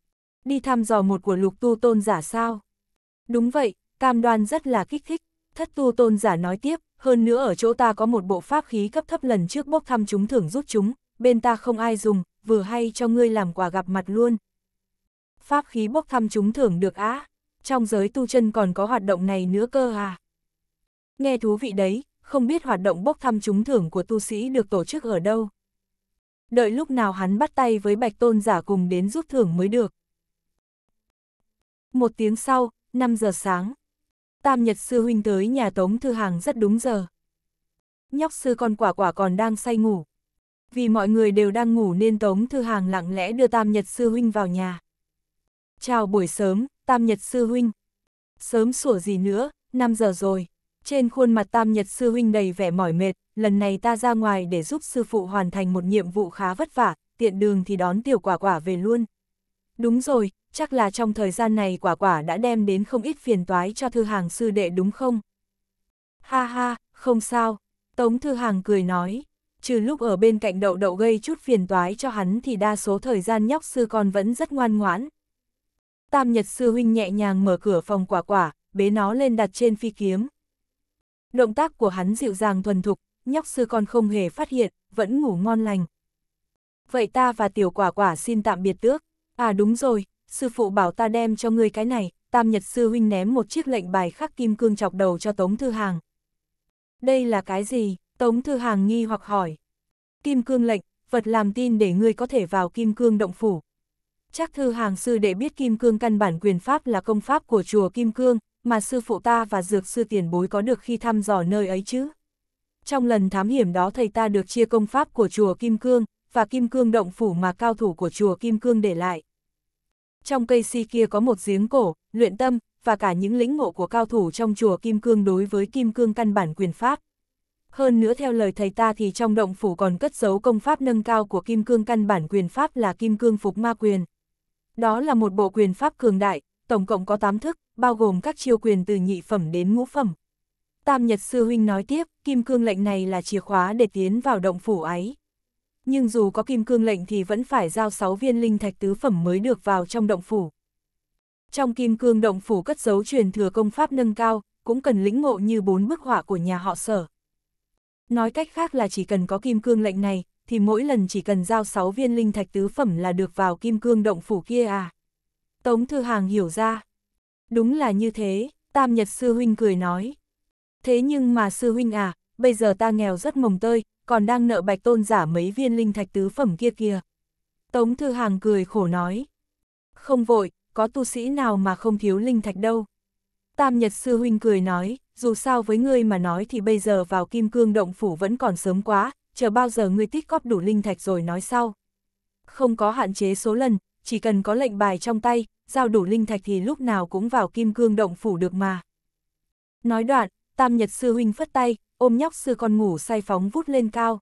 Speaker 1: đi thăm dò một của lục tu tôn giả sao? Đúng vậy, cam đoan rất là kích thích, thất tu tôn giả nói tiếp, hơn nữa ở chỗ ta có một bộ pháp khí cấp thấp lần trước bốc thăm chúng thưởng giúp chúng, bên ta không ai dùng, vừa hay cho ngươi làm quà gặp mặt luôn. Pháp khí bốc thăm chúng thưởng được á, trong giới tu chân còn có hoạt động này nữa cơ à? nghe thú vị đấy, không biết hoạt động bốc thăm trúng thưởng của tu sĩ được tổ chức ở đâu. Đợi lúc nào hắn bắt tay với bạch tôn giả cùng đến giúp thưởng mới được. Một tiếng sau, 5 giờ sáng, Tam Nhật Sư Huynh tới nhà Tống Thư Hàng rất đúng giờ. Nhóc sư con quả quả còn đang say ngủ. Vì mọi người đều đang ngủ nên Tống Thư Hàng lặng lẽ đưa Tam Nhật Sư Huynh vào nhà. Chào buổi sớm, Tam Nhật Sư Huynh. Sớm sủa gì nữa, 5 giờ rồi. Trên khuôn mặt tam nhật sư huynh đầy vẻ mỏi mệt, lần này ta ra ngoài để giúp sư phụ hoàn thành một nhiệm vụ khá vất vả, tiện đường thì đón tiểu quả quả về luôn. Đúng rồi, chắc là trong thời gian này quả quả đã đem đến không ít phiền toái cho thư hàng sư đệ đúng không? Ha ha, không sao, Tống Thư Hàng cười nói, trừ lúc ở bên cạnh đậu đậu gây chút phiền toái cho hắn thì đa số thời gian nhóc sư con vẫn rất ngoan ngoãn. Tam Nhật Sư Huynh nhẹ nhàng mở cửa phòng quả quả, bế nó lên đặt trên phi kiếm, Động tác của hắn dịu dàng thuần thục, nhóc sư con không hề phát hiện, vẫn ngủ ngon lành. Vậy ta và tiểu quả quả xin tạm biệt tước. À đúng rồi, sư phụ bảo ta đem cho ngươi cái này, tam nhật sư huynh ném một chiếc lệnh bài khắc kim cương chọc đầu cho Tống Thư Hàng. Đây là cái gì? Tống Thư Hàng nghi hoặc hỏi. Kim cương lệnh, vật làm tin để ngươi có thể vào kim cương động phủ. Chắc Thư Hàng sư để biết kim cương căn bản quyền pháp là công pháp của chùa kim cương, mà sư phụ ta và dược sư tiền bối có được khi thăm dò nơi ấy chứ. Trong lần thám hiểm đó thầy ta được chia công pháp của chùa Kim Cương, và Kim Cương động phủ mà cao thủ của chùa Kim Cương để lại. Trong cây si kia có một giếng cổ, luyện tâm, và cả những lĩnh ngộ của cao thủ trong chùa Kim Cương đối với Kim Cương căn bản quyền pháp. Hơn nữa theo lời thầy ta thì trong động phủ còn cất giấu công pháp nâng cao của Kim Cương căn bản quyền pháp là Kim Cương Phục Ma Quyền. Đó là một bộ quyền pháp cường đại, tổng cộng có 8 thức, bao gồm các chiêu quyền từ nhị phẩm đến ngũ phẩm. Tam Nhật Sư Huynh nói tiếp, kim cương lệnh này là chìa khóa để tiến vào động phủ ấy. Nhưng dù có kim cương lệnh thì vẫn phải giao 6 viên linh thạch tứ phẩm mới được vào trong động phủ. Trong kim cương động phủ cất giấu truyền thừa công pháp nâng cao, cũng cần lĩnh ngộ như bốn bức họa của nhà họ sở. Nói cách khác là chỉ cần có kim cương lệnh này, thì mỗi lần chỉ cần giao 6 viên linh thạch tứ phẩm là được vào kim cương động phủ kia à. Tống Thư Hàng hiểu ra. Đúng là như thế, Tam Nhật Sư Huynh cười nói. Thế nhưng mà Sư Huynh à, bây giờ ta nghèo rất mồng tơi, còn đang nợ bạch tôn giả mấy viên linh thạch tứ phẩm kia kia. Tống Thư Hàng cười khổ nói. Không vội, có tu sĩ nào mà không thiếu linh thạch đâu. Tam Nhật Sư Huynh cười nói, dù sao với ngươi mà nói thì bây giờ vào kim cương động phủ vẫn còn sớm quá, chờ bao giờ ngươi tích góp đủ linh thạch rồi nói sau. Không có hạn chế số lần, chỉ cần có lệnh bài trong tay, giao đủ linh thạch thì lúc nào cũng vào kim cương động phủ được mà. Nói đoạn, tam nhật sư huynh phất tay, ôm nhóc sư con ngủ say phóng vút lên cao.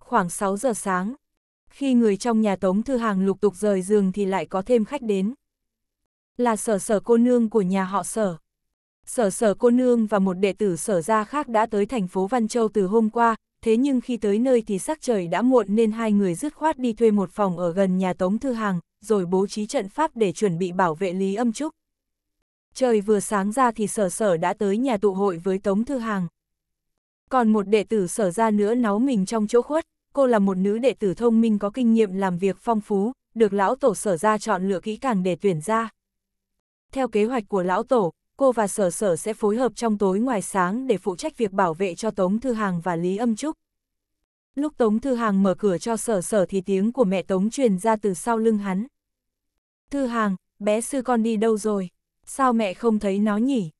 Speaker 1: Khoảng 6 giờ sáng, khi người trong nhà tống thư hàng lục tục rời giường thì lại có thêm khách đến. Là sở sở cô nương của nhà họ sở. Sở sở cô nương và một đệ tử sở gia khác đã tới thành phố Văn Châu từ hôm qua, thế nhưng khi tới nơi thì sắc trời đã muộn nên hai người dứt khoát đi thuê một phòng ở gần nhà Tống Thư Hàng, rồi bố trí trận pháp để chuẩn bị bảo vệ Lý Âm Trúc. Trời vừa sáng ra thì sở sở đã tới nhà tụ hội với Tống Thư Hàng. Còn một đệ tử sở ra nữa náu mình trong chỗ khuất, cô là một nữ đệ tử thông minh có kinh nghiệm làm việc phong phú, được lão tổ sở ra chọn lựa kỹ càng để tuyển ra. Theo kế hoạch của lão tổ, cô và sở sở sẽ phối hợp trong tối ngoài sáng để phụ trách việc bảo vệ cho Tống Thư Hàng và Lý Âm Trúc. Lúc Tống Thư Hàng mở cửa cho sở sở thì tiếng của mẹ Tống truyền ra từ sau lưng hắn. Thư Hàng, bé sư con đi đâu rồi? Sao mẹ không thấy nó nhỉ?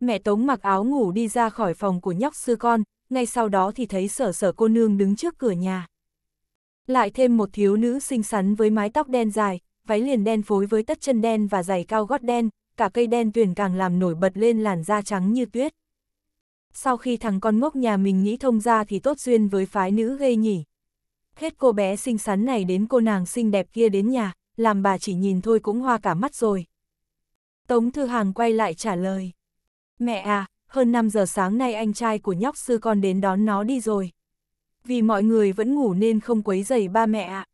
Speaker 1: Mẹ Tống mặc áo ngủ đi ra khỏi phòng của nhóc sư con, ngay sau đó thì thấy sở sở cô nương đứng trước cửa nhà. Lại thêm một thiếu nữ xinh xắn với mái tóc đen dài, váy liền đen phối với tất chân đen và giày cao gót đen, cả cây đen tuyền càng làm nổi bật lên làn da trắng như tuyết. Sau khi thằng con ngốc nhà mình nghĩ thông ra thì tốt duyên với phái nữ gây nhỉ. Hết cô bé xinh xắn này đến cô nàng xinh đẹp kia đến nhà, làm bà chỉ nhìn thôi cũng hoa cả mắt rồi. Tống Thư Hàng quay lại trả lời. Mẹ à, hơn 5 giờ sáng nay anh trai của nhóc sư con đến đón nó đi rồi. Vì mọi người vẫn ngủ nên không quấy dậy ba mẹ ạ.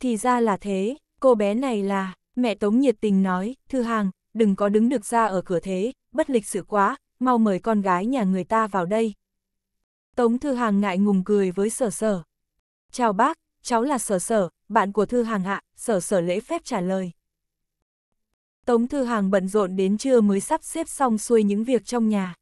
Speaker 1: Thì ra là thế, cô bé này là, mẹ Tống nhiệt tình nói, Thư Hàng, đừng có đứng được ra ở cửa thế, bất lịch sự quá, mau mời con gái nhà người ta vào đây. Tống Thư Hàng ngại ngùng cười với sở sở. Chào bác, cháu là sở sở, bạn của Thư Hàng hạ, sở sở lễ phép trả lời. Tống Thư Hàng bận rộn đến trưa mới sắp xếp xong xuôi những việc trong nhà.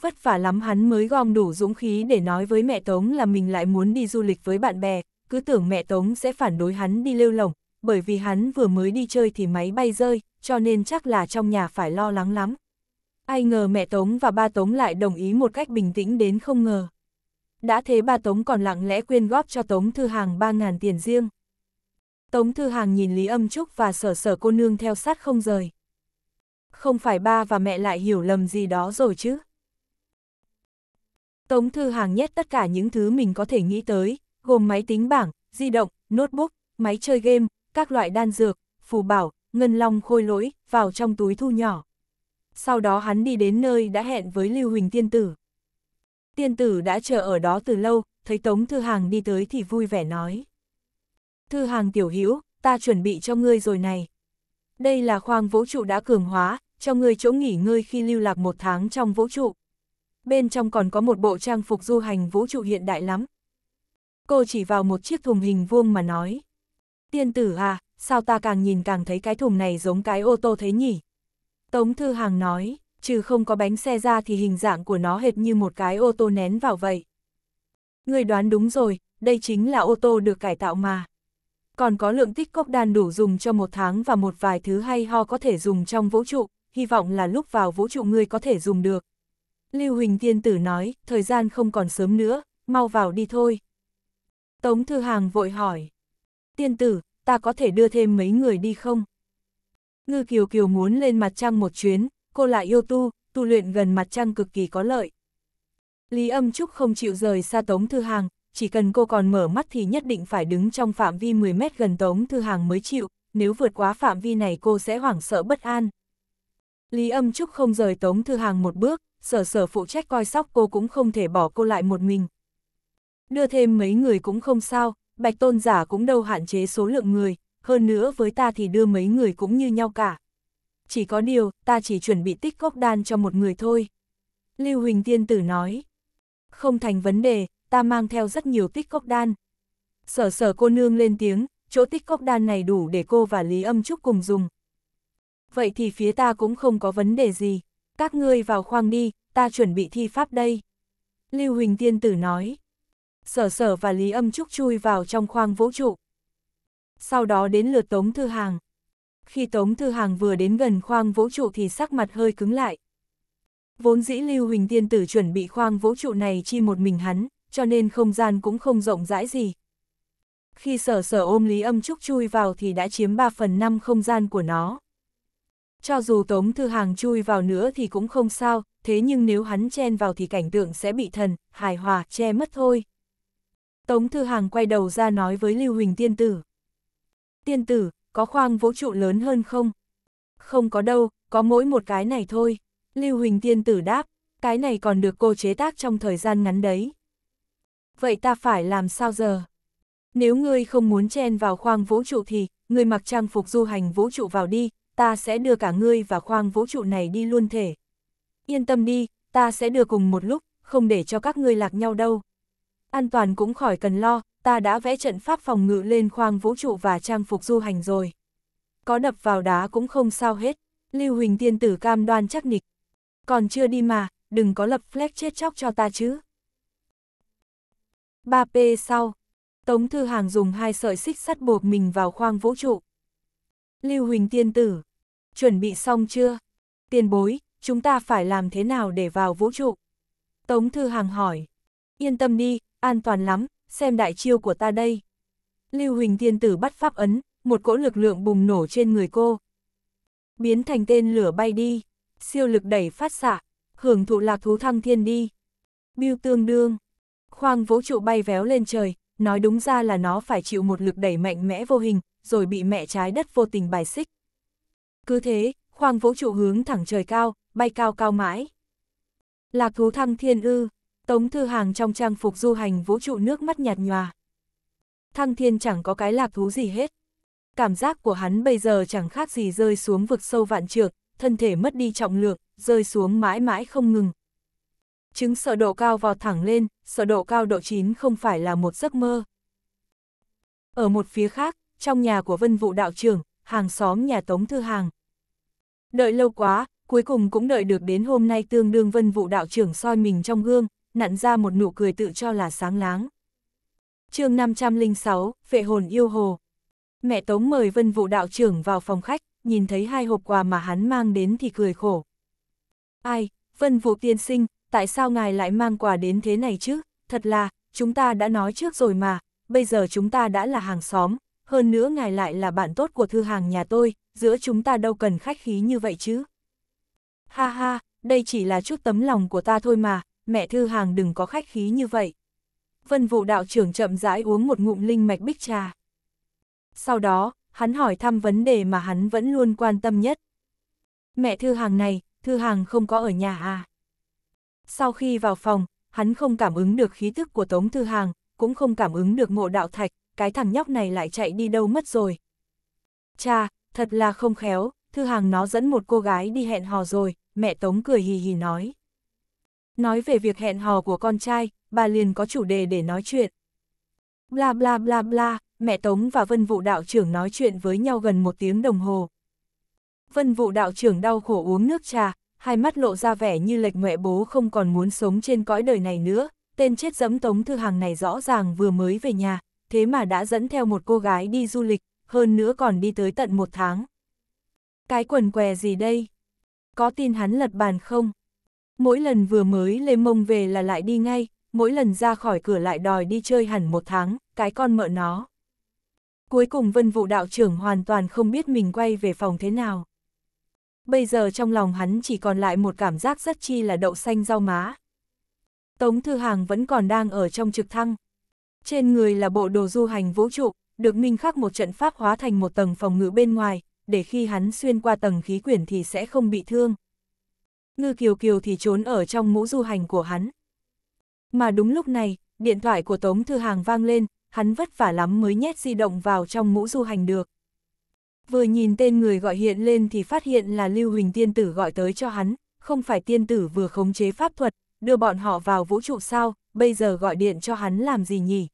Speaker 1: Vất vả lắm hắn mới gom đủ dũng khí để nói với mẹ Tống là mình lại muốn đi du lịch với bạn bè, cứ tưởng mẹ Tống sẽ phản đối hắn đi lêu lỏng, bởi vì hắn vừa mới đi chơi thì máy bay rơi, cho nên chắc là trong nhà phải lo lắng lắm. Ai ngờ mẹ Tống và ba Tống lại đồng ý một cách bình tĩnh đến không ngờ. Đã thế ba Tống còn lặng lẽ quyên góp cho Tống Thư Hàng 3.000 tiền riêng. Tống Thư Hàng nhìn Lý Âm Trúc và sở sở cô nương theo sát không rời. Không phải ba và mẹ lại hiểu lầm gì đó rồi chứ. Tống Thư Hàng nhét tất cả những thứ mình có thể nghĩ tới, gồm máy tính bảng, di động, notebook, máy chơi game, các loại đan dược, phù bảo, ngân long khôi lỗi, vào trong túi thu nhỏ. Sau đó hắn đi đến nơi đã hẹn với Lưu Huỳnh Tiên Tử. Tiên Tử đã chờ ở đó từ lâu, thấy Tống Thư Hàng đi tới thì vui vẻ nói. Thư Hàng tiểu hữu ta chuẩn bị cho ngươi rồi này. Đây là khoang vũ trụ đã cường hóa, cho ngươi chỗ nghỉ ngơi khi lưu lạc một tháng trong vũ trụ. Bên trong còn có một bộ trang phục du hành vũ trụ hiện đại lắm. Cô chỉ vào một chiếc thùng hình vuông mà nói. Tiên tử à, sao ta càng nhìn càng thấy cái thùng này giống cái ô tô thế nhỉ? Tống Thư Hàng nói, trừ không có bánh xe ra thì hình dạng của nó hệt như một cái ô tô nén vào vậy. Người đoán đúng rồi, đây chính là ô tô được cải tạo mà. Còn có lượng tích cốc đan đủ dùng cho một tháng và một vài thứ hay ho có thể dùng trong vũ trụ, hy vọng là lúc vào vũ trụ ngươi có thể dùng được. Lưu Huỳnh Tiên Tử nói, thời gian không còn sớm nữa, mau vào đi thôi. Tống Thư Hàng vội hỏi, tiên tử, ta có thể đưa thêm mấy người đi không? Ngư Kiều Kiều muốn lên mặt trăng một chuyến, cô lại yêu tu, tu luyện gần mặt trăng cực kỳ có lợi. Lý âm trúc không chịu rời xa Tống Thư Hàng, chỉ cần cô còn mở mắt thì nhất định phải đứng trong phạm vi 10 mét gần Tống Thư Hàng mới chịu, nếu vượt quá phạm vi này cô sẽ hoảng sợ bất an. Lý âm trúc không rời Tống Thư Hàng một bước, sở sở phụ trách coi sóc cô cũng không thể bỏ cô lại một mình. Đưa thêm mấy người cũng không sao, bạch tôn giả cũng đâu hạn chế số lượng người, hơn nữa với ta thì đưa mấy người cũng như nhau cả. Chỉ có điều, ta chỉ chuẩn bị tích gốc đan cho một người thôi. Lưu Huỳnh Tiên Tử nói, không thành vấn đề, ta mang theo rất nhiều tích cốc đan. Sở sở cô nương lên tiếng, chỗ tích cốc đan này đủ để cô và Lý Âm Trúc cùng dùng. Vậy thì phía ta cũng không có vấn đề gì, các ngươi vào khoang đi, ta chuẩn bị thi pháp đây. Lưu Huỳnh Tiên Tử nói, sở sở và Lý Âm Trúc chui vào trong khoang vũ trụ. Sau đó đến lượt Tống Thư Hàng. Khi Tống Thư Hàng vừa đến gần khoang vũ trụ thì sắc mặt hơi cứng lại. Vốn dĩ Lưu Huỳnh Tiên Tử chuẩn bị khoang vũ trụ này chi một mình hắn, cho nên không gian cũng không rộng rãi gì. Khi sở sở ôm Lý Âm Trúc chui vào thì đã chiếm 3 phần 5 không gian của nó. Cho dù Tống Thư Hàng chui vào nữa thì cũng không sao, thế nhưng nếu hắn chen vào thì cảnh tượng sẽ bị thần, hài hòa, che mất thôi. Tống Thư Hàng quay đầu ra nói với Lưu Huỳnh Tiên Tử. Tiên Tử, có khoang vũ trụ lớn hơn không? Không có đâu, có mỗi một cái này thôi. Lưu Huỳnh Tiên Tử đáp, cái này còn được cô chế tác trong thời gian ngắn đấy. Vậy ta phải làm sao giờ? Nếu ngươi không muốn chen vào khoang vũ trụ thì, ngươi mặc trang phục du hành vũ trụ vào đi, ta sẽ đưa cả ngươi và khoang vũ trụ này đi luôn thể. Yên tâm đi, ta sẽ đưa cùng một lúc, không để cho các ngươi lạc nhau đâu. An toàn cũng khỏi cần lo, ta đã vẽ trận pháp phòng ngự lên khoang vũ trụ và trang phục du hành rồi. Có đập vào đá cũng không sao hết, Lưu Huỳnh tiên tử cam đoan chắc nịch. Còn chưa đi mà, đừng có lập flex chết chóc cho ta chứ. 3P sau, Tống Thư Hàng dùng hai sợi xích sắt buộc mình vào khoang vũ trụ. Lưu Huỳnh tiên tử, chuẩn bị xong chưa? Tiền bối, chúng ta phải làm thế nào để vào vũ trụ? Tống Thư Hàng hỏi. Yên tâm đi, an toàn lắm, xem đại chiêu của ta đây. Lưu Huỳnh tiên tử bắt pháp ấn, một cỗ lực lượng bùng nổ trên người cô. Biến thành tên lửa bay đi, siêu lực đẩy phát xạ, hưởng thụ lạc thú thăng thiên đi. Biêu tương đương, khoang vũ trụ bay véo lên trời, nói đúng ra là nó phải chịu một lực đẩy mạnh mẽ vô hình, rồi bị mẹ trái đất vô tình bài xích. Cứ thế, khoang vũ trụ hướng thẳng trời cao, bay cao cao mãi. Lạc thú thăng thiên ư, Tống Thư Hàng trong trang phục du hành vũ trụ nước mắt nhạt nhòa. Thăng thiên chẳng có cái lạc thú gì hết. Cảm giác của hắn bây giờ chẳng khác gì rơi xuống vực sâu vạn trược, thân thể mất đi trọng lượng, rơi xuống mãi mãi không ngừng. Chứng sợ độ cao vào thẳng lên, sợ độ cao độ chín không phải là một giấc mơ. Ở một phía khác, trong nhà của vân vụ đạo trưởng, hàng xóm nhà Tống Thư Hàng. Đợi lâu quá, cuối cùng cũng đợi được đến hôm nay tương đương vân vụ đạo trưởng soi mình trong gương, nặn ra một nụ cười tự cho là sáng láng. chương 506, vệ hồn yêu hồ. Mẹ Tống mời vân vũ đạo trưởng vào phòng khách, nhìn thấy hai hộp quà mà hắn mang đến thì cười khổ. Ai, vân vũ tiên sinh, tại sao ngài lại mang quà đến thế này chứ? Thật là, chúng ta đã nói trước rồi mà, bây giờ chúng ta đã là hàng xóm, hơn nữa ngài lại là bạn tốt của thư hàng nhà tôi, giữa chúng ta đâu cần khách khí như vậy chứ. Ha ha, đây chỉ là chút tấm lòng của ta thôi mà, mẹ Thư Hàng đừng có khách khí như vậy. Vân vụ đạo trưởng chậm rãi uống một ngụm linh mạch bích trà. Sau đó, hắn hỏi thăm vấn đề mà hắn vẫn luôn quan tâm nhất. Mẹ Thư Hàng này, Thư Hàng không có ở nhà à? Sau khi vào phòng, hắn không cảm ứng được khí tức của Tống Thư Hàng, cũng không cảm ứng được mộ đạo thạch, cái thằng nhóc này lại chạy đi đâu mất rồi. Cha, thật là không khéo, Thư Hàng nó dẫn một cô gái đi hẹn hò rồi, mẹ Tống cười hì hì nói. Nói về việc hẹn hò của con trai, bà liền có chủ đề để nói chuyện. Bla bla bla bla, mẹ Tống và Vân Vụ Đạo trưởng nói chuyện với nhau gần một tiếng đồng hồ. Vân Vụ Đạo trưởng đau khổ uống nước trà, hai mắt lộ ra vẻ như lệch mẹ bố không còn muốn sống trên cõi đời này nữa, tên chết dẫm Tống Thư Hằng này rõ ràng vừa mới về nhà, thế mà đã dẫn theo một cô gái đi du lịch, hơn nữa còn đi tới tận một tháng. Cái quần què gì đây? Có tin hắn lật bàn không? Mỗi lần vừa mới lê mông về là lại đi ngay, mỗi lần ra khỏi cửa lại đòi đi chơi hẳn một tháng, cái con mợ nó. Cuối cùng vân vụ đạo trưởng hoàn toàn không biết mình quay về phòng thế nào. Bây giờ trong lòng hắn chỉ còn lại một cảm giác rất chi là đậu xanh rau má. Tống Thư Hàng vẫn còn đang ở trong trực thăng. Trên người là bộ đồ du hành vũ trụ, được minh khắc một trận pháp hóa thành một tầng phòng ngự bên ngoài, để khi hắn xuyên qua tầng khí quyển thì sẽ không bị thương. Ngư Kiều Kiều thì trốn ở trong mũ du hành của hắn. Mà đúng lúc này, điện thoại của Tống Thư Hàng vang lên, hắn vất vả lắm mới nhét di động vào trong mũ du hành được. Vừa nhìn tên người gọi hiện lên thì phát hiện là Lưu Huỳnh Tiên Tử gọi tới cho hắn, không phải Tiên Tử vừa khống chế pháp thuật, đưa bọn họ vào vũ trụ sao, bây giờ gọi điện cho hắn làm gì nhỉ?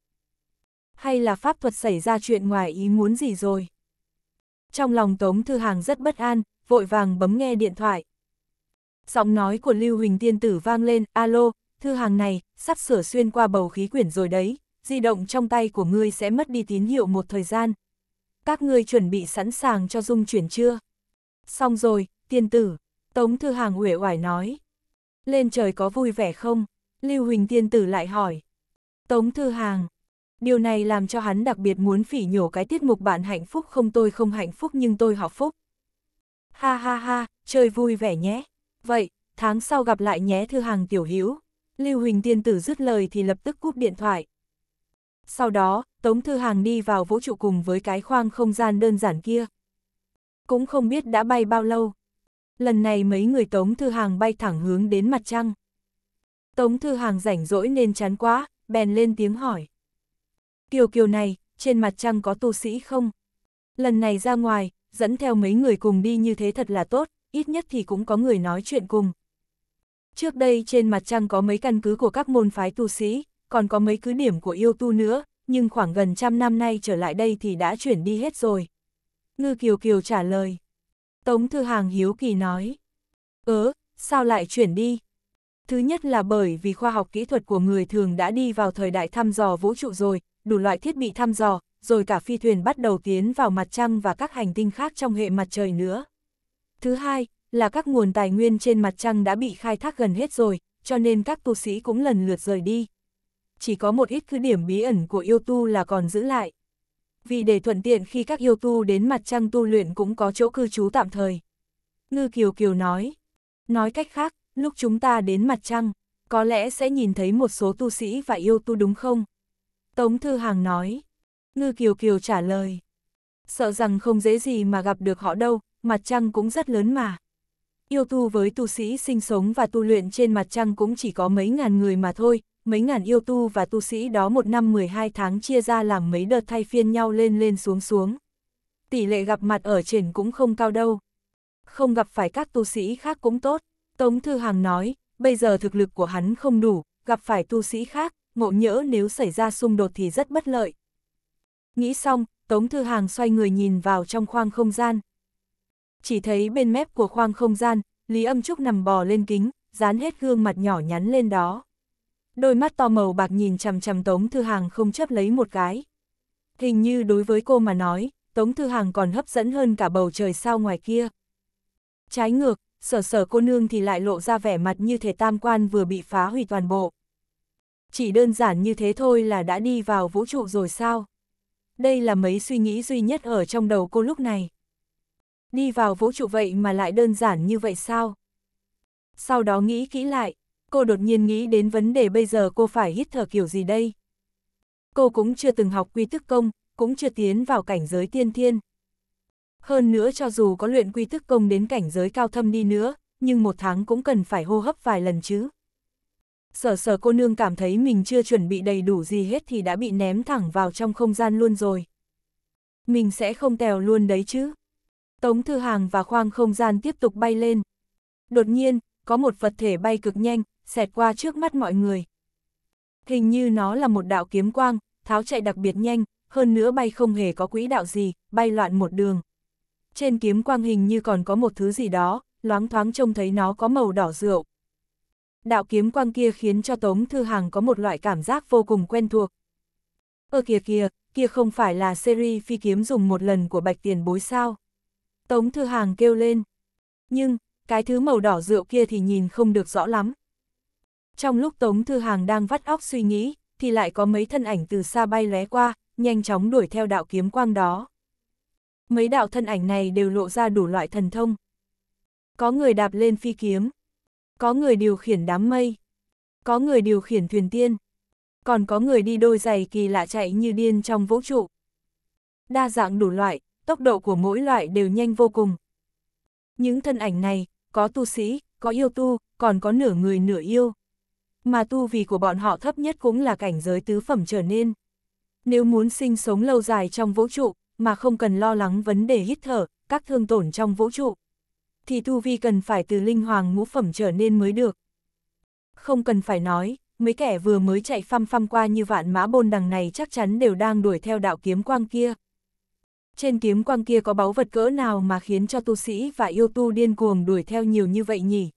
Speaker 1: Hay là pháp thuật xảy ra chuyện ngoài ý muốn gì rồi? Trong lòng Tống Thư Hàng rất bất an, vội vàng bấm nghe điện thoại. Giọng nói của Lưu Huỳnh Tiên Tử vang lên, alo, thư hàng này, sắp sửa xuyên qua bầu khí quyển rồi đấy, di động trong tay của ngươi sẽ mất đi tín hiệu một thời gian. Các ngươi chuẩn bị sẵn sàng cho dung chuyển chưa? Xong rồi, tiên tử, Tống Thư Hàng uể oải nói. Lên trời có vui vẻ không? Lưu Huỳnh tiên tử lại hỏi. Tống Thư Hàng, điều này làm cho hắn đặc biệt muốn phỉ nhổ cái tiết mục bạn hạnh phúc không tôi không hạnh phúc nhưng tôi họ phúc. Ha ha ha, chơi vui vẻ nhé vậy, tháng sau gặp lại nhé thư hàng tiểu hữu Lưu Huỳnh tiên tử dứt lời thì lập tức cúp điện thoại. Sau đó, Tống Thư Hàng đi vào vũ trụ cùng với cái khoang không gian đơn giản kia. Cũng không biết đã bay bao lâu. Lần này mấy người Tống Thư Hàng bay thẳng hướng đến mặt trăng. Tống Thư Hàng rảnh rỗi nên chán quá, bèn lên tiếng hỏi. Kiều kiều này, trên mặt trăng có tu sĩ không? Lần này ra ngoài, dẫn theo mấy người cùng đi như thế thật là tốt, ít nhất thì cũng có người nói chuyện cùng. Trước đây trên mặt trăng có mấy căn cứ của các môn phái tu sĩ, còn có mấy cứ điểm của yêu tu nữa, nhưng khoảng gần trăm năm nay trở lại đây thì đã chuyển đi hết rồi. Ngư Kiều Kiều trả lời. Tống Thư Hàng hiếu kỳ nói. Ớ, ừ, sao lại chuyển đi? Thứ nhất là bởi vì khoa học kỹ thuật của người thường đã đi vào thời đại thăm dò vũ trụ rồi, đủ loại thiết bị thăm dò, rồi cả phi thuyền bắt đầu tiến vào mặt trăng và các hành tinh khác trong hệ mặt trời nữa. Thứ hai, là các nguồn tài nguyên trên mặt trăng đã bị khai thác gần hết rồi, cho nên các tu sĩ cũng lần lượt rời đi. Chỉ có một ít cứ điểm bí ẩn của yêu tu là còn giữ lại. Vì để thuận tiện khi các yêu tu đến mặt trăng tu luyện cũng có chỗ cư trú tạm thời. Ngư Kiều Kiều nói. Nói cách khác, lúc chúng ta đến mặt trăng, có lẽ sẽ nhìn thấy một số tu sĩ và yêu tu đúng không? Tống Thư Hàng nói. Ngư Kiều Kiều trả lời. Sợ rằng không dễ gì mà gặp được họ đâu, mặt trăng cũng rất lớn mà. Yêu tu với tu sĩ sinh sống và tu luyện trên mặt trăng cũng chỉ có mấy ngàn người mà thôi, mấy ngàn yêu tu và tu sĩ đó một năm 12 tháng chia ra làm mấy đợt thay phiên nhau lên lên xuống xuống. Tỷ lệ gặp mặt ở trên cũng không cao đâu. Không gặp phải các tu sĩ khác cũng tốt, Tống Thư Hàng nói, bây giờ thực lực của hắn không đủ, gặp phải tu sĩ khác, ngộ nhỡ nếu xảy ra xung đột thì rất bất lợi. Nghĩ xong, Tống Thư Hàng xoay người nhìn vào trong khoang không gian, chỉ thấy bên mép của khoang không gian, Lý Âm Trúc nằm bò lên kính, dán hết gương mặt nhỏ nhắn lên đó. Đôi mắt to màu bạc nhìn chằm chằm Tống Thư Hàng không chấp lấy một cái. Hình như đối với cô mà nói, Tống Thư Hàng còn hấp dẫn hơn cả bầu trời sao ngoài kia. Trái ngược, sở sở cô nương thì lại lộ ra vẻ mặt như thể tam quan vừa bị phá hủy toàn bộ. Chỉ đơn giản như thế thôi là đã đi vào vũ trụ rồi sao? Đây là mấy suy nghĩ duy nhất ở trong đầu cô lúc này. Đi vào vũ trụ vậy mà lại đơn giản như vậy sao? Sau đó nghĩ kỹ lại, cô đột nhiên nghĩ đến vấn đề bây giờ cô phải hít thở kiểu gì đây? Cô cũng chưa từng học quy tức công, cũng chưa tiến vào cảnh giới tiên thiên. Hơn nữa cho dù có luyện quy tức công đến cảnh giới cao thâm đi nữa, nhưng một tháng cũng cần phải hô hấp vài lần chứ. Sở sở cô nương cảm thấy mình chưa chuẩn bị đầy đủ gì hết thì đã bị ném thẳng vào trong không gian luôn rồi. Mình sẽ không tèo luôn đấy chứ. Tống Thư Hàng và khoang không gian tiếp tục bay lên. Đột nhiên, có một vật thể bay cực nhanh, xẹt qua trước mắt mọi người. Hình như nó là một đạo kiếm quang, tháo chạy đặc biệt nhanh, hơn nữa bay không hề có quỹ đạo gì, bay loạn một đường. Trên kiếm quang hình như còn có một thứ gì đó, loáng thoáng trông thấy nó có màu đỏ rượu. Đạo kiếm quang kia khiến cho Tống Thư Hàng có một loại cảm giác vô cùng quen thuộc. Ơ kìa kìa, kia không phải là series phi kiếm dùng một lần của bạch tiền bối sao. Tống Thư Hàng kêu lên. Nhưng, cái thứ màu đỏ rượu kia thì nhìn không được rõ lắm. Trong lúc Tống Thư Hàng đang vắt óc suy nghĩ, thì lại có mấy thân ảnh từ xa bay lé qua, nhanh chóng đuổi theo đạo kiếm quang đó. Mấy đạo thân ảnh này đều lộ ra đủ loại thần thông. Có người đạp lên phi kiếm, có người điều khiển đám mây, có người điều khiển thuyền tiên, còn có người đi đôi giày kỳ lạ chạy như điên trong vũ trụ. Đa dạng đủ loại, tốc độ của mỗi loại đều nhanh vô cùng. Những thân ảnh này, có tu sĩ, có yêu tu, còn có nửa người nửa yêu. Mà tu vì của bọn họ thấp nhất cũng là cảnh giới tứ phẩm trở nên. Nếu muốn sinh sống lâu dài trong vũ trụ, mà không cần lo lắng vấn đề hít thở, các thương tổn trong vũ trụ, thì tu vi cần phải từ linh hoàng ngũ phẩm trở nên mới được. Không cần phải nói, mấy kẻ vừa mới chạy phăm phăm qua như vạn mã bôn đằng này chắc chắn đều đang đuổi theo đạo kiếm quang kia trên kiếm quang kia có báu vật cỡ nào mà khiến cho tu sĩ và yêu tu điên cuồng đuổi theo nhiều như vậy nhỉ?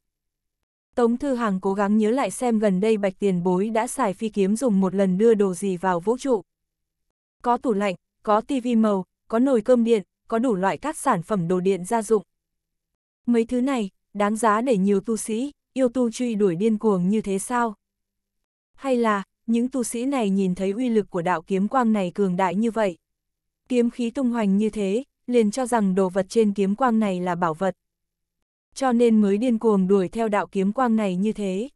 Speaker 1: Tống Thư Hàng cố gắng nhớ lại xem gần đây Bạch Tiền Bối đã xài phi kiếm dùng một lần đưa đồ gì vào vũ trụ. Có tủ lạnh, có tivi màu, có nồi cơm điện, có đủ loại các sản phẩm đồ điện gia dụng. Mấy thứ này, đáng giá để nhiều tu sĩ, yêu tu truy đuổi điên cuồng như thế sao? Hay là, những tu sĩ này nhìn thấy uy lực của đạo kiếm quang này cường đại như vậy? kiếm khí tung hoành như thế, liền cho rằng đồ vật trên kiếm quang này là bảo vật. Cho nên mới điên cuồng đuổi theo đạo kiếm quang này như thế.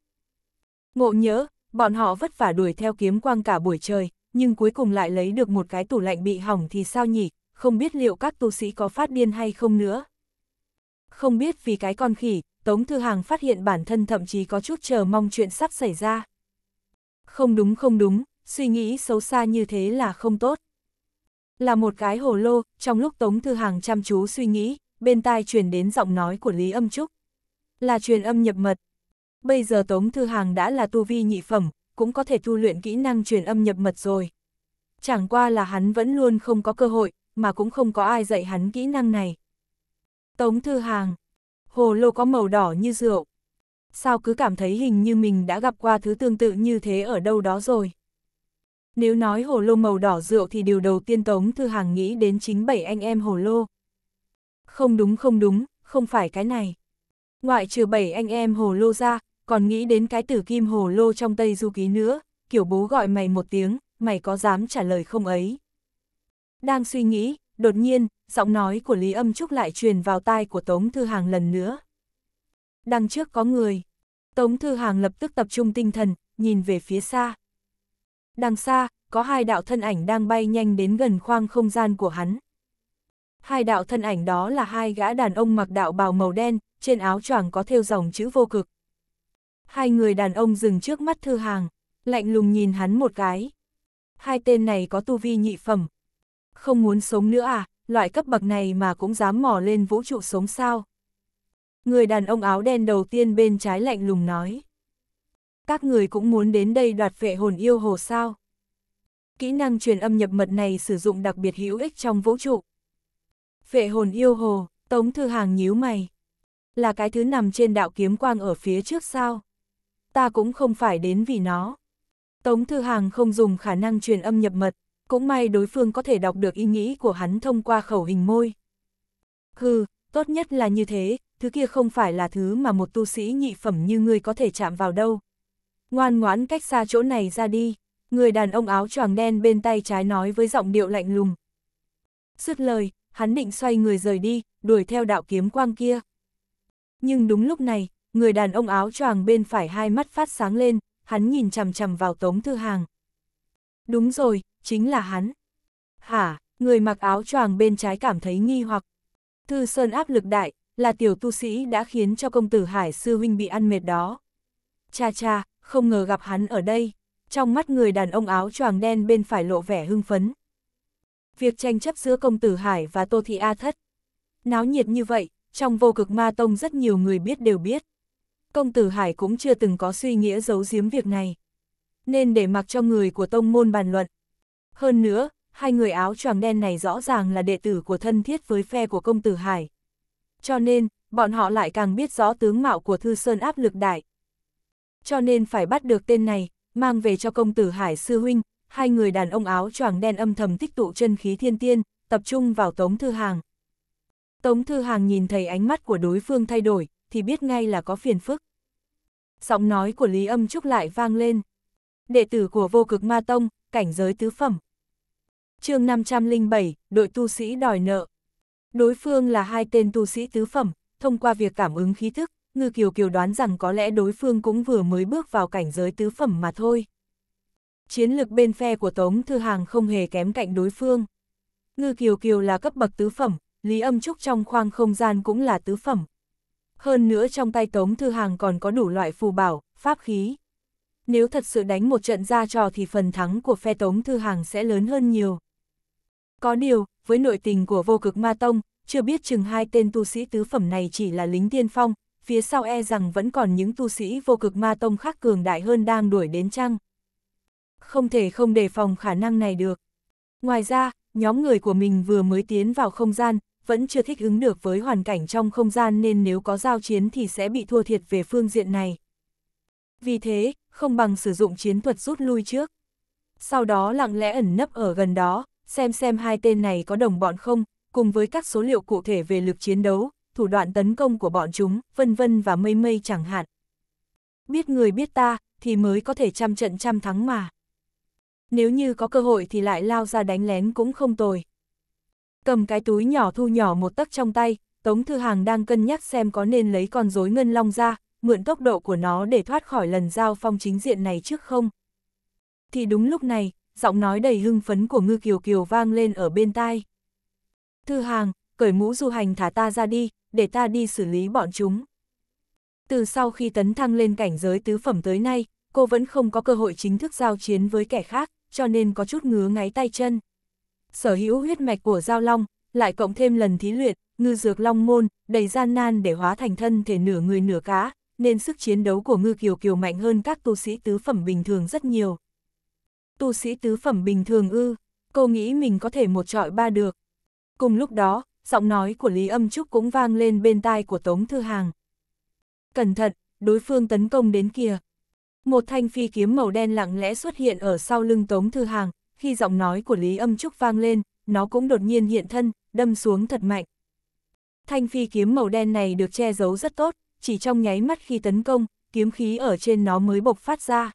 Speaker 1: Ngộ nhớ bọn họ vất vả đuổi theo kiếm quang cả buổi trời, nhưng cuối cùng lại lấy được một cái tủ lạnh bị hỏng thì sao nhỉ, không biết liệu các tu sĩ có phát điên hay không nữa. Không biết vì cái con khỉ, Tống Thư Hàng phát hiện bản thân thậm chí có chút chờ mong chuyện sắp xảy ra. Không đúng không đúng, suy nghĩ xấu xa như thế là không tốt. Là một cái hồ lô, trong lúc Tống Thư Hàng chăm chú suy nghĩ, bên tai truyền đến giọng nói của Lý Âm Trúc. Là truyền âm nhập mật. Bây giờ Tống Thư Hàng đã là tu vi nhị phẩm, cũng có thể tu luyện kỹ năng truyền âm nhập mật rồi. Chẳng qua là hắn vẫn luôn không có cơ hội, mà cũng không có ai dạy hắn kỹ năng này. Tống Thư Hàng. Hồ lô có màu đỏ như rượu. Sao cứ cảm thấy hình như mình đã gặp qua thứ tương tự như thế ở đâu đó rồi. Nếu nói hồ lô màu đỏ rượu thì điều đầu tiên Tống Thư Hàng nghĩ đến chính bảy anh em hồ lô. Không đúng không đúng, không phải cái này. Ngoại trừ bảy anh em hồ lô ra, còn nghĩ đến cái tử kim hồ lô trong Tây Du Ký nữa, kiểu bố gọi mày một tiếng, mày có dám trả lời không ấy? Đang suy nghĩ, đột nhiên, giọng nói của Lý Âm Trúc lại truyền vào tai của Tống Thư Hàng lần nữa. Đằng trước có người. Tống Thư Hàng lập tức tập trung tinh thần, nhìn về phía xa. Đằng xa, có hai đạo thân ảnh đang bay nhanh đến gần khoang không gian của hắn. Hai đạo thân ảnh đó là hai gã đàn ông mặc đạo bào màu đen, trên áo choàng có thêu dòng chữ vô cực. Hai người đàn ông dừng trước mắt thư hàng, lạnh lùng nhìn hắn một cái. Hai tên này có tu vi nhị phẩm. Không muốn sống nữa à, loại cấp bậc này mà cũng dám mò lên vũ trụ sống sao. Người đàn ông áo đen đầu tiên bên trái lạnh lùng nói các người cũng muốn đến đây đoạt vệ hồn yêu hồ sao. Kỹ năng truyền âm nhập mật này sử dụng đặc biệt hữu ích trong vũ trụ. Vệ hồn yêu hồ, Tống Thư Hàng nhíu mày. Là cái thứ nằm trên đạo kiếm quang ở phía trước sao? Ta cũng không phải đến vì nó. Tống Thư Hàng không dùng khả năng truyền âm nhập mật, cũng may đối phương có thể đọc được ý nghĩ của hắn thông qua khẩu hình môi. Hừ, tốt nhất là như thế, thứ kia không phải là thứ mà một tu sĩ nhị phẩm như ngươi có thể chạm vào đâu, ngoan ngoãn cách xa chỗ này ra đi, người đàn ông áo choàng đen bên tay trái nói với giọng điệu lạnh lùng. Dứt lời, hắn định xoay người rời đi, đuổi theo đạo kiếm quang kia. Nhưng đúng lúc này, người đàn ông áo choàng bên phải hai mắt phát sáng lên, hắn nhìn chằm chằm vào Tống Thư Hàng. Đúng rồi, chính là hắn. Hả, người mặc áo choàng bên trái cảm thấy nghi hoặc. Thư Sơn áp lực đại, là tiểu tu sĩ đã khiến cho công tử Hải Sư Huynh bị ăn mệt đó. Cha cha, không ngờ gặp hắn ở đây, trong mắt người đàn ông áo choàng đen bên phải lộ vẻ hưng phấn. Việc tranh chấp giữa công tử Hải và Tô Thị A Thất. Náo nhiệt như vậy, trong vô cực ma tông rất nhiều người biết đều biết. Công tử Hải cũng chưa từng có suy nghĩa giấu giếm việc này. Nên để mặc cho người của tông môn bàn luận. Hơn nữa, hai người áo choàng đen này rõ ràng là đệ tử của thân thiết với phe của công tử Hải. Cho nên, bọn họ lại càng biết rõ tướng mạo của Thư Sơn áp lực đại cho nên phải bắt được tên này, mang về cho công tử Hải Sư Huynh, hai người đàn ông áo choàng đen âm thầm tích tụ chân khí thiên tiên, tập trung vào Tống Thư Hàng. Tống Thư Hàng nhìn thấy ánh mắt của đối phương thay đổi, thì biết ngay là có phiền phức. Giọng nói của Lý Âm Trúc lại vang lên. Đệ tử của vô cực ma tông, cảnh giới tứ phẩm. chương 507, đội tu sĩ đòi nợ. Đối phương là hai tên tu sĩ tứ phẩm, thông qua việc cảm ứng khí thức, Ngư Kiều Kiều đoán rằng có lẽ đối phương cũng vừa mới bước vào cảnh giới tứ phẩm mà thôi. Chiến lực bên phe của Tống Thư Hàng không hề kém cạnh đối phương. Ngư Kiều Kiều là cấp bậc tứ phẩm, Lý Âm Trúc trong khoang không gian cũng là tứ phẩm. Hơn nữa trong tay Tống Thư Hàng còn có đủ loại phù bảo, pháp khí. Nếu thật sự đánh một trận ra trò thì phần thắng của phe Tống Thư Hàng sẽ lớn hơn nhiều. Có điều, với nội tình của vô cực ma tông, chưa biết chừng hai tên tu sĩ tứ phẩm này chỉ là lính tiên phong, phía sau e rằng vẫn còn những tu sĩ vô cực ma tông khác cường đại hơn đang đuổi đến chăng. Không thể không đề phòng khả năng này được. Ngoài ra, nhóm người của mình vừa mới tiến vào không gian, vẫn chưa thích ứng được với hoàn cảnh trong không gian nên nếu có giao chiến thì sẽ bị thua thiệt về phương diện này. Vì thế, không bằng sử dụng chiến thuật rút lui trước. Sau đó lặng lẽ ẩn nấp ở gần đó, xem xem hai tên này có đồng bọn không, cùng với các số liệu cụ thể về lực chiến đấu, thủ đoạn tấn công của bọn chúng, vân vân và mây mây chẳng hạn. Biết người biết ta, thì mới có thể trăm trận trăm thắng mà. Nếu như có cơ hội thì lại lao ra đánh lén cũng không tồi. Cầm cái túi nhỏ thu nhỏ một tấc trong tay, Tống Thư Hàng đang cân nhắc xem có nên lấy con rối ngân long ra, mượn tốc độ của nó để thoát khỏi lần giao phong chính diện này trước không. Thì đúng lúc này, giọng nói đầy hưng phấn của Ngư Kiều Kiều vang lên ở bên tai. Thư Hàng, cởi mũ du hành thả ta ra đi, để ta đi xử lý bọn chúng. Từ sau khi tấn thăng lên cảnh giới tứ phẩm tới nay, cô vẫn không có cơ hội chính thức giao chiến với kẻ khác, cho nên có chút ngứa ngáy tay chân. Sở hữu huyết mạch của Giao Long, lại cộng thêm lần thí luyện, ngư dược long môn, đầy gian nan để hóa thành thân thể nửa người nửa cá, nên sức chiến đấu của ngư kiều kiều mạnh hơn các tu sĩ tứ phẩm bình thường rất nhiều. Tu sĩ tứ phẩm bình thường ư, cô nghĩ mình có thể một trọi ba được. Cùng lúc đó, giọng nói của Lý Âm Trúc cũng vang lên bên tai của Tống Thư Hàng. Cẩn thận, đối phương tấn công đến kia. Một thanh phi kiếm màu đen lặng lẽ xuất hiện ở sau lưng Tống Thư Hàng, khi giọng nói của Lý Âm Trúc vang lên, nó cũng đột nhiên hiện thân, đâm xuống thật mạnh. Thanh phi kiếm màu đen này được che giấu rất tốt, chỉ trong nháy mắt khi tấn công, kiếm khí ở trên nó mới bộc phát ra.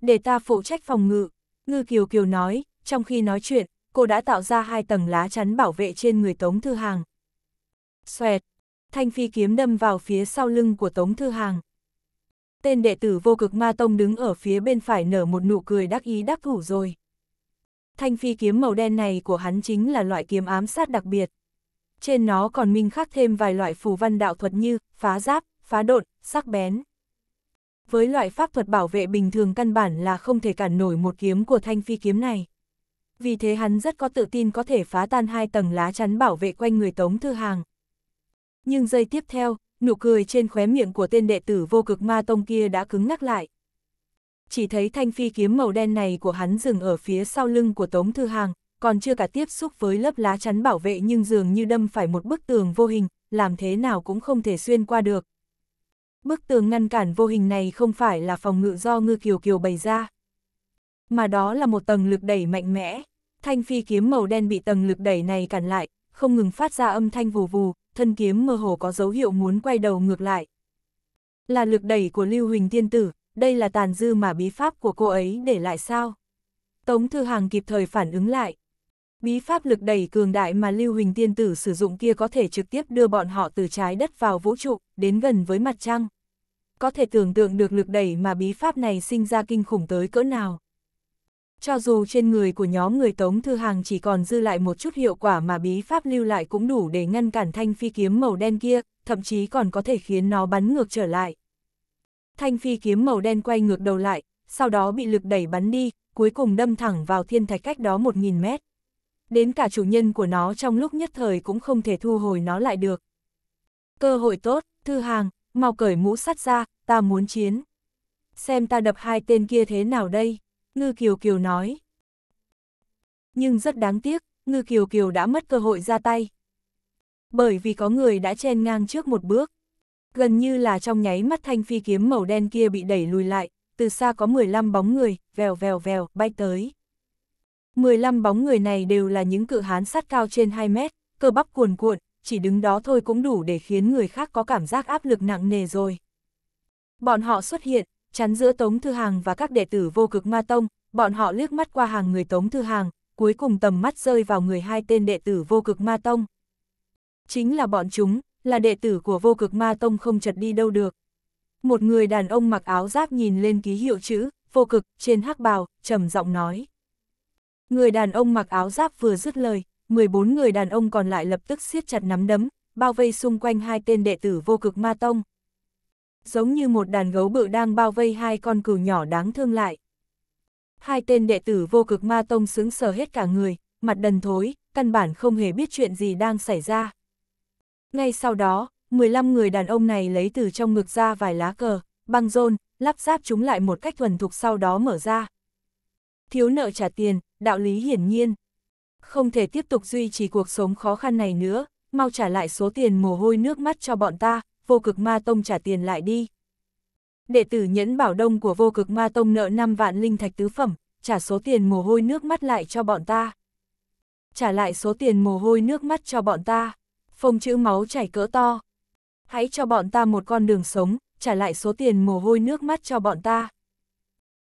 Speaker 1: Để ta phụ trách phòng ngự, Ngư Kiều Kiều nói, trong khi nói chuyện, cô đã tạo ra hai tầng lá chắn bảo vệ trên người Tống Thư Hàng. Xoẹt! Thanh phi kiếm đâm vào phía sau lưng của Tống Thư Hàng. Tên đệ tử vô cực ma tông đứng ở phía bên phải nở một nụ cười đắc ý đắc thủ rồi. Thanh phi kiếm màu đen này của hắn chính là loại kiếm ám sát đặc biệt. Trên nó còn minh khắc thêm vài loại phù văn đạo thuật như phá giáp, phá độn, sắc bén. Với loại pháp thuật bảo vệ bình thường căn bản là không thể cản nổi một kiếm của thanh phi kiếm này vì thế hắn rất có tự tin có thể phá tan hai tầng lá chắn bảo vệ quanh người Tống Thư Hàng. Nhưng giây tiếp theo, nụ cười trên khóe miệng của tên đệ tử vô cực ma tông kia đã cứng ngắc lại. Chỉ thấy thanh phi kiếm màu đen này của hắn dừng ở phía sau lưng của Tống Thư Hàng, còn chưa cả tiếp xúc với lớp lá chắn bảo vệ nhưng dường như đâm phải một bức tường vô hình, làm thế nào cũng không thể xuyên qua được. Bức tường ngăn cản vô hình này không phải là phòng ngự do ngư kiều kiều bày ra, mà đó là một tầng lực đẩy mạnh mẽ, thanh phi kiếm màu đen bị tầng lực đẩy này cản lại, không ngừng phát ra âm thanh vù vù, thân kiếm mơ hồ có dấu hiệu muốn quay đầu ngược lại. Là lực đẩy của Lưu Huỳnh Tiên Tử, đây là tàn dư mà bí pháp của cô ấy để lại sao? Tống Thư Hàng kịp thời phản ứng lại. Bí pháp lực đẩy cường đại mà Lưu Huỳnh Tiên Tử sử dụng kia có thể trực tiếp đưa bọn họ từ trái đất vào vũ trụ, đến gần với mặt trăng. Có thể tưởng tượng được lực đẩy mà bí pháp này sinh ra kinh khủng tới cỡ nào cho dù trên người của nhóm người Tống Thư Hàng chỉ còn dư lại một chút hiệu quả mà bí pháp lưu lại cũng đủ để ngăn cản thanh phi kiếm màu đen kia, thậm chí còn có thể khiến nó bắn ngược trở lại. Thanh phi kiếm màu đen quay ngược đầu lại, sau đó bị lực đẩy bắn đi, cuối cùng đâm thẳng vào thiên thạch cách đó 1.000 mét. Đến cả chủ nhân của nó trong lúc nhất thời cũng không thể thu hồi nó lại được. Cơ hội tốt, Thư Hàng, mau cởi mũ sắt ra, ta muốn chiến. Xem ta đập hai tên kia thế nào đây. Ngư Kiều Kiều nói. Nhưng rất đáng tiếc, Ngư Kiều Kiều đã mất cơ hội ra tay. Bởi vì có người đã chen ngang trước một bước. Gần như là trong nháy mắt thanh phi kiếm màu đen kia bị đẩy lùi lại, từ xa có 15 bóng người, vèo vèo vèo, bay tới. 15 bóng người này đều là những cự hán sát cao trên 2 mét, cơ bắp cuồn cuộn, chỉ đứng đó thôi cũng đủ để khiến người khác có cảm giác áp lực nặng nề rồi. Bọn họ xuất hiện, chắn giữa Tống Thư Hàng và các đệ tử vô cực ma tông, bọn họ liếc mắt qua hàng người Tống Thư Hàng, cuối cùng tầm mắt rơi vào người hai tên đệ tử vô cực ma tông. Chính là bọn chúng, là đệ tử của vô cực ma tông không chật đi đâu được. Một người đàn ông mặc áo giáp nhìn lên ký hiệu chữ, vô cực, trên hắc bào, trầm giọng nói. Người đàn ông mặc áo giáp vừa dứt lời, 14 người đàn ông còn lại lập tức siết chặt nắm đấm, bao vây xung quanh hai tên đệ tử vô cực ma tông giống như một đàn gấu bự đang bao vây hai con cừu nhỏ đáng thương lại. Hai tên đệ tử vô cực ma tông sướng sờ hết cả người, mặt đần thối, căn bản không hề biết chuyện gì đang xảy ra. Ngay sau đó, 15 người đàn ông này lấy từ trong ngực ra vài lá cờ, băng rôn, lắp ráp chúng lại một cách thuần thục sau đó mở ra. Thiếu nợ trả tiền, đạo lý hiển nhiên. Không thể tiếp tục duy trì cuộc sống khó khăn này nữa, mau trả lại số tiền mồ hôi nước mắt cho bọn ta, vô cực ma tông trả tiền lại đi. Đệ tử nhẫn bảo đông của vô cực ma tông nợ 5 vạn linh thạch tứ phẩm, trả số tiền mồ hôi nước mắt lại cho bọn ta. Trả lại số tiền mồ hôi nước mắt cho bọn ta. Phong chữ máu chảy cỡ to. Hãy cho bọn ta một con đường sống, trả lại số tiền mồ hôi nước mắt cho bọn ta.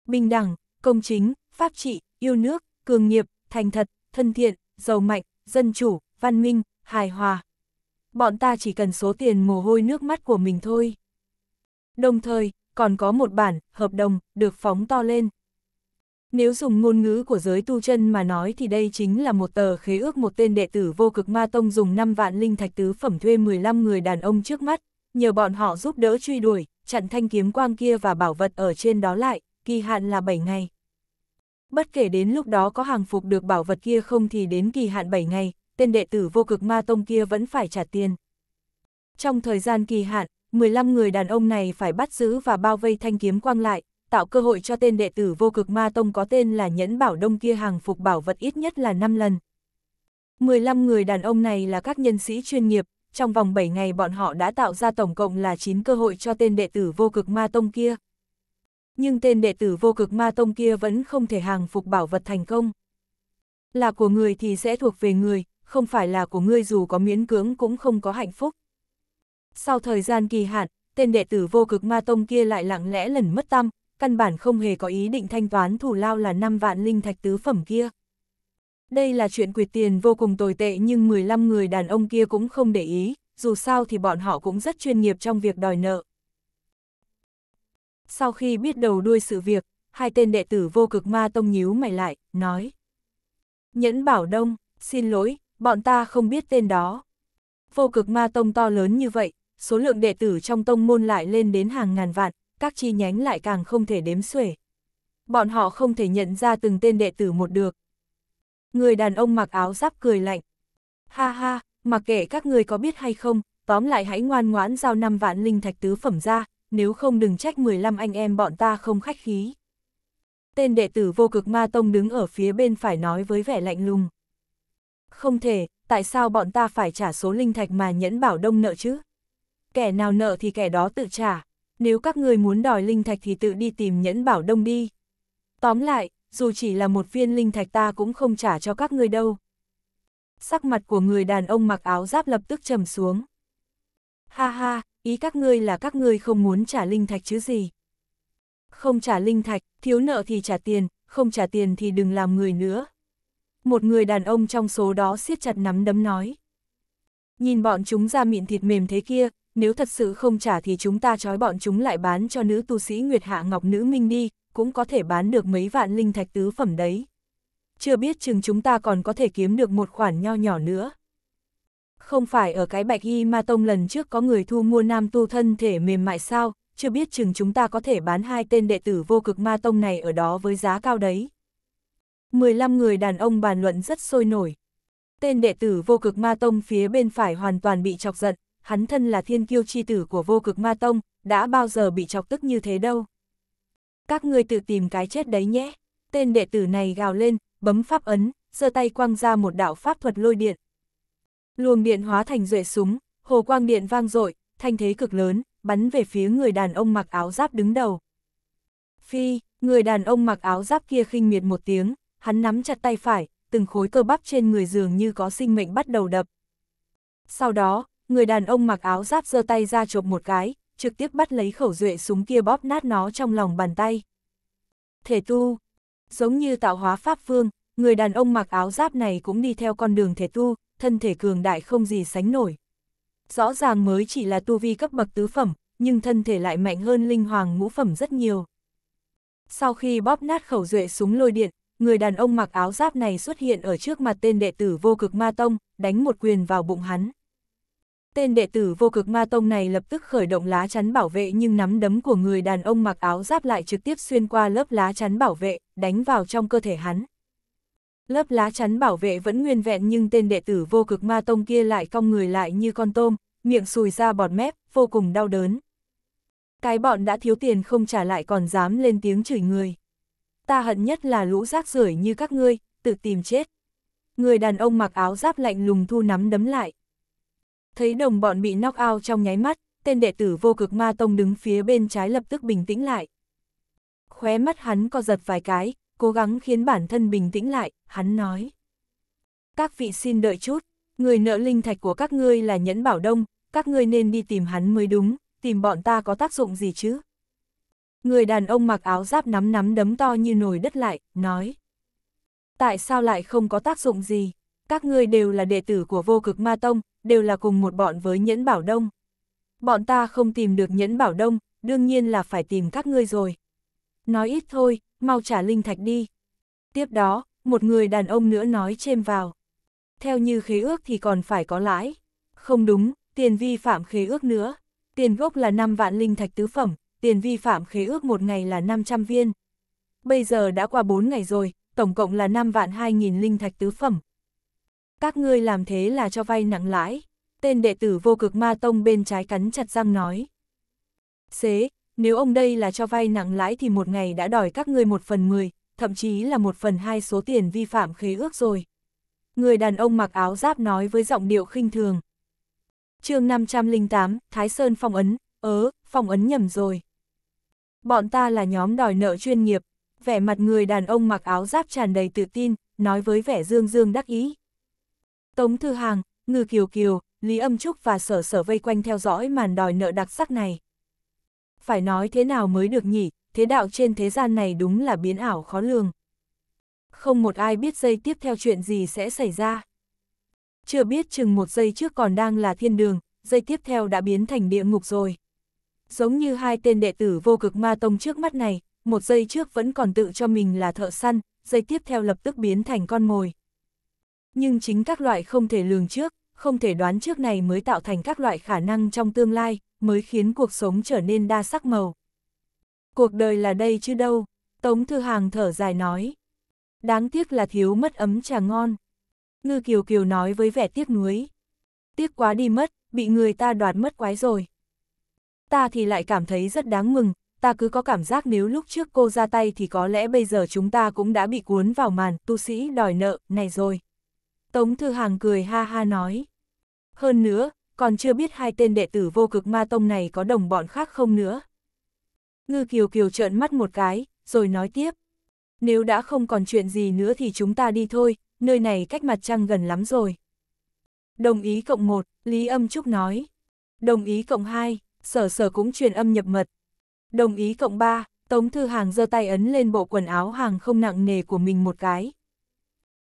Speaker 1: Bình đẳng, công chính, pháp trị, yêu nước, cường nghiệp, thành thật, thân thiện, giàu mạnh, dân chủ, văn minh, hài hòa, bọn ta chỉ cần số tiền mồ hôi nước mắt của mình thôi. Đồng thời, còn có một bản, hợp đồng, được phóng to lên. Nếu dùng ngôn ngữ của giới tu chân mà nói thì đây chính là một tờ khế ước một tên đệ tử vô cực ma tông dùng 5 vạn linh thạch tứ phẩm thuê 15 người đàn ông trước mắt, nhờ bọn họ giúp đỡ truy đuổi, chặn thanh kiếm quang kia và bảo vật ở trên đó lại, kỳ hạn là 7 ngày. Bất kể đến lúc đó có hàng phục được bảo vật kia không thì đến kỳ hạn 7 ngày, tên đệ tử vô cực ma tông kia vẫn phải trả tiền. Trong thời gian kỳ hạn, 15 người đàn ông này phải bắt giữ và bao vây thanh kiếm quang lại, tạo cơ hội cho tên đệ tử vô cực ma tông có tên là Nhẫn Bảo Đông kia hàng phục bảo vật ít nhất là 5 lần. 15 người đàn ông này là các nhân sĩ chuyên nghiệp, trong vòng 7 ngày bọn họ đã tạo ra tổng cộng là 9 cơ hội cho tên đệ tử vô cực ma tông kia. Nhưng tên đệ tử vô cực ma tông kia vẫn không thể hàng phục bảo vật thành công. Là của người thì sẽ thuộc về người, không phải là của ngươi dù có miễn cưỡng cũng không có hạnh phúc. Sau thời gian kỳ hạn, tên đệ tử vô cực ma tông kia lại lặng lẽ lần mất tâm, căn bản không hề có ý định thanh toán thủ lao là 5 vạn linh thạch tứ phẩm kia. Đây là chuyện quyệt tiền vô cùng tồi tệ nhưng 15 người đàn ông kia cũng không để ý, dù sao thì bọn họ cũng rất chuyên nghiệp trong việc đòi nợ. Sau khi biết đầu đuôi sự việc, hai tên đệ tử vô cực ma tông nhíu mày lại, nói. Nhẫn bảo đông, xin lỗi, bọn ta không biết tên đó. Vô cực ma tông to lớn như vậy, số lượng đệ tử trong tông môn lại lên đến hàng ngàn vạn, các chi nhánh lại càng không thể đếm xuể. Bọn họ không thể nhận ra từng tên đệ tử một được. Người đàn ông mặc áo giáp cười lạnh. Ha ha, mặc kệ các người có biết hay không, tóm lại hãy ngoan ngoãn giao năm vạn linh thạch tứ phẩm ra, nếu không đừng trách 15 anh em bọn ta không khách khí. Tên đệ tử vô cực ma tông đứng ở phía bên phải nói với vẻ lạnh lùng. Không thể, tại sao bọn ta phải trả số linh thạch mà nhẫn bảo đông nợ chứ? Kẻ nào nợ thì kẻ đó tự trả, nếu các người muốn đòi linh thạch thì tự đi tìm nhẫn bảo đông đi. Tóm lại, dù chỉ là một viên linh thạch ta cũng không trả cho các người đâu. Sắc mặt của người đàn ông mặc áo giáp lập tức trầm xuống. Ha ha, ý các ngươi là các ngươi không muốn trả linh thạch chứ gì. Không trả linh thạch, thiếu nợ thì trả tiền, không trả tiền thì đừng làm người nữa, một người đàn ông trong số đó siết chặt nắm đấm nói. Nhìn bọn chúng ra miệng thịt mềm thế kia, nếu thật sự không trả thì chúng ta trói bọn chúng lại bán cho nữ tu sĩ Nguyệt Hạ Ngọc Nữ Minh đi, cũng có thể bán được mấy vạn linh thạch tứ phẩm đấy. Chưa biết chừng chúng ta còn có thể kiếm được một khoản nho nhỏ nữa. Không phải ở cái bạch y ma tông lần trước có người thu mua nam tu thân thể mềm mại sao, chưa biết chừng chúng ta có thể bán hai tên đệ tử vô cực ma tông này ở đó với giá cao đấy. 15 người đàn ông bàn luận rất sôi nổi. Tên đệ tử vô cực ma tông phía bên phải hoàn toàn bị chọc giận, hắn thân là thiên kiêu chi tử của vô cực ma tông, đã bao giờ bị chọc tức như thế đâu. Các người tự tìm cái chết đấy nhé, tên đệ tử này gào lên, bấm pháp ấn, giơ tay quăng ra một đạo pháp thuật lôi điện. Luồng điện hóa thành duệ súng, hồ quang điện vang dội, thanh thế cực lớn, bắn về phía người đàn ông mặc áo giáp đứng đầu. Phi, người đàn ông mặc áo giáp kia khinh miệt một tiếng, hắn nắm chặt tay phải, từng khối cơ bắp trên người dường như có sinh mệnh bắt đầu đập. Sau đó, người đàn ông mặc áo giáp giơ tay ra chộp một cái, trực tiếp bắt lấy khẩu duệ súng kia bóp nát nó trong lòng bàn tay. Thể tu, giống như tạo hóa pháp vương, người đàn ông mặc áo giáp này cũng đi theo con đường thể tu, thân thể cường đại không gì sánh nổi. Rõ ràng mới chỉ là tu vi cấp bậc tứ phẩm, nhưng thân thể lại mạnh hơn linh hoàng ngũ phẩm rất nhiều. Sau khi bóp nát khẩu duệ súng lôi điện, người đàn ông mặc áo giáp này xuất hiện ở trước mặt tên đệ tử vô cực ma tông, đánh một quyền vào bụng hắn. Tên đệ tử vô cực ma tông này lập tức khởi động lá chắn bảo vệ nhưng nắm đấm của người đàn ông mặc áo giáp lại trực tiếp xuyên qua lớp lá chắn bảo vệ, đánh vào trong cơ thể hắn. Lớp lá chắn bảo vệ vẫn nguyên vẹn nhưng tên đệ tử vô cực ma tông kia lại cong người lại như con tôm, miệng sùi ra bọt mép, vô cùng đau đớn. Cái bọn đã thiếu tiền không trả lại còn dám lên tiếng chửi người ta hận nhất là lũ rác rưởi như các ngươi, tự tìm chết. Người đàn ông mặc áo giáp lạnh lùng thu nắm đấm lại. Thấy đồng bọn bị knock out trong nháy mắt, tên đệ tử vô cực ma tông đứng phía bên trái lập tức bình tĩnh lại. Khóe mắt hắn co giật vài cái, cố gắng khiến bản thân bình tĩnh lại, hắn nói. Các vị xin đợi chút, người nợ linh thạch của các ngươi là Nhẫn Bảo Đông, các ngươi nên đi tìm hắn mới đúng, tìm bọn ta có tác dụng gì chứ? Người đàn ông mặc áo giáp nắm nắm đấm to như nồi đất lại, nói. Tại sao lại không có tác dụng gì? Các ngươi đều là đệ tử của vô cực ma tông, đều là cùng một bọn với nhẫn bảo đông. Bọn ta không tìm được nhẫn bảo đông, đương nhiên là phải tìm các ngươi rồi. Nói ít thôi, mau trả linh thạch đi. Tiếp đó, một người đàn ông nữa nói chêm vào. Theo như khế ước thì còn phải có lãi. Không đúng, tiền vi phạm khế ước nữa. Tiền gốc là 5 vạn linh thạch tứ phẩm, tiền vi phạm khế ước một ngày là 500 viên. Bây giờ đã qua 4 ngày rồi, tổng cộng là 5 vạn 2.000 linh thạch tứ phẩm. Các ngươi làm thế là cho vay nặng lãi, tên đệ tử vô cực ma tông bên trái cắn chặt răng nói. Xế, nếu ông đây là cho vay nặng lãi thì một ngày đã đòi các ngươi một phần 10, thậm chí là một phần hai số tiền vi phạm khế ước rồi. Người đàn ông mặc áo giáp nói với giọng điệu khinh thường. chương 508, Thái Sơn phong ấn, ớ, phong ấn nhầm rồi bọn ta là nhóm đòi nợ chuyên nghiệp, vẻ mặt người đàn ông mặc áo giáp tràn đầy tự tin, nói với vẻ dương dương đắc ý. Tống Thư Hàng, Ngư Kiều Kiều, Lý Âm Trúc và Sở Sở vây quanh theo dõi màn đòi nợ đặc sắc này. Phải nói thế nào mới được nhỉ, thế đạo trên thế gian này đúng là biến ảo khó lường. Không một ai biết giây tiếp theo chuyện gì sẽ xảy ra. Chưa biết chừng một giây trước còn đang là thiên đường, giây tiếp theo đã biến thành địa ngục rồi giống như hai tên đệ tử vô cực ma tông trước mắt này, một giây trước vẫn còn tự cho mình là thợ săn, giây tiếp theo lập tức biến thành con mồi. Nhưng chính các loại không thể lường trước, không thể đoán trước này mới tạo thành các loại khả năng trong tương lai, mới khiến cuộc sống trở nên đa sắc màu. Cuộc đời là đây chứ đâu, Tống Thư Hàng thở dài nói. Đáng tiếc là thiếu mất ấm trà ngon. Ngư Kiều Kiều nói với vẻ tiếc nuối. Tiếc quá đi mất, bị người ta đoạt mất quái rồi ta thì lại cảm thấy rất đáng mừng, ta cứ có cảm giác nếu lúc trước cô ra tay thì có lẽ bây giờ chúng ta cũng đã bị cuốn vào màn tu sĩ đòi nợ này rồi. Tống Thư Hàng cười ha ha nói. Hơn nữa, còn chưa biết hai tên đệ tử vô cực ma tông này có đồng bọn khác không nữa. Ngư Kiều Kiều trợn mắt một cái, rồi nói tiếp. Nếu đã không còn chuyện gì nữa thì chúng ta đi thôi, nơi này cách mặt trăng gần lắm rồi. Đồng ý cộng 1, Lý Âm Trúc nói. Đồng ý cộng 2, sở sở cũng truyền âm nhập mật. Đồng ý cộng ba Tống Thư Hàng giơ tay ấn lên bộ quần áo hàng không nặng nề của mình một cái.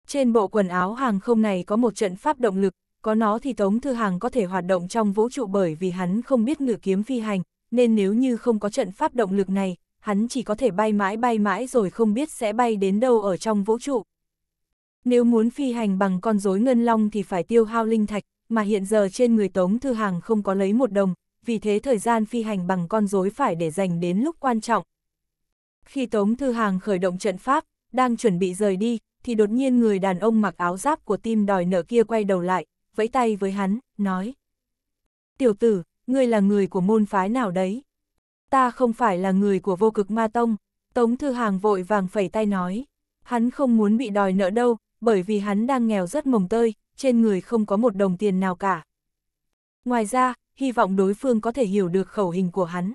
Speaker 1: Trên bộ quần áo hàng không này có một trận pháp động lực, có nó thì Tống Thư Hàng có thể hoạt động trong vũ trụ bởi vì hắn không biết ngự kiếm phi hành, nên nếu như không có trận pháp động lực này, hắn chỉ có thể bay mãi bay mãi rồi không biết sẽ bay đến đâu ở trong vũ trụ. Nếu muốn phi hành bằng con rối ngân long thì phải tiêu hao linh thạch, mà hiện giờ trên người Tống Thư Hàng không có lấy một đồng, vì thế thời gian phi hành bằng con rối phải để dành đến lúc quan trọng. Khi Tống Thư Hàng khởi động trận pháp, đang chuẩn bị rời đi, thì đột nhiên người đàn ông mặc áo giáp của tim đòi nợ kia quay đầu lại, vẫy tay với hắn, nói. Tiểu tử, ngươi là người của môn phái nào đấy? Ta không phải là người của vô cực ma tông, Tống Thư Hàng vội vàng phẩy tay nói. Hắn không muốn bị đòi nợ đâu, bởi vì hắn đang nghèo rất mồng tơi, trên người không có một đồng tiền nào cả. Ngoài ra, hy vọng đối phương có thể hiểu được khẩu hình của hắn.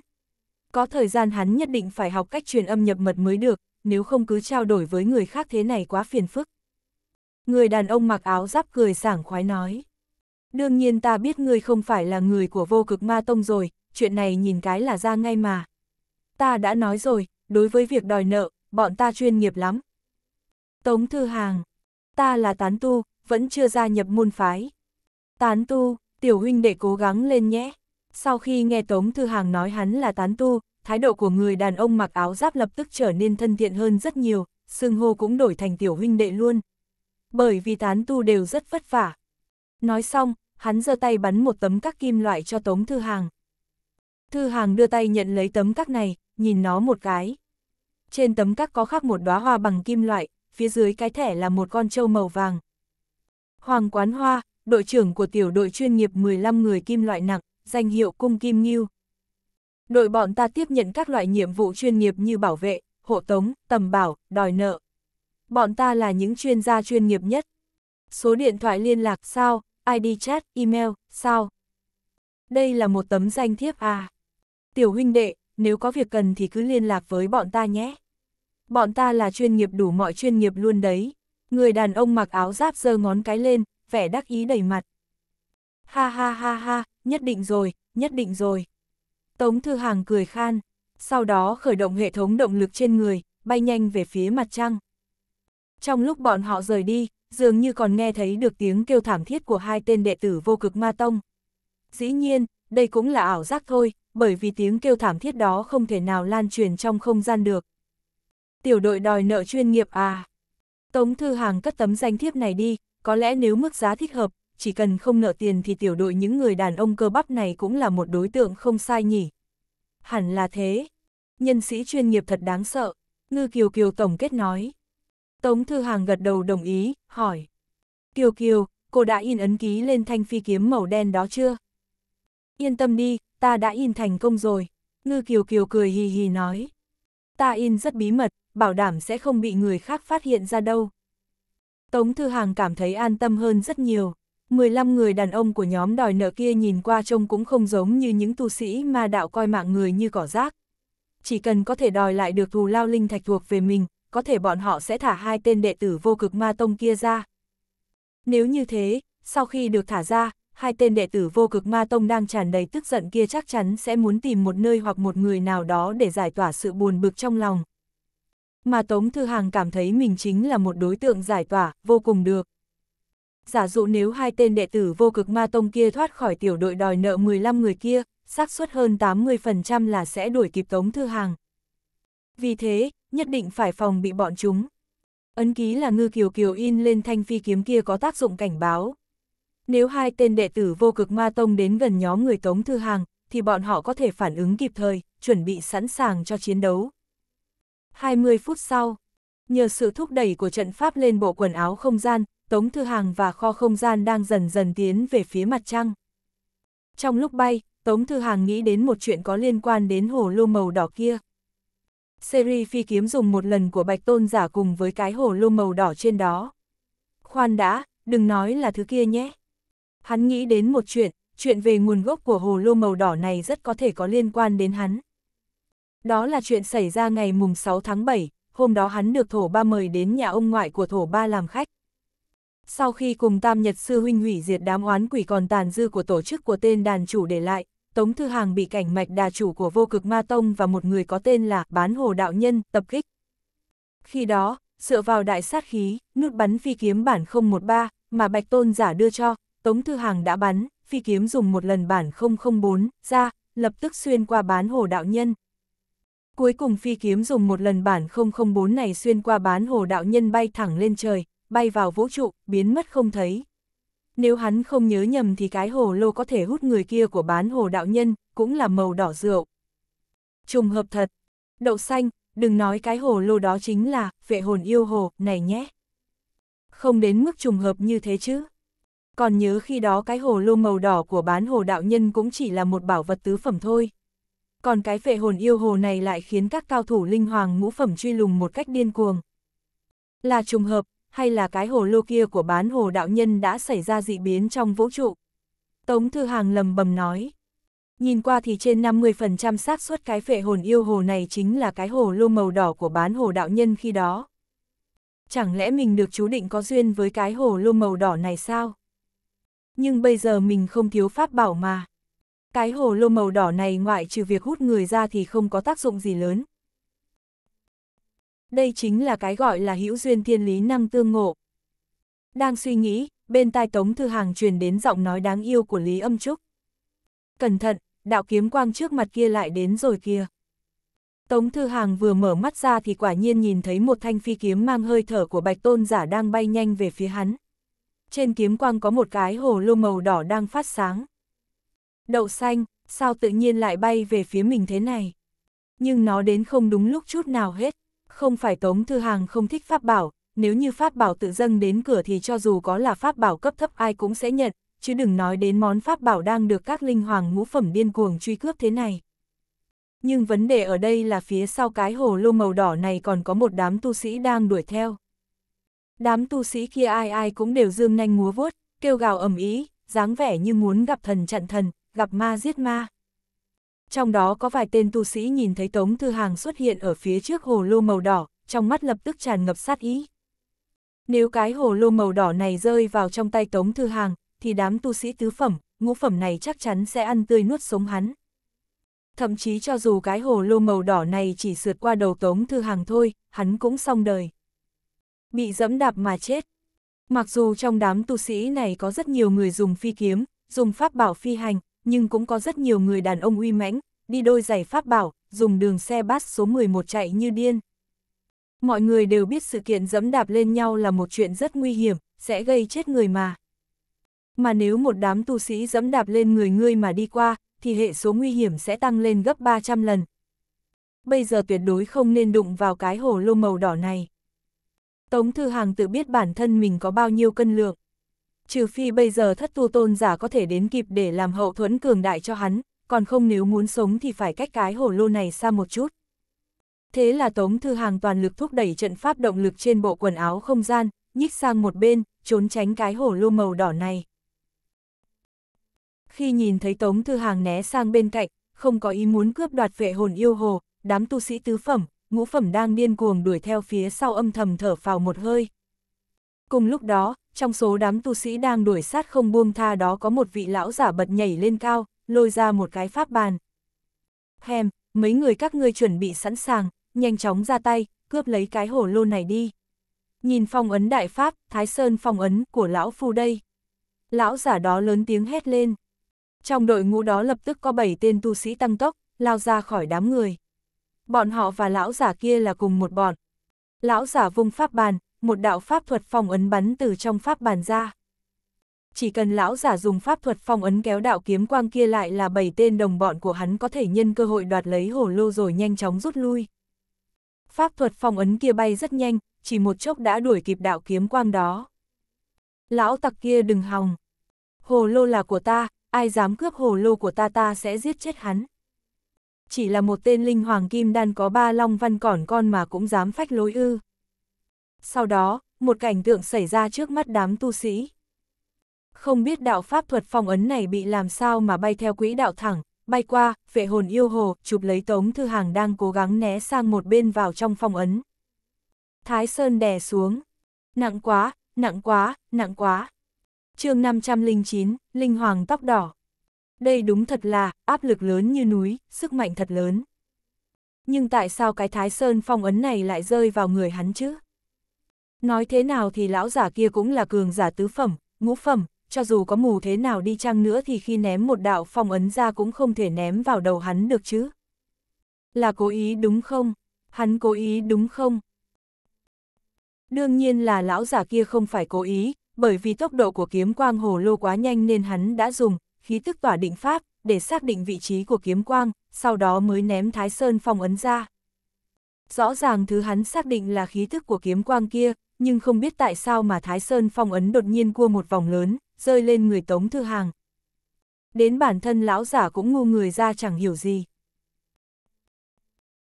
Speaker 1: Có thời gian hắn nhất định phải học cách truyền âm nhập mật mới được, nếu không cứ trao đổi với người khác thế này quá phiền phức. Người đàn ông mặc áo giáp cười sảng khoái nói. Đương nhiên ta biết ngươi không phải là người của vô cực ma tông rồi, chuyện này nhìn cái là ra ngay mà. Ta đã nói rồi, đối với việc đòi nợ, bọn ta chuyên nghiệp lắm. Tống Thư Hàng, ta là tán tu, vẫn chưa gia nhập môn phái. Tán tu, tiểu huynh đệ cố gắng lên nhé. Sau khi nghe Tống Thư Hàng nói hắn là tán tu, thái độ của người đàn ông mặc áo giáp lập tức trở nên thân thiện hơn rất nhiều, xương hô cũng đổi thành tiểu huynh đệ luôn. Bởi vì tán tu đều rất vất vả. Nói xong, hắn giơ tay bắn một tấm các kim loại cho Tống Thư Hàng. Thư Hàng đưa tay nhận lấy tấm các này, nhìn nó một cái. Trên tấm các có khắc một đóa hoa bằng kim loại, phía dưới cái thẻ là một con trâu màu vàng. Hoàng quán hoa, đội trưởng của tiểu đội chuyên nghiệp 15 người kim loại nặng, danh hiệu Cung Kim Ngưu. Đội bọn ta tiếp nhận các loại nhiệm vụ chuyên nghiệp như bảo vệ, hộ tống, tầm bảo, đòi nợ. Bọn ta là những chuyên gia chuyên nghiệp nhất. Số điện thoại liên lạc sao, ID chat, email, sao. Đây là một tấm danh thiếp à. Tiểu huynh đệ, nếu có việc cần thì cứ liên lạc với bọn ta nhé. Bọn ta là chuyên nghiệp đủ mọi chuyên nghiệp luôn đấy. Người đàn ông mặc áo giáp giơ ngón cái lên, vẻ đắc ý đầy mặt. Ha ha ha ha, nhất định rồi, nhất định rồi. Tống Thư Hàng cười khan, sau đó khởi động hệ thống động lực trên người, bay nhanh về phía mặt trăng. Trong lúc bọn họ rời đi, dường như còn nghe thấy được tiếng kêu thảm thiết của hai tên đệ tử vô cực ma tông. Dĩ nhiên, đây cũng là ảo giác thôi, bởi vì tiếng kêu thảm thiết đó không thể nào lan truyền trong không gian được. Tiểu đội đòi nợ chuyên nghiệp à? Tống Thư Hàng cất tấm danh thiếp này đi, có lẽ nếu mức giá thích hợp, chỉ cần không nợ tiền thì tiểu đội những người đàn ông cơ bắp này cũng là một đối tượng không sai nhỉ. Hẳn là thế. Nhân sĩ chuyên nghiệp thật đáng sợ, Ngư Kiều Kiều tổng kết nói. Tống Thư Hàng gật đầu đồng ý, hỏi. Kiều Kiều, cô đã in ấn ký lên thanh phi kiếm màu đen đó chưa? Yên tâm đi, ta đã in thành công rồi. Ngư Kiều Kiều cười hì hì nói. Ta in rất bí mật, bảo đảm sẽ không bị người khác phát hiện ra đâu. Tống Thư Hàng cảm thấy an tâm hơn rất nhiều. 15 người đàn ông của nhóm đòi nợ kia nhìn qua trông cũng không giống như những tu sĩ mà đạo coi mạng người như cỏ rác. Chỉ cần có thể đòi lại được thù lao linh thạch thuộc về mình, có thể bọn họ sẽ thả hai tên đệ tử vô cực ma tông kia ra. Nếu như thế, sau khi được thả ra, hai tên đệ tử vô cực ma tông đang tràn đầy tức giận kia chắc chắn sẽ muốn tìm một nơi hoặc một người nào đó để giải tỏa sự buồn bực trong lòng mà Tống Thư Hàng cảm thấy mình chính là một đối tượng giải tỏa, vô cùng được. Giả dụ nếu hai tên đệ tử vô cực ma tông kia thoát khỏi tiểu đội đòi nợ 15 người kia, xác suất hơn 80% là sẽ đuổi kịp Tống Thư Hàng. Vì thế, nhất định phải phòng bị bọn chúng. Ấn ký là ngư kiều kiều in lên thanh phi kiếm kia có tác dụng cảnh báo. Nếu hai tên đệ tử vô cực ma tông đến gần nhóm người Tống Thư Hàng, thì bọn họ có thể phản ứng kịp thời, chuẩn bị sẵn sàng cho chiến đấu. 20 phút sau, nhờ sự thúc đẩy của trận pháp lên bộ quần áo không gian, Tống Thư Hàng và kho không gian đang dần dần tiến về phía mặt trăng. Trong lúc bay, Tống Thư Hàng nghĩ đến một chuyện có liên quan đến hồ lô màu đỏ kia. Seri phi kiếm dùng một lần của Bạch Tôn giả cùng với cái hồ lô màu đỏ trên đó. Khoan đã, đừng nói là thứ kia nhé. Hắn nghĩ đến một chuyện, chuyện về nguồn gốc của hồ lô màu đỏ này rất có thể có liên quan đến hắn. Đó là chuyện xảy ra ngày mùng 6 tháng 7, hôm đó hắn được thổ ba mời đến nhà ông ngoại của thổ ba làm khách. Sau khi cùng Tam Nhật Sư Huynh hủy diệt đám oán quỷ còn tàn dư của tổ chức của tên đàn chủ để lại, Tống Thư Hàng bị cảnh mạch đà chủ của vô cực ma tông và một người có tên là Bán Hồ Đạo Nhân tập kích. Khi đó, dựa vào đại sát khí, nút bắn phi kiếm bản 013 mà Bạch Tôn giả đưa cho, Tống Thư Hàng đã bắn, phi kiếm dùng một lần bản 004 ra, lập tức xuyên qua bán Hồ Đạo Nhân. Cuối cùng phi kiếm dùng một lần bản 004 này xuyên qua bán hồ đạo nhân bay thẳng lên trời, bay vào vũ trụ, biến mất không thấy. Nếu hắn không nhớ nhầm thì cái hồ lô có thể hút người kia của bán hồ đạo nhân, cũng là màu đỏ rượu. Trùng hợp thật. Đậu xanh, đừng nói cái hồ lô đó chính là vệ hồn yêu hồ, này nhé. Không đến mức trùng hợp như thế chứ. Còn nhớ khi đó cái hồ lô màu đỏ của bán hồ đạo nhân cũng chỉ là một bảo vật tứ phẩm thôi còn cái phệ hồn yêu hồ này lại khiến các cao thủ linh hoàng ngũ phẩm truy lùng một cách điên cuồng. Là trùng hợp, hay là cái hồ lô kia của bán hồ đạo nhân đã xảy ra dị biến trong vũ trụ? Tống Thư Hàng lầm bầm nói. Nhìn qua thì trên 50% xác suất cái phệ hồn yêu hồ này chính là cái hồ lô màu đỏ của bán hồ đạo nhân khi đó. Chẳng lẽ mình được chú định có duyên với cái hồ lô màu đỏ này sao? Nhưng bây giờ mình không thiếu pháp bảo mà. Cái hồ lô màu đỏ này ngoại trừ việc hút người ra thì không có tác dụng gì lớn. Đây chính là cái gọi là hữu duyên thiên lý năng tương ngộ. Đang suy nghĩ, bên tai Tống Thư Hàng truyền đến giọng nói đáng yêu của Lý Âm Trúc. Cẩn thận, đạo kiếm quang trước mặt kia lại đến rồi kia. Tống Thư Hàng vừa mở mắt ra thì quả nhiên nhìn thấy một thanh phi kiếm mang hơi thở của bạch tôn giả đang bay nhanh về phía hắn. Trên kiếm quang có một cái hồ lô màu đỏ đang phát sáng. Đậu xanh, sao tự nhiên lại bay về phía mình thế này? Nhưng nó đến không đúng lúc chút nào hết. Không phải Tống Thư Hàng không thích pháp bảo, nếu như pháp bảo tự dâng đến cửa thì cho dù có là pháp bảo cấp thấp ai cũng sẽ nhận, chứ đừng nói đến món pháp bảo đang được các linh hoàng ngũ phẩm điên cuồng truy cướp thế này. Nhưng vấn đề ở đây là phía sau cái hồ lô màu đỏ này còn có một đám tu sĩ đang đuổi theo. Đám tu sĩ kia ai ai cũng đều dương nanh múa vuốt, kêu gào ầm ý, dáng vẻ như muốn gặp thần chặn thần, gặp ma giết ma. Trong đó có vài tên tu sĩ nhìn thấy Tống Thư Hàng xuất hiện ở phía trước hồ lô màu đỏ, trong mắt lập tức tràn ngập sát ý. Nếu cái hồ lô màu đỏ này rơi vào trong tay Tống Thư Hàng, thì đám tu sĩ tứ phẩm, ngũ phẩm này chắc chắn sẽ ăn tươi nuốt sống hắn. Thậm chí cho dù cái hồ lô màu đỏ này chỉ sượt qua đầu Tống Thư Hàng thôi, hắn cũng xong đời. Bị dẫm đạp mà chết. Mặc dù trong đám tu sĩ này có rất nhiều người dùng phi kiếm, dùng pháp bảo phi hành, nhưng cũng có rất nhiều người đàn ông uy mãnh, đi đôi giày pháp bảo, dùng đường xe bát số 11 chạy như điên. Mọi người đều biết sự kiện dẫm đạp lên nhau là một chuyện rất nguy hiểm, sẽ gây chết người mà. Mà nếu một đám tu sĩ dẫm đạp lên người ngươi mà đi qua, thì hệ số nguy hiểm sẽ tăng lên gấp 300 lần. Bây giờ tuyệt đối không nên đụng vào cái hồ lô màu đỏ này. Tống Thư Hàng tự biết bản thân mình có bao nhiêu cân lượng trừ phi bây giờ thất tu tôn giả có thể đến kịp để làm hậu thuẫn cường đại cho hắn, còn không nếu muốn sống thì phải cách cái hồ lô này xa một chút. Thế là Tống Thư Hàng toàn lực thúc đẩy trận pháp động lực trên bộ quần áo không gian, nhích sang một bên, trốn tránh cái hồ lô màu đỏ này. Khi nhìn thấy Tống Thư Hàng né sang bên cạnh, không có ý muốn cướp đoạt vệ hồn yêu hồ, đám tu sĩ tứ phẩm, ngũ phẩm đang điên cuồng đuổi theo phía sau âm thầm thở phào một hơi. Cùng lúc đó, trong số đám tu sĩ đang đuổi sát không buông tha đó có một vị lão giả bật nhảy lên cao, lôi ra một cái pháp bàn. Hem, mấy người các ngươi chuẩn bị sẵn sàng, nhanh chóng ra tay, cướp lấy cái hổ lô này đi. Nhìn phong ấn đại pháp, Thái Sơn phong ấn của lão phu đây. Lão giả đó lớn tiếng hét lên. Trong đội ngũ đó lập tức có 7 tên tu sĩ tăng tốc, lao ra khỏi đám người. Bọn họ và lão giả kia là cùng một bọn. Lão giả vung pháp bàn, một đạo pháp thuật phong ấn bắn từ trong pháp bàn ra. Chỉ cần lão giả dùng pháp thuật phong ấn kéo đạo kiếm quang kia lại là bảy tên đồng bọn của hắn có thể nhân cơ hội đoạt lấy hổ lô rồi nhanh chóng rút lui. Pháp thuật phong ấn kia bay rất nhanh, chỉ một chốc đã đuổi kịp đạo kiếm quang đó. Lão tặc kia đừng hòng. Hồ lô là của ta, ai dám cướp hồ lô của ta ta sẽ giết chết hắn. Chỉ là một tên linh hoàng kim đan có ba long văn còn con mà cũng dám phách lối ư. Sau đó, một cảnh tượng xảy ra trước mắt đám tu sĩ. Không biết đạo pháp thuật phong ấn này bị làm sao mà bay theo quỹ đạo thẳng, bay qua, vệ hồn yêu hồ, chụp lấy Tống Thư Hàng đang cố gắng né sang một bên vào trong phong ấn. Thái Sơn đè xuống. Nặng quá, nặng quá, nặng quá. chương 509, Linh Hoàng tóc đỏ. Đây đúng thật là, áp lực lớn như núi, sức mạnh thật lớn. Nhưng tại sao cái Thái Sơn phong ấn này lại rơi vào người hắn chứ? Nói thế nào thì lão giả kia cũng là cường giả tứ phẩm, ngũ phẩm, cho dù có mù thế nào đi chăng nữa thì khi ném một đạo phong ấn ra cũng không thể ném vào đầu hắn được chứ. Là cố ý đúng không? Hắn cố ý đúng không? Đương nhiên là lão giả kia không phải cố ý, bởi vì tốc độ của kiếm quang hồ lô quá nhanh nên hắn đã dùng khí tức tỏa định pháp để xác định vị trí của kiếm quang, sau đó mới ném Thái Sơn phong ấn ra. Rõ ràng thứ hắn xác định là khí tức của kiếm quang kia, nhưng không biết tại sao mà Thái Sơn phong ấn đột nhiên cua một vòng lớn, rơi lên người Tống Thư Hàng. Đến bản thân lão giả cũng ngu người ra chẳng hiểu gì.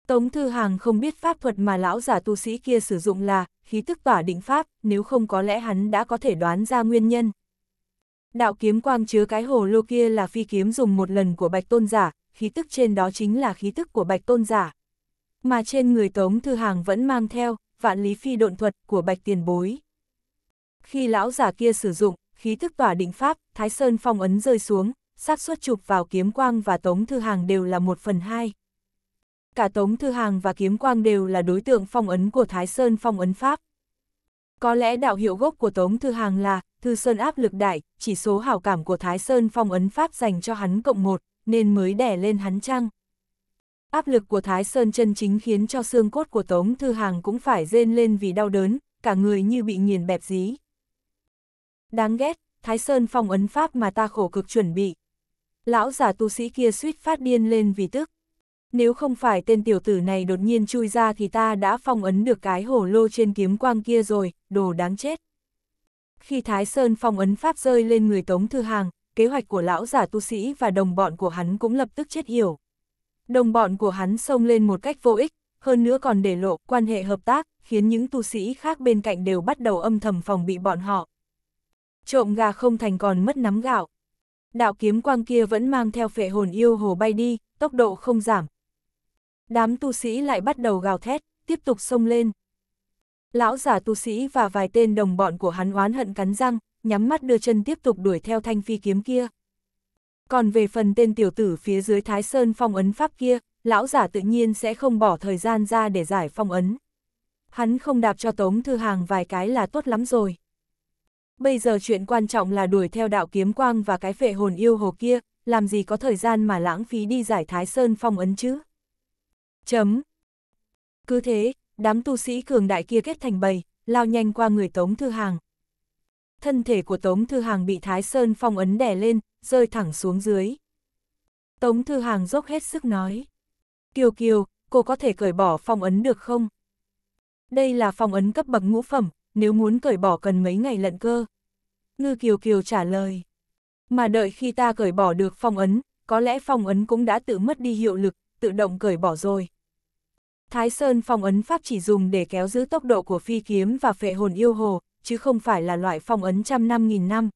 Speaker 1: Tống Thư Hàng không biết pháp thuật mà lão giả tu sĩ kia sử dụng là khí tức tỏa định pháp, nếu không có lẽ hắn đã có thể đoán ra nguyên nhân. Đạo kiếm quang chứa cái hồ lô kia là phi kiếm dùng một lần của bạch tôn giả, khí tức trên đó chính là khí tức của bạch tôn giả. Mà trên người Tống Thư Hàng vẫn mang theo, vạn lý phi độn thuật của bạch tiền bối. Khi lão giả kia sử dụng, khí thức tỏa định pháp, thái sơn phong ấn rơi xuống, xác suất chụp vào kiếm quang và tống thư hàng đều là một phần hai. Cả tống thư hàng và kiếm quang đều là đối tượng phong ấn của thái sơn phong ấn pháp. Có lẽ đạo hiệu gốc của Tống Thư Hàng là, Thư Sơn áp lực đại, chỉ số hảo cảm của Thái Sơn phong ấn Pháp dành cho hắn cộng một, nên mới đẻ lên hắn chăng? Áp lực của Thái Sơn chân chính khiến cho xương cốt của Tống Thư Hàng cũng phải rên lên vì đau đớn, cả người như bị nghiền bẹp dí. Đáng ghét, Thái Sơn phong ấn pháp mà ta khổ cực chuẩn bị. Lão giả tu sĩ kia suýt phát điên lên vì tức. Nếu không phải tên tiểu tử này đột nhiên chui ra thì ta đã phong ấn được cái hổ lô trên kiếm quang kia rồi, đồ đáng chết. Khi Thái Sơn phong ấn pháp rơi lên người Tống Thư Hàng, kế hoạch của lão giả tu sĩ và đồng bọn của hắn cũng lập tức chết hiểu đồng bọn của hắn xông lên một cách vô ích, hơn nữa còn để lộ quan hệ hợp tác, khiến những tu sĩ khác bên cạnh đều bắt đầu âm thầm phòng bị bọn họ. Trộm gà không thành còn mất nắm gạo. Đạo kiếm quang kia vẫn mang theo phệ hồn yêu hồ bay đi, tốc độ không giảm. Đám tu sĩ lại bắt đầu gào thét, tiếp tục xông lên. Lão giả tu sĩ và vài tên đồng bọn của hắn oán hận cắn răng, nhắm mắt đưa chân tiếp tục đuổi theo thanh phi kiếm kia còn về phần tên tiểu tử phía dưới Thái Sơn phong ấn pháp kia, lão giả tự nhiên sẽ không bỏ thời gian ra để giải phong ấn. Hắn không đạp cho Tống Thư Hàng vài cái là tốt lắm rồi. Bây giờ chuyện quan trọng là đuổi theo đạo kiếm quang và cái phệ hồn yêu hồ kia, làm gì có thời gian mà lãng phí đi giải Thái Sơn phong ấn chứ. Chấm. Cứ thế, đám tu sĩ cường đại kia kết thành bầy, lao nhanh qua người Tống Thư Hàng, thân thể của Tống Thư Hàng bị Thái Sơn phong ấn đè lên, rơi thẳng xuống dưới. Tống Thư Hàng dốc hết sức nói. Kiều Kiều, cô có thể cởi bỏ phong ấn được không? Đây là phong ấn cấp bậc ngũ phẩm, nếu muốn cởi bỏ cần mấy ngày lận cơ. Ngư Kiều Kiều trả lời. Mà đợi khi ta cởi bỏ được phong ấn, có lẽ phong ấn cũng đã tự mất đi hiệu lực, tự động cởi bỏ rồi. Thái Sơn phong ấn pháp chỉ dùng để kéo giữ tốc độ của phi kiếm và phệ hồn yêu hồ, chứ không phải là loại phong ấn trăm năm nghìn năm.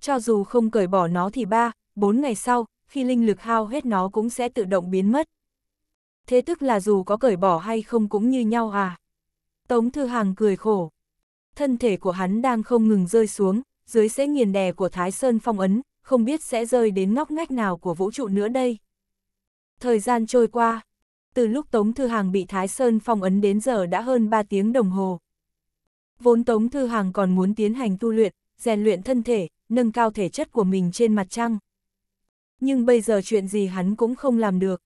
Speaker 1: Cho dù không cởi bỏ nó thì ba, bốn ngày sau, khi linh lực hao hết nó cũng sẽ tự động biến mất. Thế tức là dù có cởi bỏ hay không cũng như nhau à? Tống Thư Hàng cười khổ. Thân thể của hắn đang không ngừng rơi xuống, dưới sẽ nghiền đè của Thái Sơn phong ấn, không biết sẽ rơi đến ngóc ngách nào của vũ trụ nữa đây. Thời gian trôi qua, từ lúc Tống Thư Hàng bị Thái Sơn phong ấn đến giờ đã hơn 3 tiếng đồng hồ. Vốn Tống Thư Hàng còn muốn tiến hành tu luyện, rèn luyện thân thể, nâng cao thể chất của mình trên mặt trăng. Nhưng bây giờ chuyện gì hắn cũng không làm được.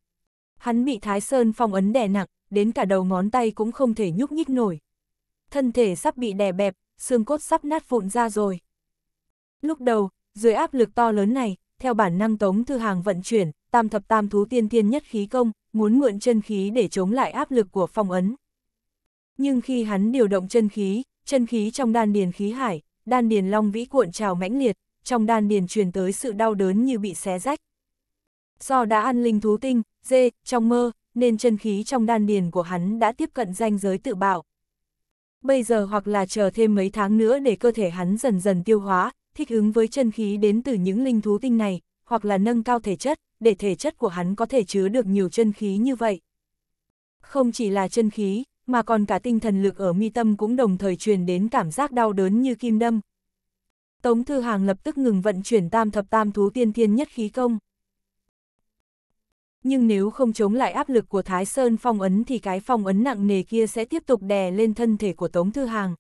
Speaker 1: Hắn bị Thái Sơn phong ấn đè nặng, đến cả đầu ngón tay cũng không thể nhúc nhích nổi. Thân thể sắp bị đè bẹp, xương cốt sắp nát vụn ra rồi. Lúc đầu, dưới áp lực to lớn này, theo bản năng Tống Thư Hàng vận chuyển, tam thập tam thú tiên tiên nhất khí công, muốn mượn chân khí để chống lại áp lực của phong ấn. Nhưng khi hắn điều động chân khí, chân khí trong đan điền khí hải, đan điền long vĩ cuộn trào mãnh liệt, trong đan điền truyền tới sự đau đớn như bị xé rách. Do đã ăn linh thú tinh, dê, trong mơ, nên chân khí trong đan điền của hắn đã tiếp cận ranh giới tự bạo. Bây giờ hoặc là chờ thêm mấy tháng nữa để cơ thể hắn dần dần tiêu hóa, thích ứng với chân khí đến từ những linh thú tinh này, hoặc là nâng cao thể chất, để thể chất của hắn có thể chứa được nhiều chân khí như vậy. Không chỉ là chân khí, mà còn cả tinh thần lực ở mi tâm cũng đồng thời truyền đến cảm giác đau đớn như kim đâm. Tống Thư Hàng lập tức ngừng vận chuyển tam thập tam thú tiên thiên nhất khí công. Nhưng nếu không chống lại áp lực của Thái Sơn phong ấn thì cái phong ấn nặng nề kia sẽ tiếp tục đè lên thân thể của Tống Thư Hàng.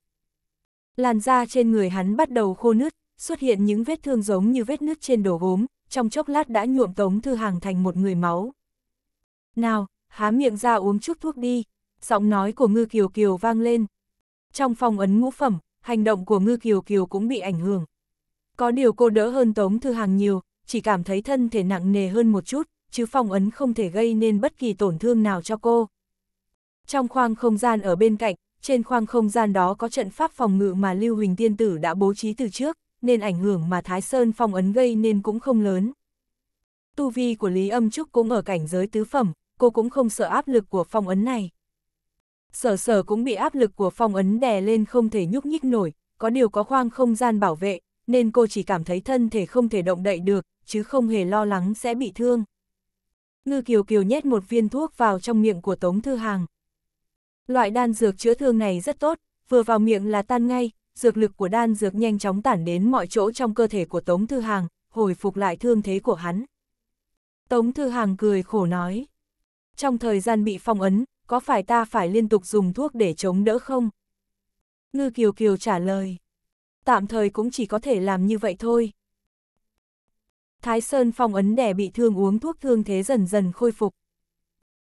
Speaker 1: Làn da trên người hắn bắt đầu khô nứt, xuất hiện những vết thương giống như vết nứt trên đồ gốm, trong chốc lát đã nhuộm Tống Thư Hàng thành một người máu. Nào, há miệng ra uống chút thuốc đi, giọng nói của Ngư Kiều Kiều vang lên. Trong phòng ấn ngũ phẩm, hành động của Ngư Kiều Kiều cũng bị ảnh hưởng. Có điều cô đỡ hơn Tống Thư Hàng nhiều, chỉ cảm thấy thân thể nặng nề hơn một chút, chứ phong ấn không thể gây nên bất kỳ tổn thương nào cho cô. Trong khoang không gian ở bên cạnh, trên khoang không gian đó có trận pháp phòng ngự mà Lưu Huỳnh Tiên Tử đã bố trí từ trước, nên ảnh hưởng mà Thái Sơn phong ấn gây nên cũng không lớn. Tu vi của Lý Âm Trúc cũng ở cảnh giới tứ phẩm, cô cũng không sợ áp lực của phong ấn này sở sở cũng bị áp lực của phong ấn đè lên không thể nhúc nhích nổi, có điều có khoang không gian bảo vệ, nên cô chỉ cảm thấy thân thể không thể động đậy được, chứ không hề lo lắng sẽ bị thương. Ngư Kiều Kiều nhét một viên thuốc vào trong miệng của Tống Thư Hàng. Loại đan dược chữa thương này rất tốt, vừa vào miệng là tan ngay, dược lực của đan dược nhanh chóng tản đến mọi chỗ trong cơ thể của Tống Thư Hàng, hồi phục lại thương thế của hắn. Tống Thư Hàng cười khổ nói. Trong thời gian bị phong ấn, có phải ta phải liên tục dùng thuốc để chống đỡ không? Ngư Kiều Kiều trả lời, tạm thời cũng chỉ có thể làm như vậy thôi. Thái Sơn phong ấn đẻ bị thương uống thuốc thương thế dần dần khôi phục.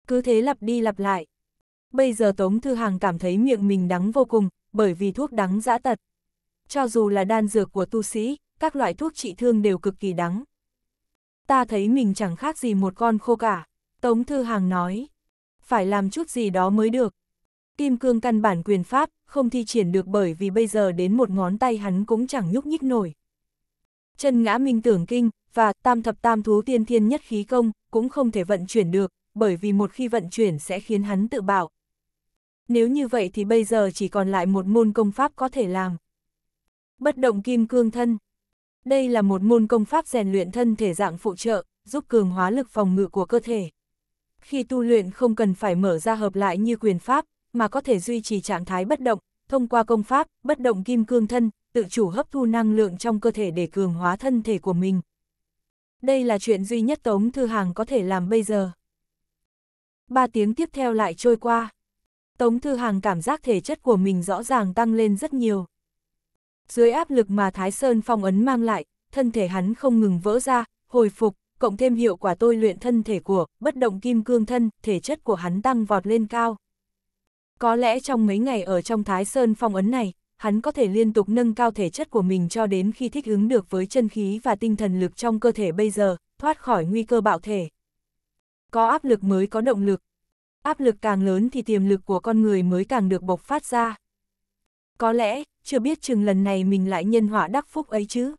Speaker 1: Cứ thế lặp đi lặp lại. Bây giờ Tống Thư Hàng cảm thấy miệng mình đắng vô cùng, bởi vì thuốc đắng dã tật. Cho dù là đan dược của tu sĩ, các loại thuốc trị thương đều cực kỳ đắng. Ta thấy mình chẳng khác gì một con khô cả, Tống Thư Hàng nói phải làm chút gì đó mới được. Kim cương căn bản quyền pháp, không thi triển được bởi vì bây giờ đến một ngón tay hắn cũng chẳng nhúc nhích nổi. Chân ngã minh tưởng kinh, và tam thập tam thú tiên thiên nhất khí công, cũng không thể vận chuyển được, bởi vì một khi vận chuyển sẽ khiến hắn tự bảo. Nếu như vậy thì bây giờ chỉ còn lại một môn công pháp có thể làm. Bất động kim cương thân. Đây là một môn công pháp rèn luyện thân thể dạng phụ trợ, giúp cường hóa lực phòng ngự của cơ thể khi tu luyện không cần phải mở ra hợp lại như quyền pháp, mà có thể duy trì trạng thái bất động, thông qua công pháp, bất động kim cương thân, tự chủ hấp thu năng lượng trong cơ thể để cường hóa thân thể của mình. Đây là chuyện duy nhất Tống Thư Hàng có thể làm bây giờ. Ba tiếng tiếp theo lại trôi qua. Tống Thư Hàng cảm giác thể chất của mình rõ ràng tăng lên rất nhiều. Dưới áp lực mà Thái Sơn phong ấn mang lại, thân thể hắn không ngừng vỡ ra, hồi phục, cộng thêm hiệu quả tôi luyện thân thể của bất động kim cương thân, thể chất của hắn tăng vọt lên cao. Có lẽ trong mấy ngày ở trong Thái Sơn phong ấn này, hắn có thể liên tục nâng cao thể chất của mình cho đến khi thích ứng được với chân khí và tinh thần lực trong cơ thể bây giờ, thoát khỏi nguy cơ bạo thể. Có áp lực mới có động lực. Áp lực càng lớn thì tiềm lực của con người mới càng được bộc phát ra. Có lẽ, chưa biết chừng lần này mình lại nhân họa đắc phúc ấy chứ.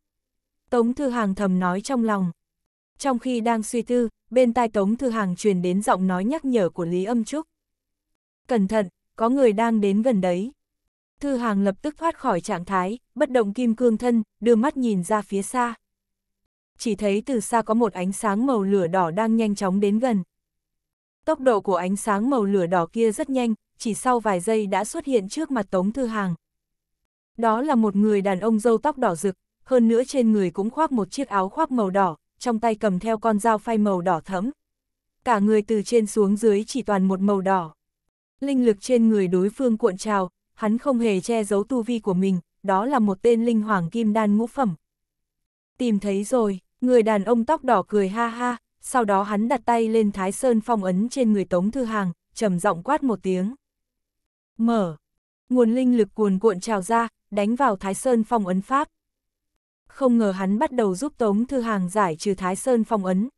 Speaker 1: Tống Thư Hàng thầm nói trong lòng trong khi đang suy tư, bên tai Tống Thư Hàng truyền đến giọng nói nhắc nhở của Lý Âm Trúc. Cẩn thận, có người đang đến gần đấy. Thư Hàng lập tức thoát khỏi trạng thái, bất động kim cương thân, đưa mắt nhìn ra phía xa. Chỉ thấy từ xa có một ánh sáng màu lửa đỏ đang nhanh chóng đến gần. Tốc độ của ánh sáng màu lửa đỏ kia rất nhanh, chỉ sau vài giây đã xuất hiện trước mặt Tống Thư Hàng. Đó là một người đàn ông dâu tóc đỏ rực, hơn nữa trên người cũng khoác một chiếc áo khoác màu đỏ, trong tay cầm theo con dao phay màu đỏ thẫm. Cả người từ trên xuống dưới chỉ toàn một màu đỏ. Linh lực trên người đối phương cuộn trào, hắn không hề che giấu tu vi của mình, đó là một tên linh hoàng kim đan ngũ phẩm. Tìm thấy rồi, người đàn ông tóc đỏ cười ha ha, sau đó hắn đặt tay lên Thái Sơn phong ấn trên người Tống Thư Hàng, trầm giọng quát một tiếng. Mở. Nguồn linh lực cuồn cuộn trào ra, đánh vào Thái Sơn phong ấn pháp không ngờ hắn bắt đầu giúp Tống Thư Hàng giải trừ Thái Sơn phong ấn.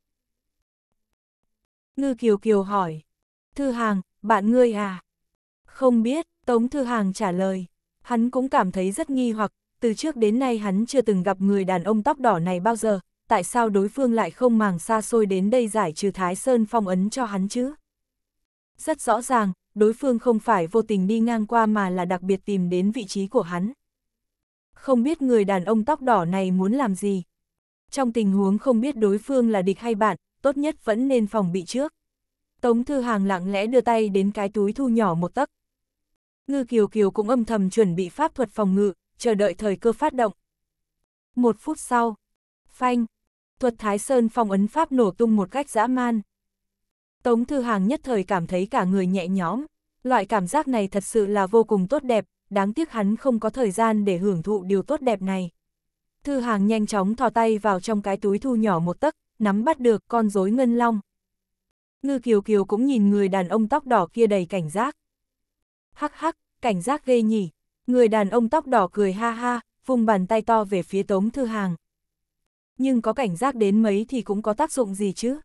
Speaker 1: Ngư Kiều Kiều hỏi, Thư Hàng, bạn ngươi à? Không biết, Tống Thư Hàng trả lời, hắn cũng cảm thấy rất nghi hoặc, từ trước đến nay hắn chưa từng gặp người đàn ông tóc đỏ này bao giờ, tại sao đối phương lại không màng xa xôi đến đây giải trừ Thái Sơn phong ấn cho hắn chứ? Rất rõ ràng, đối phương không phải vô tình đi ngang qua mà là đặc biệt tìm đến vị trí của hắn không biết người đàn ông tóc đỏ này muốn làm gì. Trong tình huống không biết đối phương là địch hay bạn, tốt nhất vẫn nên phòng bị trước. Tống Thư Hàng lặng lẽ đưa tay đến cái túi thu nhỏ một tấc. Ngư Kiều Kiều cũng âm thầm chuẩn bị pháp thuật phòng ngự, chờ đợi thời cơ phát động. Một phút sau, phanh, thuật Thái Sơn phong ấn pháp nổ tung một cách dã man. Tống Thư Hàng nhất thời cảm thấy cả người nhẹ nhõm, loại cảm giác này thật sự là vô cùng tốt đẹp, đáng tiếc hắn không có thời gian để hưởng thụ điều tốt đẹp này. Thư hàng nhanh chóng thò tay vào trong cái túi thu nhỏ một tấc, nắm bắt được con rối ngân long. Ngư Kiều Kiều cũng nhìn người đàn ông tóc đỏ kia đầy cảnh giác. Hắc hắc, cảnh giác ghê nhỉ. Người đàn ông tóc đỏ cười ha ha, vùng bàn tay to về phía Tống Thư Hàng. Nhưng có cảnh giác đến mấy thì cũng có tác dụng gì chứ?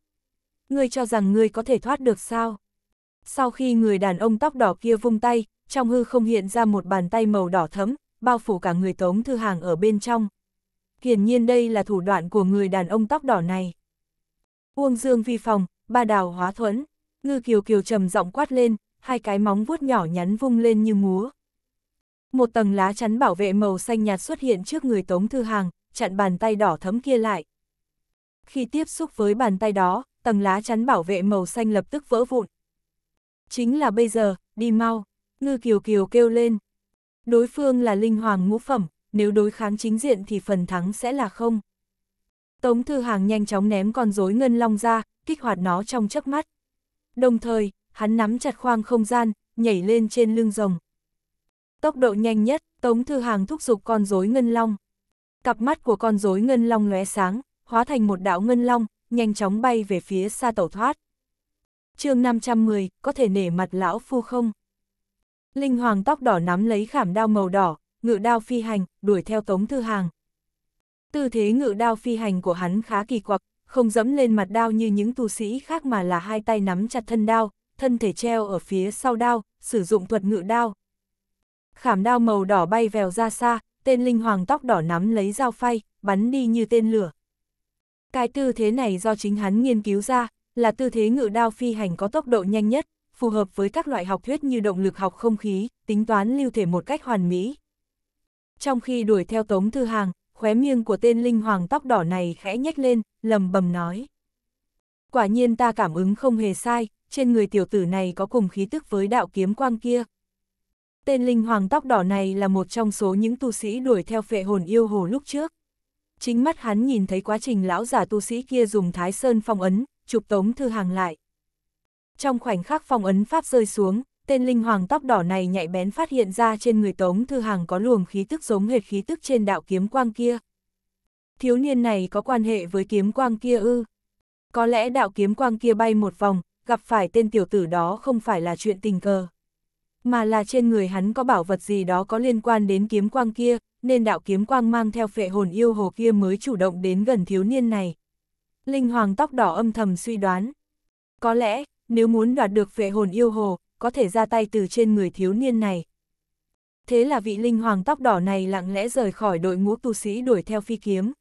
Speaker 1: Ngươi cho rằng ngươi có thể thoát được sao? Sau khi người đàn ông tóc đỏ kia vung tay, trong hư không hiện ra một bàn tay màu đỏ thấm, bao phủ cả người Tống Thư Hàng ở bên trong. Hiển nhiên đây là thủ đoạn của người đàn ông tóc đỏ này. Uông Dương vi phòng, ba đào hóa thuẫn, ngư kiều kiều trầm giọng quát lên, hai cái móng vuốt nhỏ nhắn vung lên như múa. Một tầng lá chắn bảo vệ màu xanh nhạt xuất hiện trước người Tống Thư Hàng, chặn bàn tay đỏ thấm kia lại. Khi tiếp xúc với bàn tay đó, tầng lá chắn bảo vệ màu xanh lập tức vỡ vụn. Chính là bây giờ, đi mau. Ngư Kiều Kiều kêu lên. Đối phương là linh hoàng ngũ phẩm, nếu đối kháng chính diện thì phần thắng sẽ là không. Tống Thư Hàng nhanh chóng ném con rối ngân long ra, kích hoạt nó trong chớp mắt. Đồng thời, hắn nắm chặt khoang không gian, nhảy lên trên lưng rồng. Tốc độ nhanh nhất, Tống Thư Hàng thúc giục con rối ngân long. Cặp mắt của con rối ngân long lóe sáng, hóa thành một đạo ngân long, nhanh chóng bay về phía xa tẩu thoát. chương 510, có thể nể mặt lão phu không? Linh hoàng tóc đỏ nắm lấy khảm đao màu đỏ, ngự đao phi hành, đuổi theo Tống Thư Hàng. Tư thế ngự đao phi hành của hắn khá kỳ quặc, không dẫm lên mặt đao như những tu sĩ khác mà là hai tay nắm chặt thân đao, thân thể treo ở phía sau đao, sử dụng thuật ngự đao. Khảm đao màu đỏ bay vèo ra xa, tên linh hoàng tóc đỏ nắm lấy dao phay, bắn đi như tên lửa. Cái tư thế này do chính hắn nghiên cứu ra, là tư thế ngự đao phi hành có tốc độ nhanh nhất, phù hợp với các loại học thuyết như động lực học không khí, tính toán lưu thể một cách hoàn mỹ. Trong khi đuổi theo Tống Thư Hàng, khóe miệng của tên linh hoàng tóc đỏ này khẽ nhếch lên, lầm bầm nói. Quả nhiên ta cảm ứng không hề sai, trên người tiểu tử này có cùng khí tức với đạo kiếm quang kia. Tên linh hoàng tóc đỏ này là một trong số những tu sĩ đuổi theo phệ hồn yêu hồ lúc trước. Chính mắt hắn nhìn thấy quá trình lão giả tu sĩ kia dùng thái sơn phong ấn, chụp tống thư hàng lại. Trong khoảnh khắc phong ấn pháp rơi xuống, tên linh hoàng tóc đỏ này nhạy bén phát hiện ra trên người Tống Thư Hàng có luồng khí tức giống hệt khí tức trên đạo kiếm quang kia. Thiếu niên này có quan hệ với kiếm quang kia ư? Có lẽ đạo kiếm quang kia bay một vòng, gặp phải tên tiểu tử đó không phải là chuyện tình cờ. Mà là trên người hắn có bảo vật gì đó có liên quan đến kiếm quang kia, nên đạo kiếm quang mang theo phệ hồn yêu hồ kia mới chủ động đến gần thiếu niên này. Linh hoàng tóc đỏ âm thầm suy đoán. Có lẽ, nếu muốn đoạt được vệ hồn yêu hồ, có thể ra tay từ trên người thiếu niên này. Thế là vị linh hoàng tóc đỏ này lặng lẽ rời khỏi đội ngũ tu sĩ đuổi theo phi kiếm.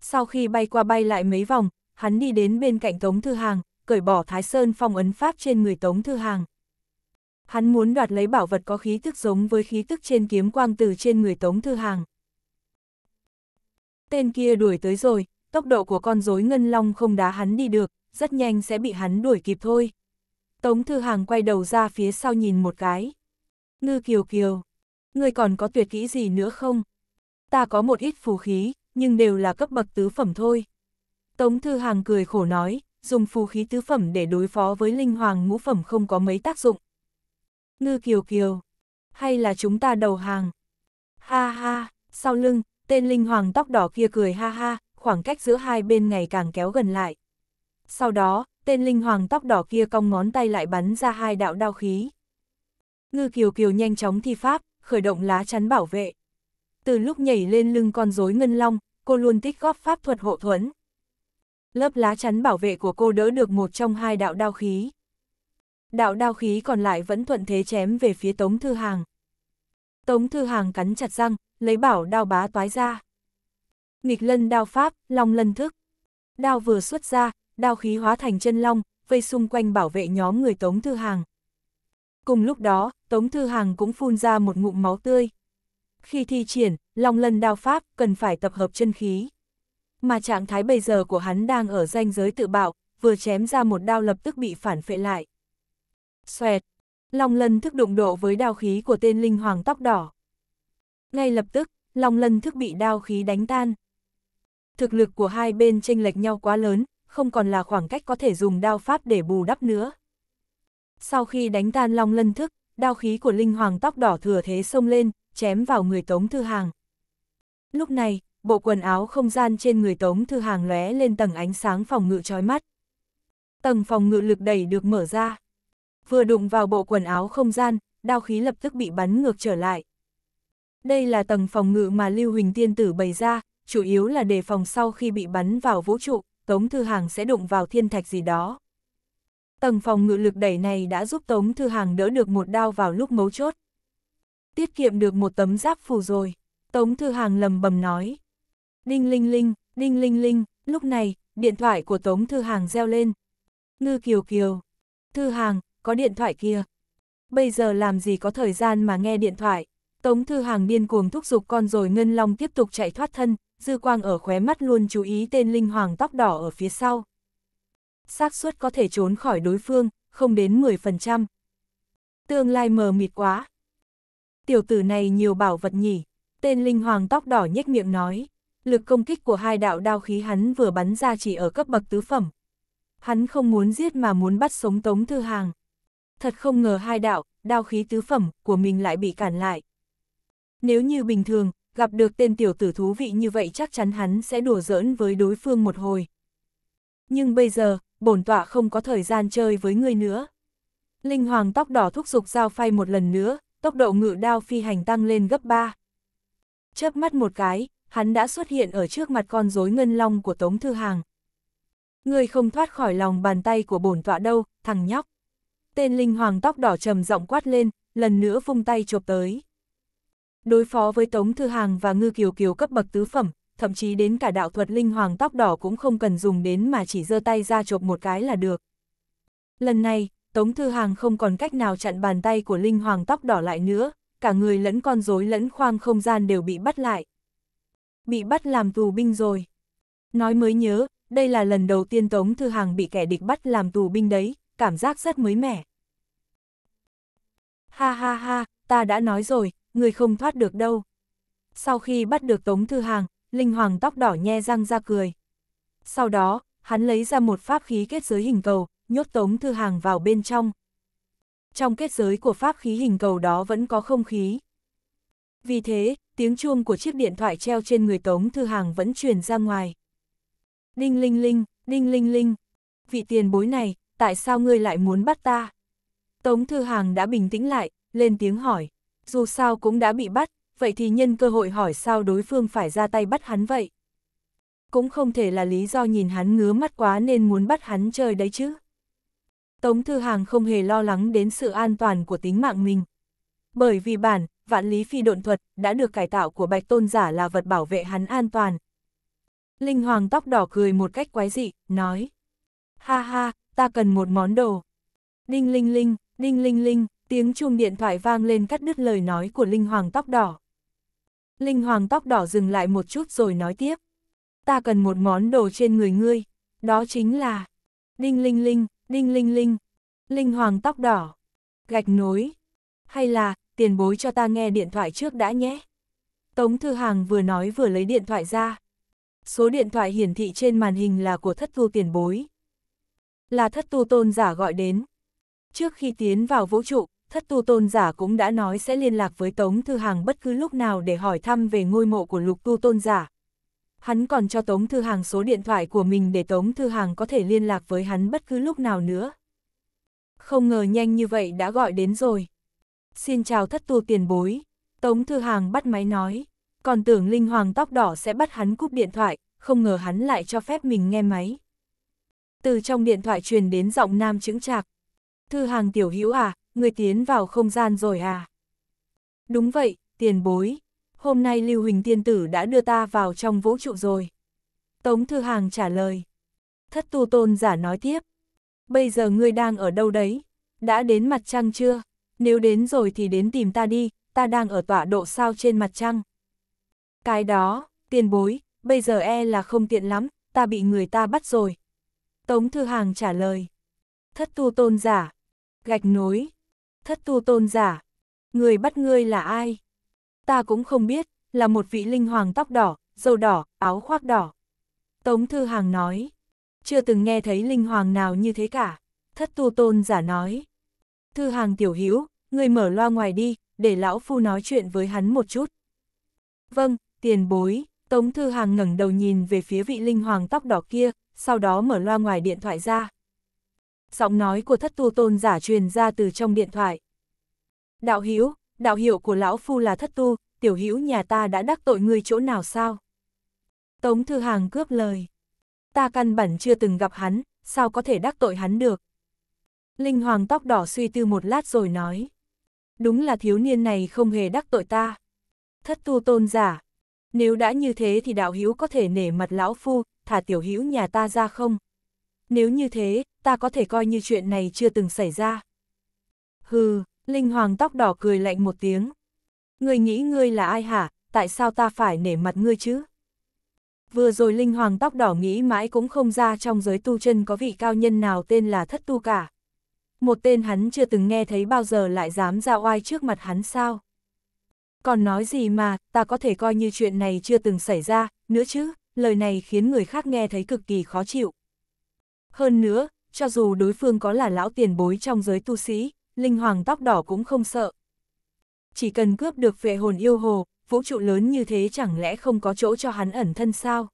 Speaker 1: Sau khi bay qua bay lại mấy vòng, hắn đi đến bên cạnh Tống Thư Hàng, cởi bỏ Thái Sơn phong ấn pháp trên người Tống Thư Hàng. Hắn muốn đoạt lấy bảo vật có khí tức giống với khí tức trên kiếm quang từ trên người Tống Thư Hàng. Tên kia đuổi tới rồi, tốc độ của con rối ngân long không đá hắn đi được, rất nhanh sẽ bị hắn đuổi kịp thôi. Tống Thư Hàng quay đầu ra phía sau nhìn một cái. Ngư Kiều Kiều, ngươi còn có tuyệt kỹ gì nữa không? Ta có một ít phù khí, nhưng đều là cấp bậc tứ phẩm thôi. Tống Thư Hàng cười khổ nói, dùng phù khí tứ phẩm để đối phó với linh hoàng ngũ phẩm không có mấy tác dụng. Ngư Kiều Kiều, hay là chúng ta đầu hàng? Ha ha, sau lưng, tên linh hoàng tóc đỏ kia cười ha ha, khoảng cách giữa hai bên ngày càng kéo gần lại. Sau đó, tên linh hoàng tóc đỏ kia cong ngón tay lại bắn ra hai đạo đao khí. Ngư Kiều Kiều nhanh chóng thi pháp, khởi động lá chắn bảo vệ. Từ lúc nhảy lên lưng con rối ngân long, cô luôn tích góp pháp thuật hộ thuẫn. Lớp lá chắn bảo vệ của cô đỡ được một trong hai đạo đao khí. Đạo đao khí còn lại vẫn thuận thế chém về phía Tống Thư Hàng. Tống Thư Hàng cắn chặt răng, lấy bảo đao bá toái ra. Nghịch lân đao pháp, long lân thức. Đao vừa xuất ra, đao khí hóa thành chân long, vây xung quanh bảo vệ nhóm người Tống Thư Hàng. Cùng lúc đó, Tống Thư Hàng cũng phun ra một ngụm máu tươi. Khi thi triển, long lân đao pháp cần phải tập hợp chân khí. Mà trạng thái bây giờ của hắn đang ở ranh giới tự bạo, vừa chém ra một đao lập tức bị phản phệ lại. Xoẹt! Long lân thức đụng độ với đao khí của tên linh hoàng tóc đỏ. Ngay lập tức, long lân thức bị đao khí đánh tan. Thực lực của hai bên chênh lệch nhau quá lớn, không còn là khoảng cách có thể dùng đao pháp để bù đắp nữa. Sau khi đánh tan long lân thức, đao khí của linh hoàng tóc đỏ thừa thế xông lên, chém vào người Tống Thư Hàng. Lúc này, bộ quần áo không gian trên người Tống Thư Hàng lóe lên tầng ánh sáng phòng ngự trói mắt. Tầng phòng ngự lực đẩy được mở ra. Vừa đụng vào bộ quần áo không gian, đao khí lập tức bị bắn ngược trở lại. Đây là tầng phòng ngự mà Lưu Huỳnh Tiên Tử bày ra, chủ yếu là đề phòng sau khi bị bắn vào vũ trụ, Tống Thư Hàng sẽ đụng vào thiên thạch gì đó. Tầng phòng ngự lực đẩy này đã giúp Tống Thư Hàng đỡ được một đao vào lúc mấu chốt. Tiết kiệm được một tấm giáp phù rồi, Tống Thư Hàng lầm bầm nói. Đinh linh linh, đinh linh linh, lúc này, điện thoại của Tống Thư Hàng reo lên. Ngư kiều kiều, Thư Hàng, có điện thoại kia. Bây giờ làm gì có thời gian mà nghe điện thoại. Tống Thư Hàng điên cuồng thúc giục con rồi Ngân Long tiếp tục chạy thoát thân, dư quang ở khóe mắt luôn chú ý tên linh hoàng tóc đỏ ở phía sau. xác suất có thể trốn khỏi đối phương, không đến 10%. Tương lai mờ mịt quá. Tiểu tử này nhiều bảo vật nhỉ, tên linh hoàng tóc đỏ nhếch miệng nói. Lực công kích của hai đạo đao khí hắn vừa bắn ra chỉ ở cấp bậc tứ phẩm. Hắn không muốn giết mà muốn bắt sống tống thư hàng. Thật không ngờ hai đạo, đao khí tứ phẩm của mình lại bị cản lại. Nếu như bình thường, gặp được tên tiểu tử thú vị như vậy chắc chắn hắn sẽ đùa giỡn với đối phương một hồi. Nhưng bây giờ, bổn tọa không có thời gian chơi với ngươi nữa. Linh hoàng tóc đỏ thúc giục giao phay một lần nữa, tốc độ ngự đao phi hành tăng lên gấp 3. Chớp mắt một cái, hắn đã xuất hiện ở trước mặt con rối ngân long của Tống Thư Hàng. ngươi không thoát khỏi lòng bàn tay của bổn tọa đâu, thằng nhóc. Tên linh hoàng tóc đỏ trầm giọng quát lên, lần nữa vung tay chộp tới. Đối phó với Tống Thư Hàng và Ngư Kiều Kiều cấp bậc tứ phẩm, thậm chí đến cả đạo thuật linh hoàng tóc đỏ cũng không cần dùng đến mà chỉ giơ tay ra chộp một cái là được. Lần này, Tống Thư Hàng không còn cách nào chặn bàn tay của linh hoàng tóc đỏ lại nữa, cả người lẫn con rối lẫn khoang không gian đều bị bắt lại. Bị bắt làm tù binh rồi. Nói mới nhớ, đây là lần đầu tiên Tống Thư Hàng bị kẻ địch bắt làm tù binh đấy, cảm giác rất mới mẻ. Ha ha ha, ta đã nói rồi, người không thoát được đâu. Sau khi bắt được Tống Thư Hàng, Linh Hoàng tóc đỏ nhe răng ra cười. Sau đó, hắn lấy ra một pháp khí kết giới hình cầu, nhốt Tống Thư Hàng vào bên trong. Trong kết giới của pháp khí hình cầu đó vẫn có không khí. Vì thế, tiếng chuông của chiếc điện thoại treo trên người Tống Thư Hàng vẫn truyền ra ngoài. Đinh linh linh, đinh linh linh, vị tiền bối này, tại sao ngươi lại muốn bắt ta? Tống Thư Hàng đã bình tĩnh lại, lên tiếng hỏi dù sao cũng đã bị bắt, vậy thì nhân cơ hội hỏi sao đối phương phải ra tay bắt hắn vậy. Cũng không thể là lý do nhìn hắn ngứa mắt quá nên muốn bắt hắn chơi đấy chứ. Tống Thư Hàng không hề lo lắng đến sự an toàn của tính mạng mình. Bởi vì bản, vạn lý phi độn thuật, đã được cải tạo của bạch tôn giả là vật bảo vệ hắn an toàn. Linh Hoàng tóc đỏ cười một cách quái dị, nói. Ha ha, ta cần một món đồ. Đinh linh linh, đinh linh linh, Tiếng chuông điện thoại vang lên cắt đứt lời nói của Linh Hoàng tóc đỏ. Linh Hoàng tóc đỏ dừng lại một chút rồi nói tiếp. Ta cần một món đồ trên người ngươi, đó chính là... Đinh Linh Linh, Đinh Linh Linh, Linh Hoàng tóc đỏ, gạch nối. Hay là, tiền bối cho ta nghe điện thoại trước đã nhé. Tống Thư Hàng vừa nói vừa lấy điện thoại ra. Số điện thoại hiển thị trên màn hình là của thất tu tiền bối. Là thất tu tôn giả gọi đến. Trước khi tiến vào vũ trụ, thất tu tôn giả cũng đã nói sẽ liên lạc với Tống Thư Hàng bất cứ lúc nào để hỏi thăm về ngôi mộ của lục tu tôn giả. Hắn còn cho Tống Thư Hàng số điện thoại của mình để Tống Thư Hàng có thể liên lạc với hắn bất cứ lúc nào nữa. Không ngờ nhanh như vậy đã gọi đến rồi. Xin chào thất tu tiền bối. Tống Thư Hàng bắt máy nói. Còn tưởng Linh Hoàng tóc đỏ sẽ bắt hắn cúp điện thoại, không ngờ hắn lại cho phép mình nghe máy. Từ trong điện thoại truyền đến giọng nam chững chạc. Thư Hàng tiểu hữu à, người tiến vào không gian rồi à? Đúng vậy, tiền bối. Hôm nay Lưu Huỳnh Tiên Tử đã đưa ta vào trong vũ trụ rồi. Tống Thư Hàng trả lời. Thất tu tôn giả nói tiếp. Bây giờ ngươi đang ở đâu đấy? Đã đến mặt trăng chưa? Nếu đến rồi thì đến tìm ta đi, ta đang ở tọa độ sao trên mặt trăng. Cái đó, tiền bối, bây giờ e là không tiện lắm, ta bị người ta bắt rồi. Tống Thư Hàng trả lời. Thất tu tôn giả. Gạch nối, thất tu tôn giả. Người bắt ngươi là ai? Ta cũng không biết, là một vị linh hoàng tóc đỏ, dâu đỏ, áo khoác đỏ. Tống Thư Hàng nói, chưa từng nghe thấy linh hoàng nào như thế cả. Thất tu tôn giả nói, Thư Hàng tiểu hữu người mở loa ngoài đi, để lão phu nói chuyện với hắn một chút. Vâng, tiền bối, Tống Thư Hàng ngẩng đầu nhìn về phía vị linh hoàng tóc đỏ kia, sau đó mở loa ngoài điện thoại ra, Giọng nói của thất tu tôn giả truyền ra từ trong điện thoại. Đạo Hữu đạo hiệu của lão phu là thất tu, tiểu hữu nhà ta đã đắc tội ngươi chỗ nào sao? Tống Thư Hàng cướp lời. Ta căn bản chưa từng gặp hắn, sao có thể đắc tội hắn được? Linh Hoàng tóc đỏ suy tư một lát rồi nói. Đúng là thiếu niên này không hề đắc tội ta. Thất tu tôn giả. Nếu đã như thế thì đạo hữu có thể nể mặt lão phu, thả tiểu hữu nhà ta ra không? Nếu như thế, ta có thể coi như chuyện này chưa từng xảy ra. Hừ, Linh Hoàng tóc đỏ cười lạnh một tiếng. Ngươi nghĩ ngươi là ai hả, tại sao ta phải nể mặt ngươi chứ? Vừa rồi Linh Hoàng tóc đỏ nghĩ mãi cũng không ra trong giới tu chân có vị cao nhân nào tên là thất tu cả. Một tên hắn chưa từng nghe thấy bao giờ lại dám ra oai trước mặt hắn sao? Còn nói gì mà, ta có thể coi như chuyện này chưa từng xảy ra, nữa chứ, lời này khiến người khác nghe thấy cực kỳ khó chịu. Hơn nữa, cho dù đối phương có là lão tiền bối trong giới tu sĩ, linh hoàng tóc đỏ cũng không sợ. Chỉ cần cướp được vệ hồn yêu hồ, vũ trụ lớn như thế chẳng lẽ không có chỗ cho hắn ẩn thân sao?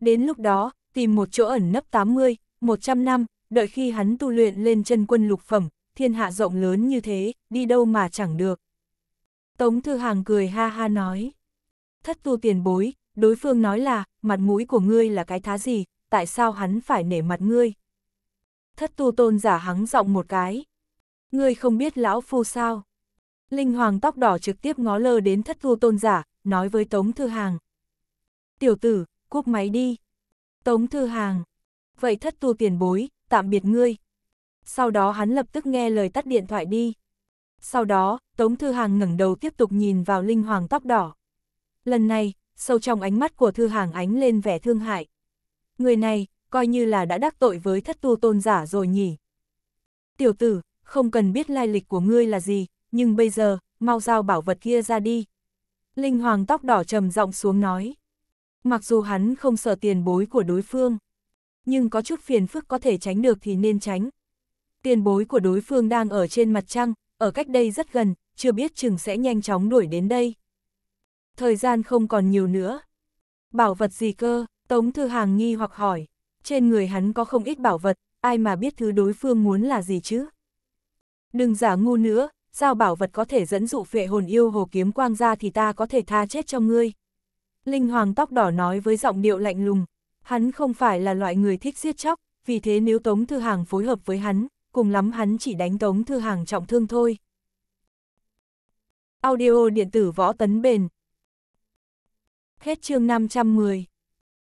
Speaker 1: Đến lúc đó, tìm một chỗ ẩn nấp 80, 100 năm, đợi khi hắn tu luyện lên chân quân lục phẩm, thiên hạ rộng lớn như thế, đi đâu mà chẳng được. Tống Thư Hàng cười ha ha nói. Thất tu tiền bối, đối phương nói là, mặt mũi của ngươi là cái thá gì, tại sao hắn phải nể mặt ngươi? thất tu tôn giả hắng giọng một cái. Ngươi không biết lão phu sao? Linh hoàng tóc đỏ trực tiếp ngó lơ đến thất tu tôn giả, nói với Tống Thư Hàng. Tiểu tử, cúp máy đi. Tống Thư Hàng. Vậy thất tu tiền bối, tạm biệt ngươi. Sau đó hắn lập tức nghe lời tắt điện thoại đi. Sau đó, Tống Thư Hàng ngẩng đầu tiếp tục nhìn vào Linh Hoàng tóc đỏ. Lần này, sâu trong ánh mắt của Thư Hàng ánh lên vẻ thương hại. Người này, coi như là đã đắc tội với thất tu tôn giả rồi nhỉ. Tiểu tử, không cần biết lai lịch của ngươi là gì, nhưng bây giờ, mau giao bảo vật kia ra đi. Linh Hoàng tóc đỏ trầm giọng xuống nói. Mặc dù hắn không sợ tiền bối của đối phương, nhưng có chút phiền phức có thể tránh được thì nên tránh. Tiền bối của đối phương đang ở trên mặt trăng, ở cách đây rất gần, chưa biết chừng sẽ nhanh chóng đuổi đến đây. Thời gian không còn nhiều nữa. Bảo vật gì cơ, Tống Thư Hàng nghi hoặc hỏi trên người hắn có không ít bảo vật, ai mà biết thứ đối phương muốn là gì chứ. Đừng giả ngu nữa, sao bảo vật có thể dẫn dụ phệ hồn yêu hồ kiếm quang ra thì ta có thể tha chết cho ngươi. Linh hoàng tóc đỏ nói với giọng điệu lạnh lùng, hắn không phải là loại người thích giết chóc, vì thế nếu Tống Thư Hàng phối hợp với hắn, cùng lắm hắn chỉ đánh Tống Thư Hàng trọng thương thôi. Audio điện tử võ tấn bền Hết chương 510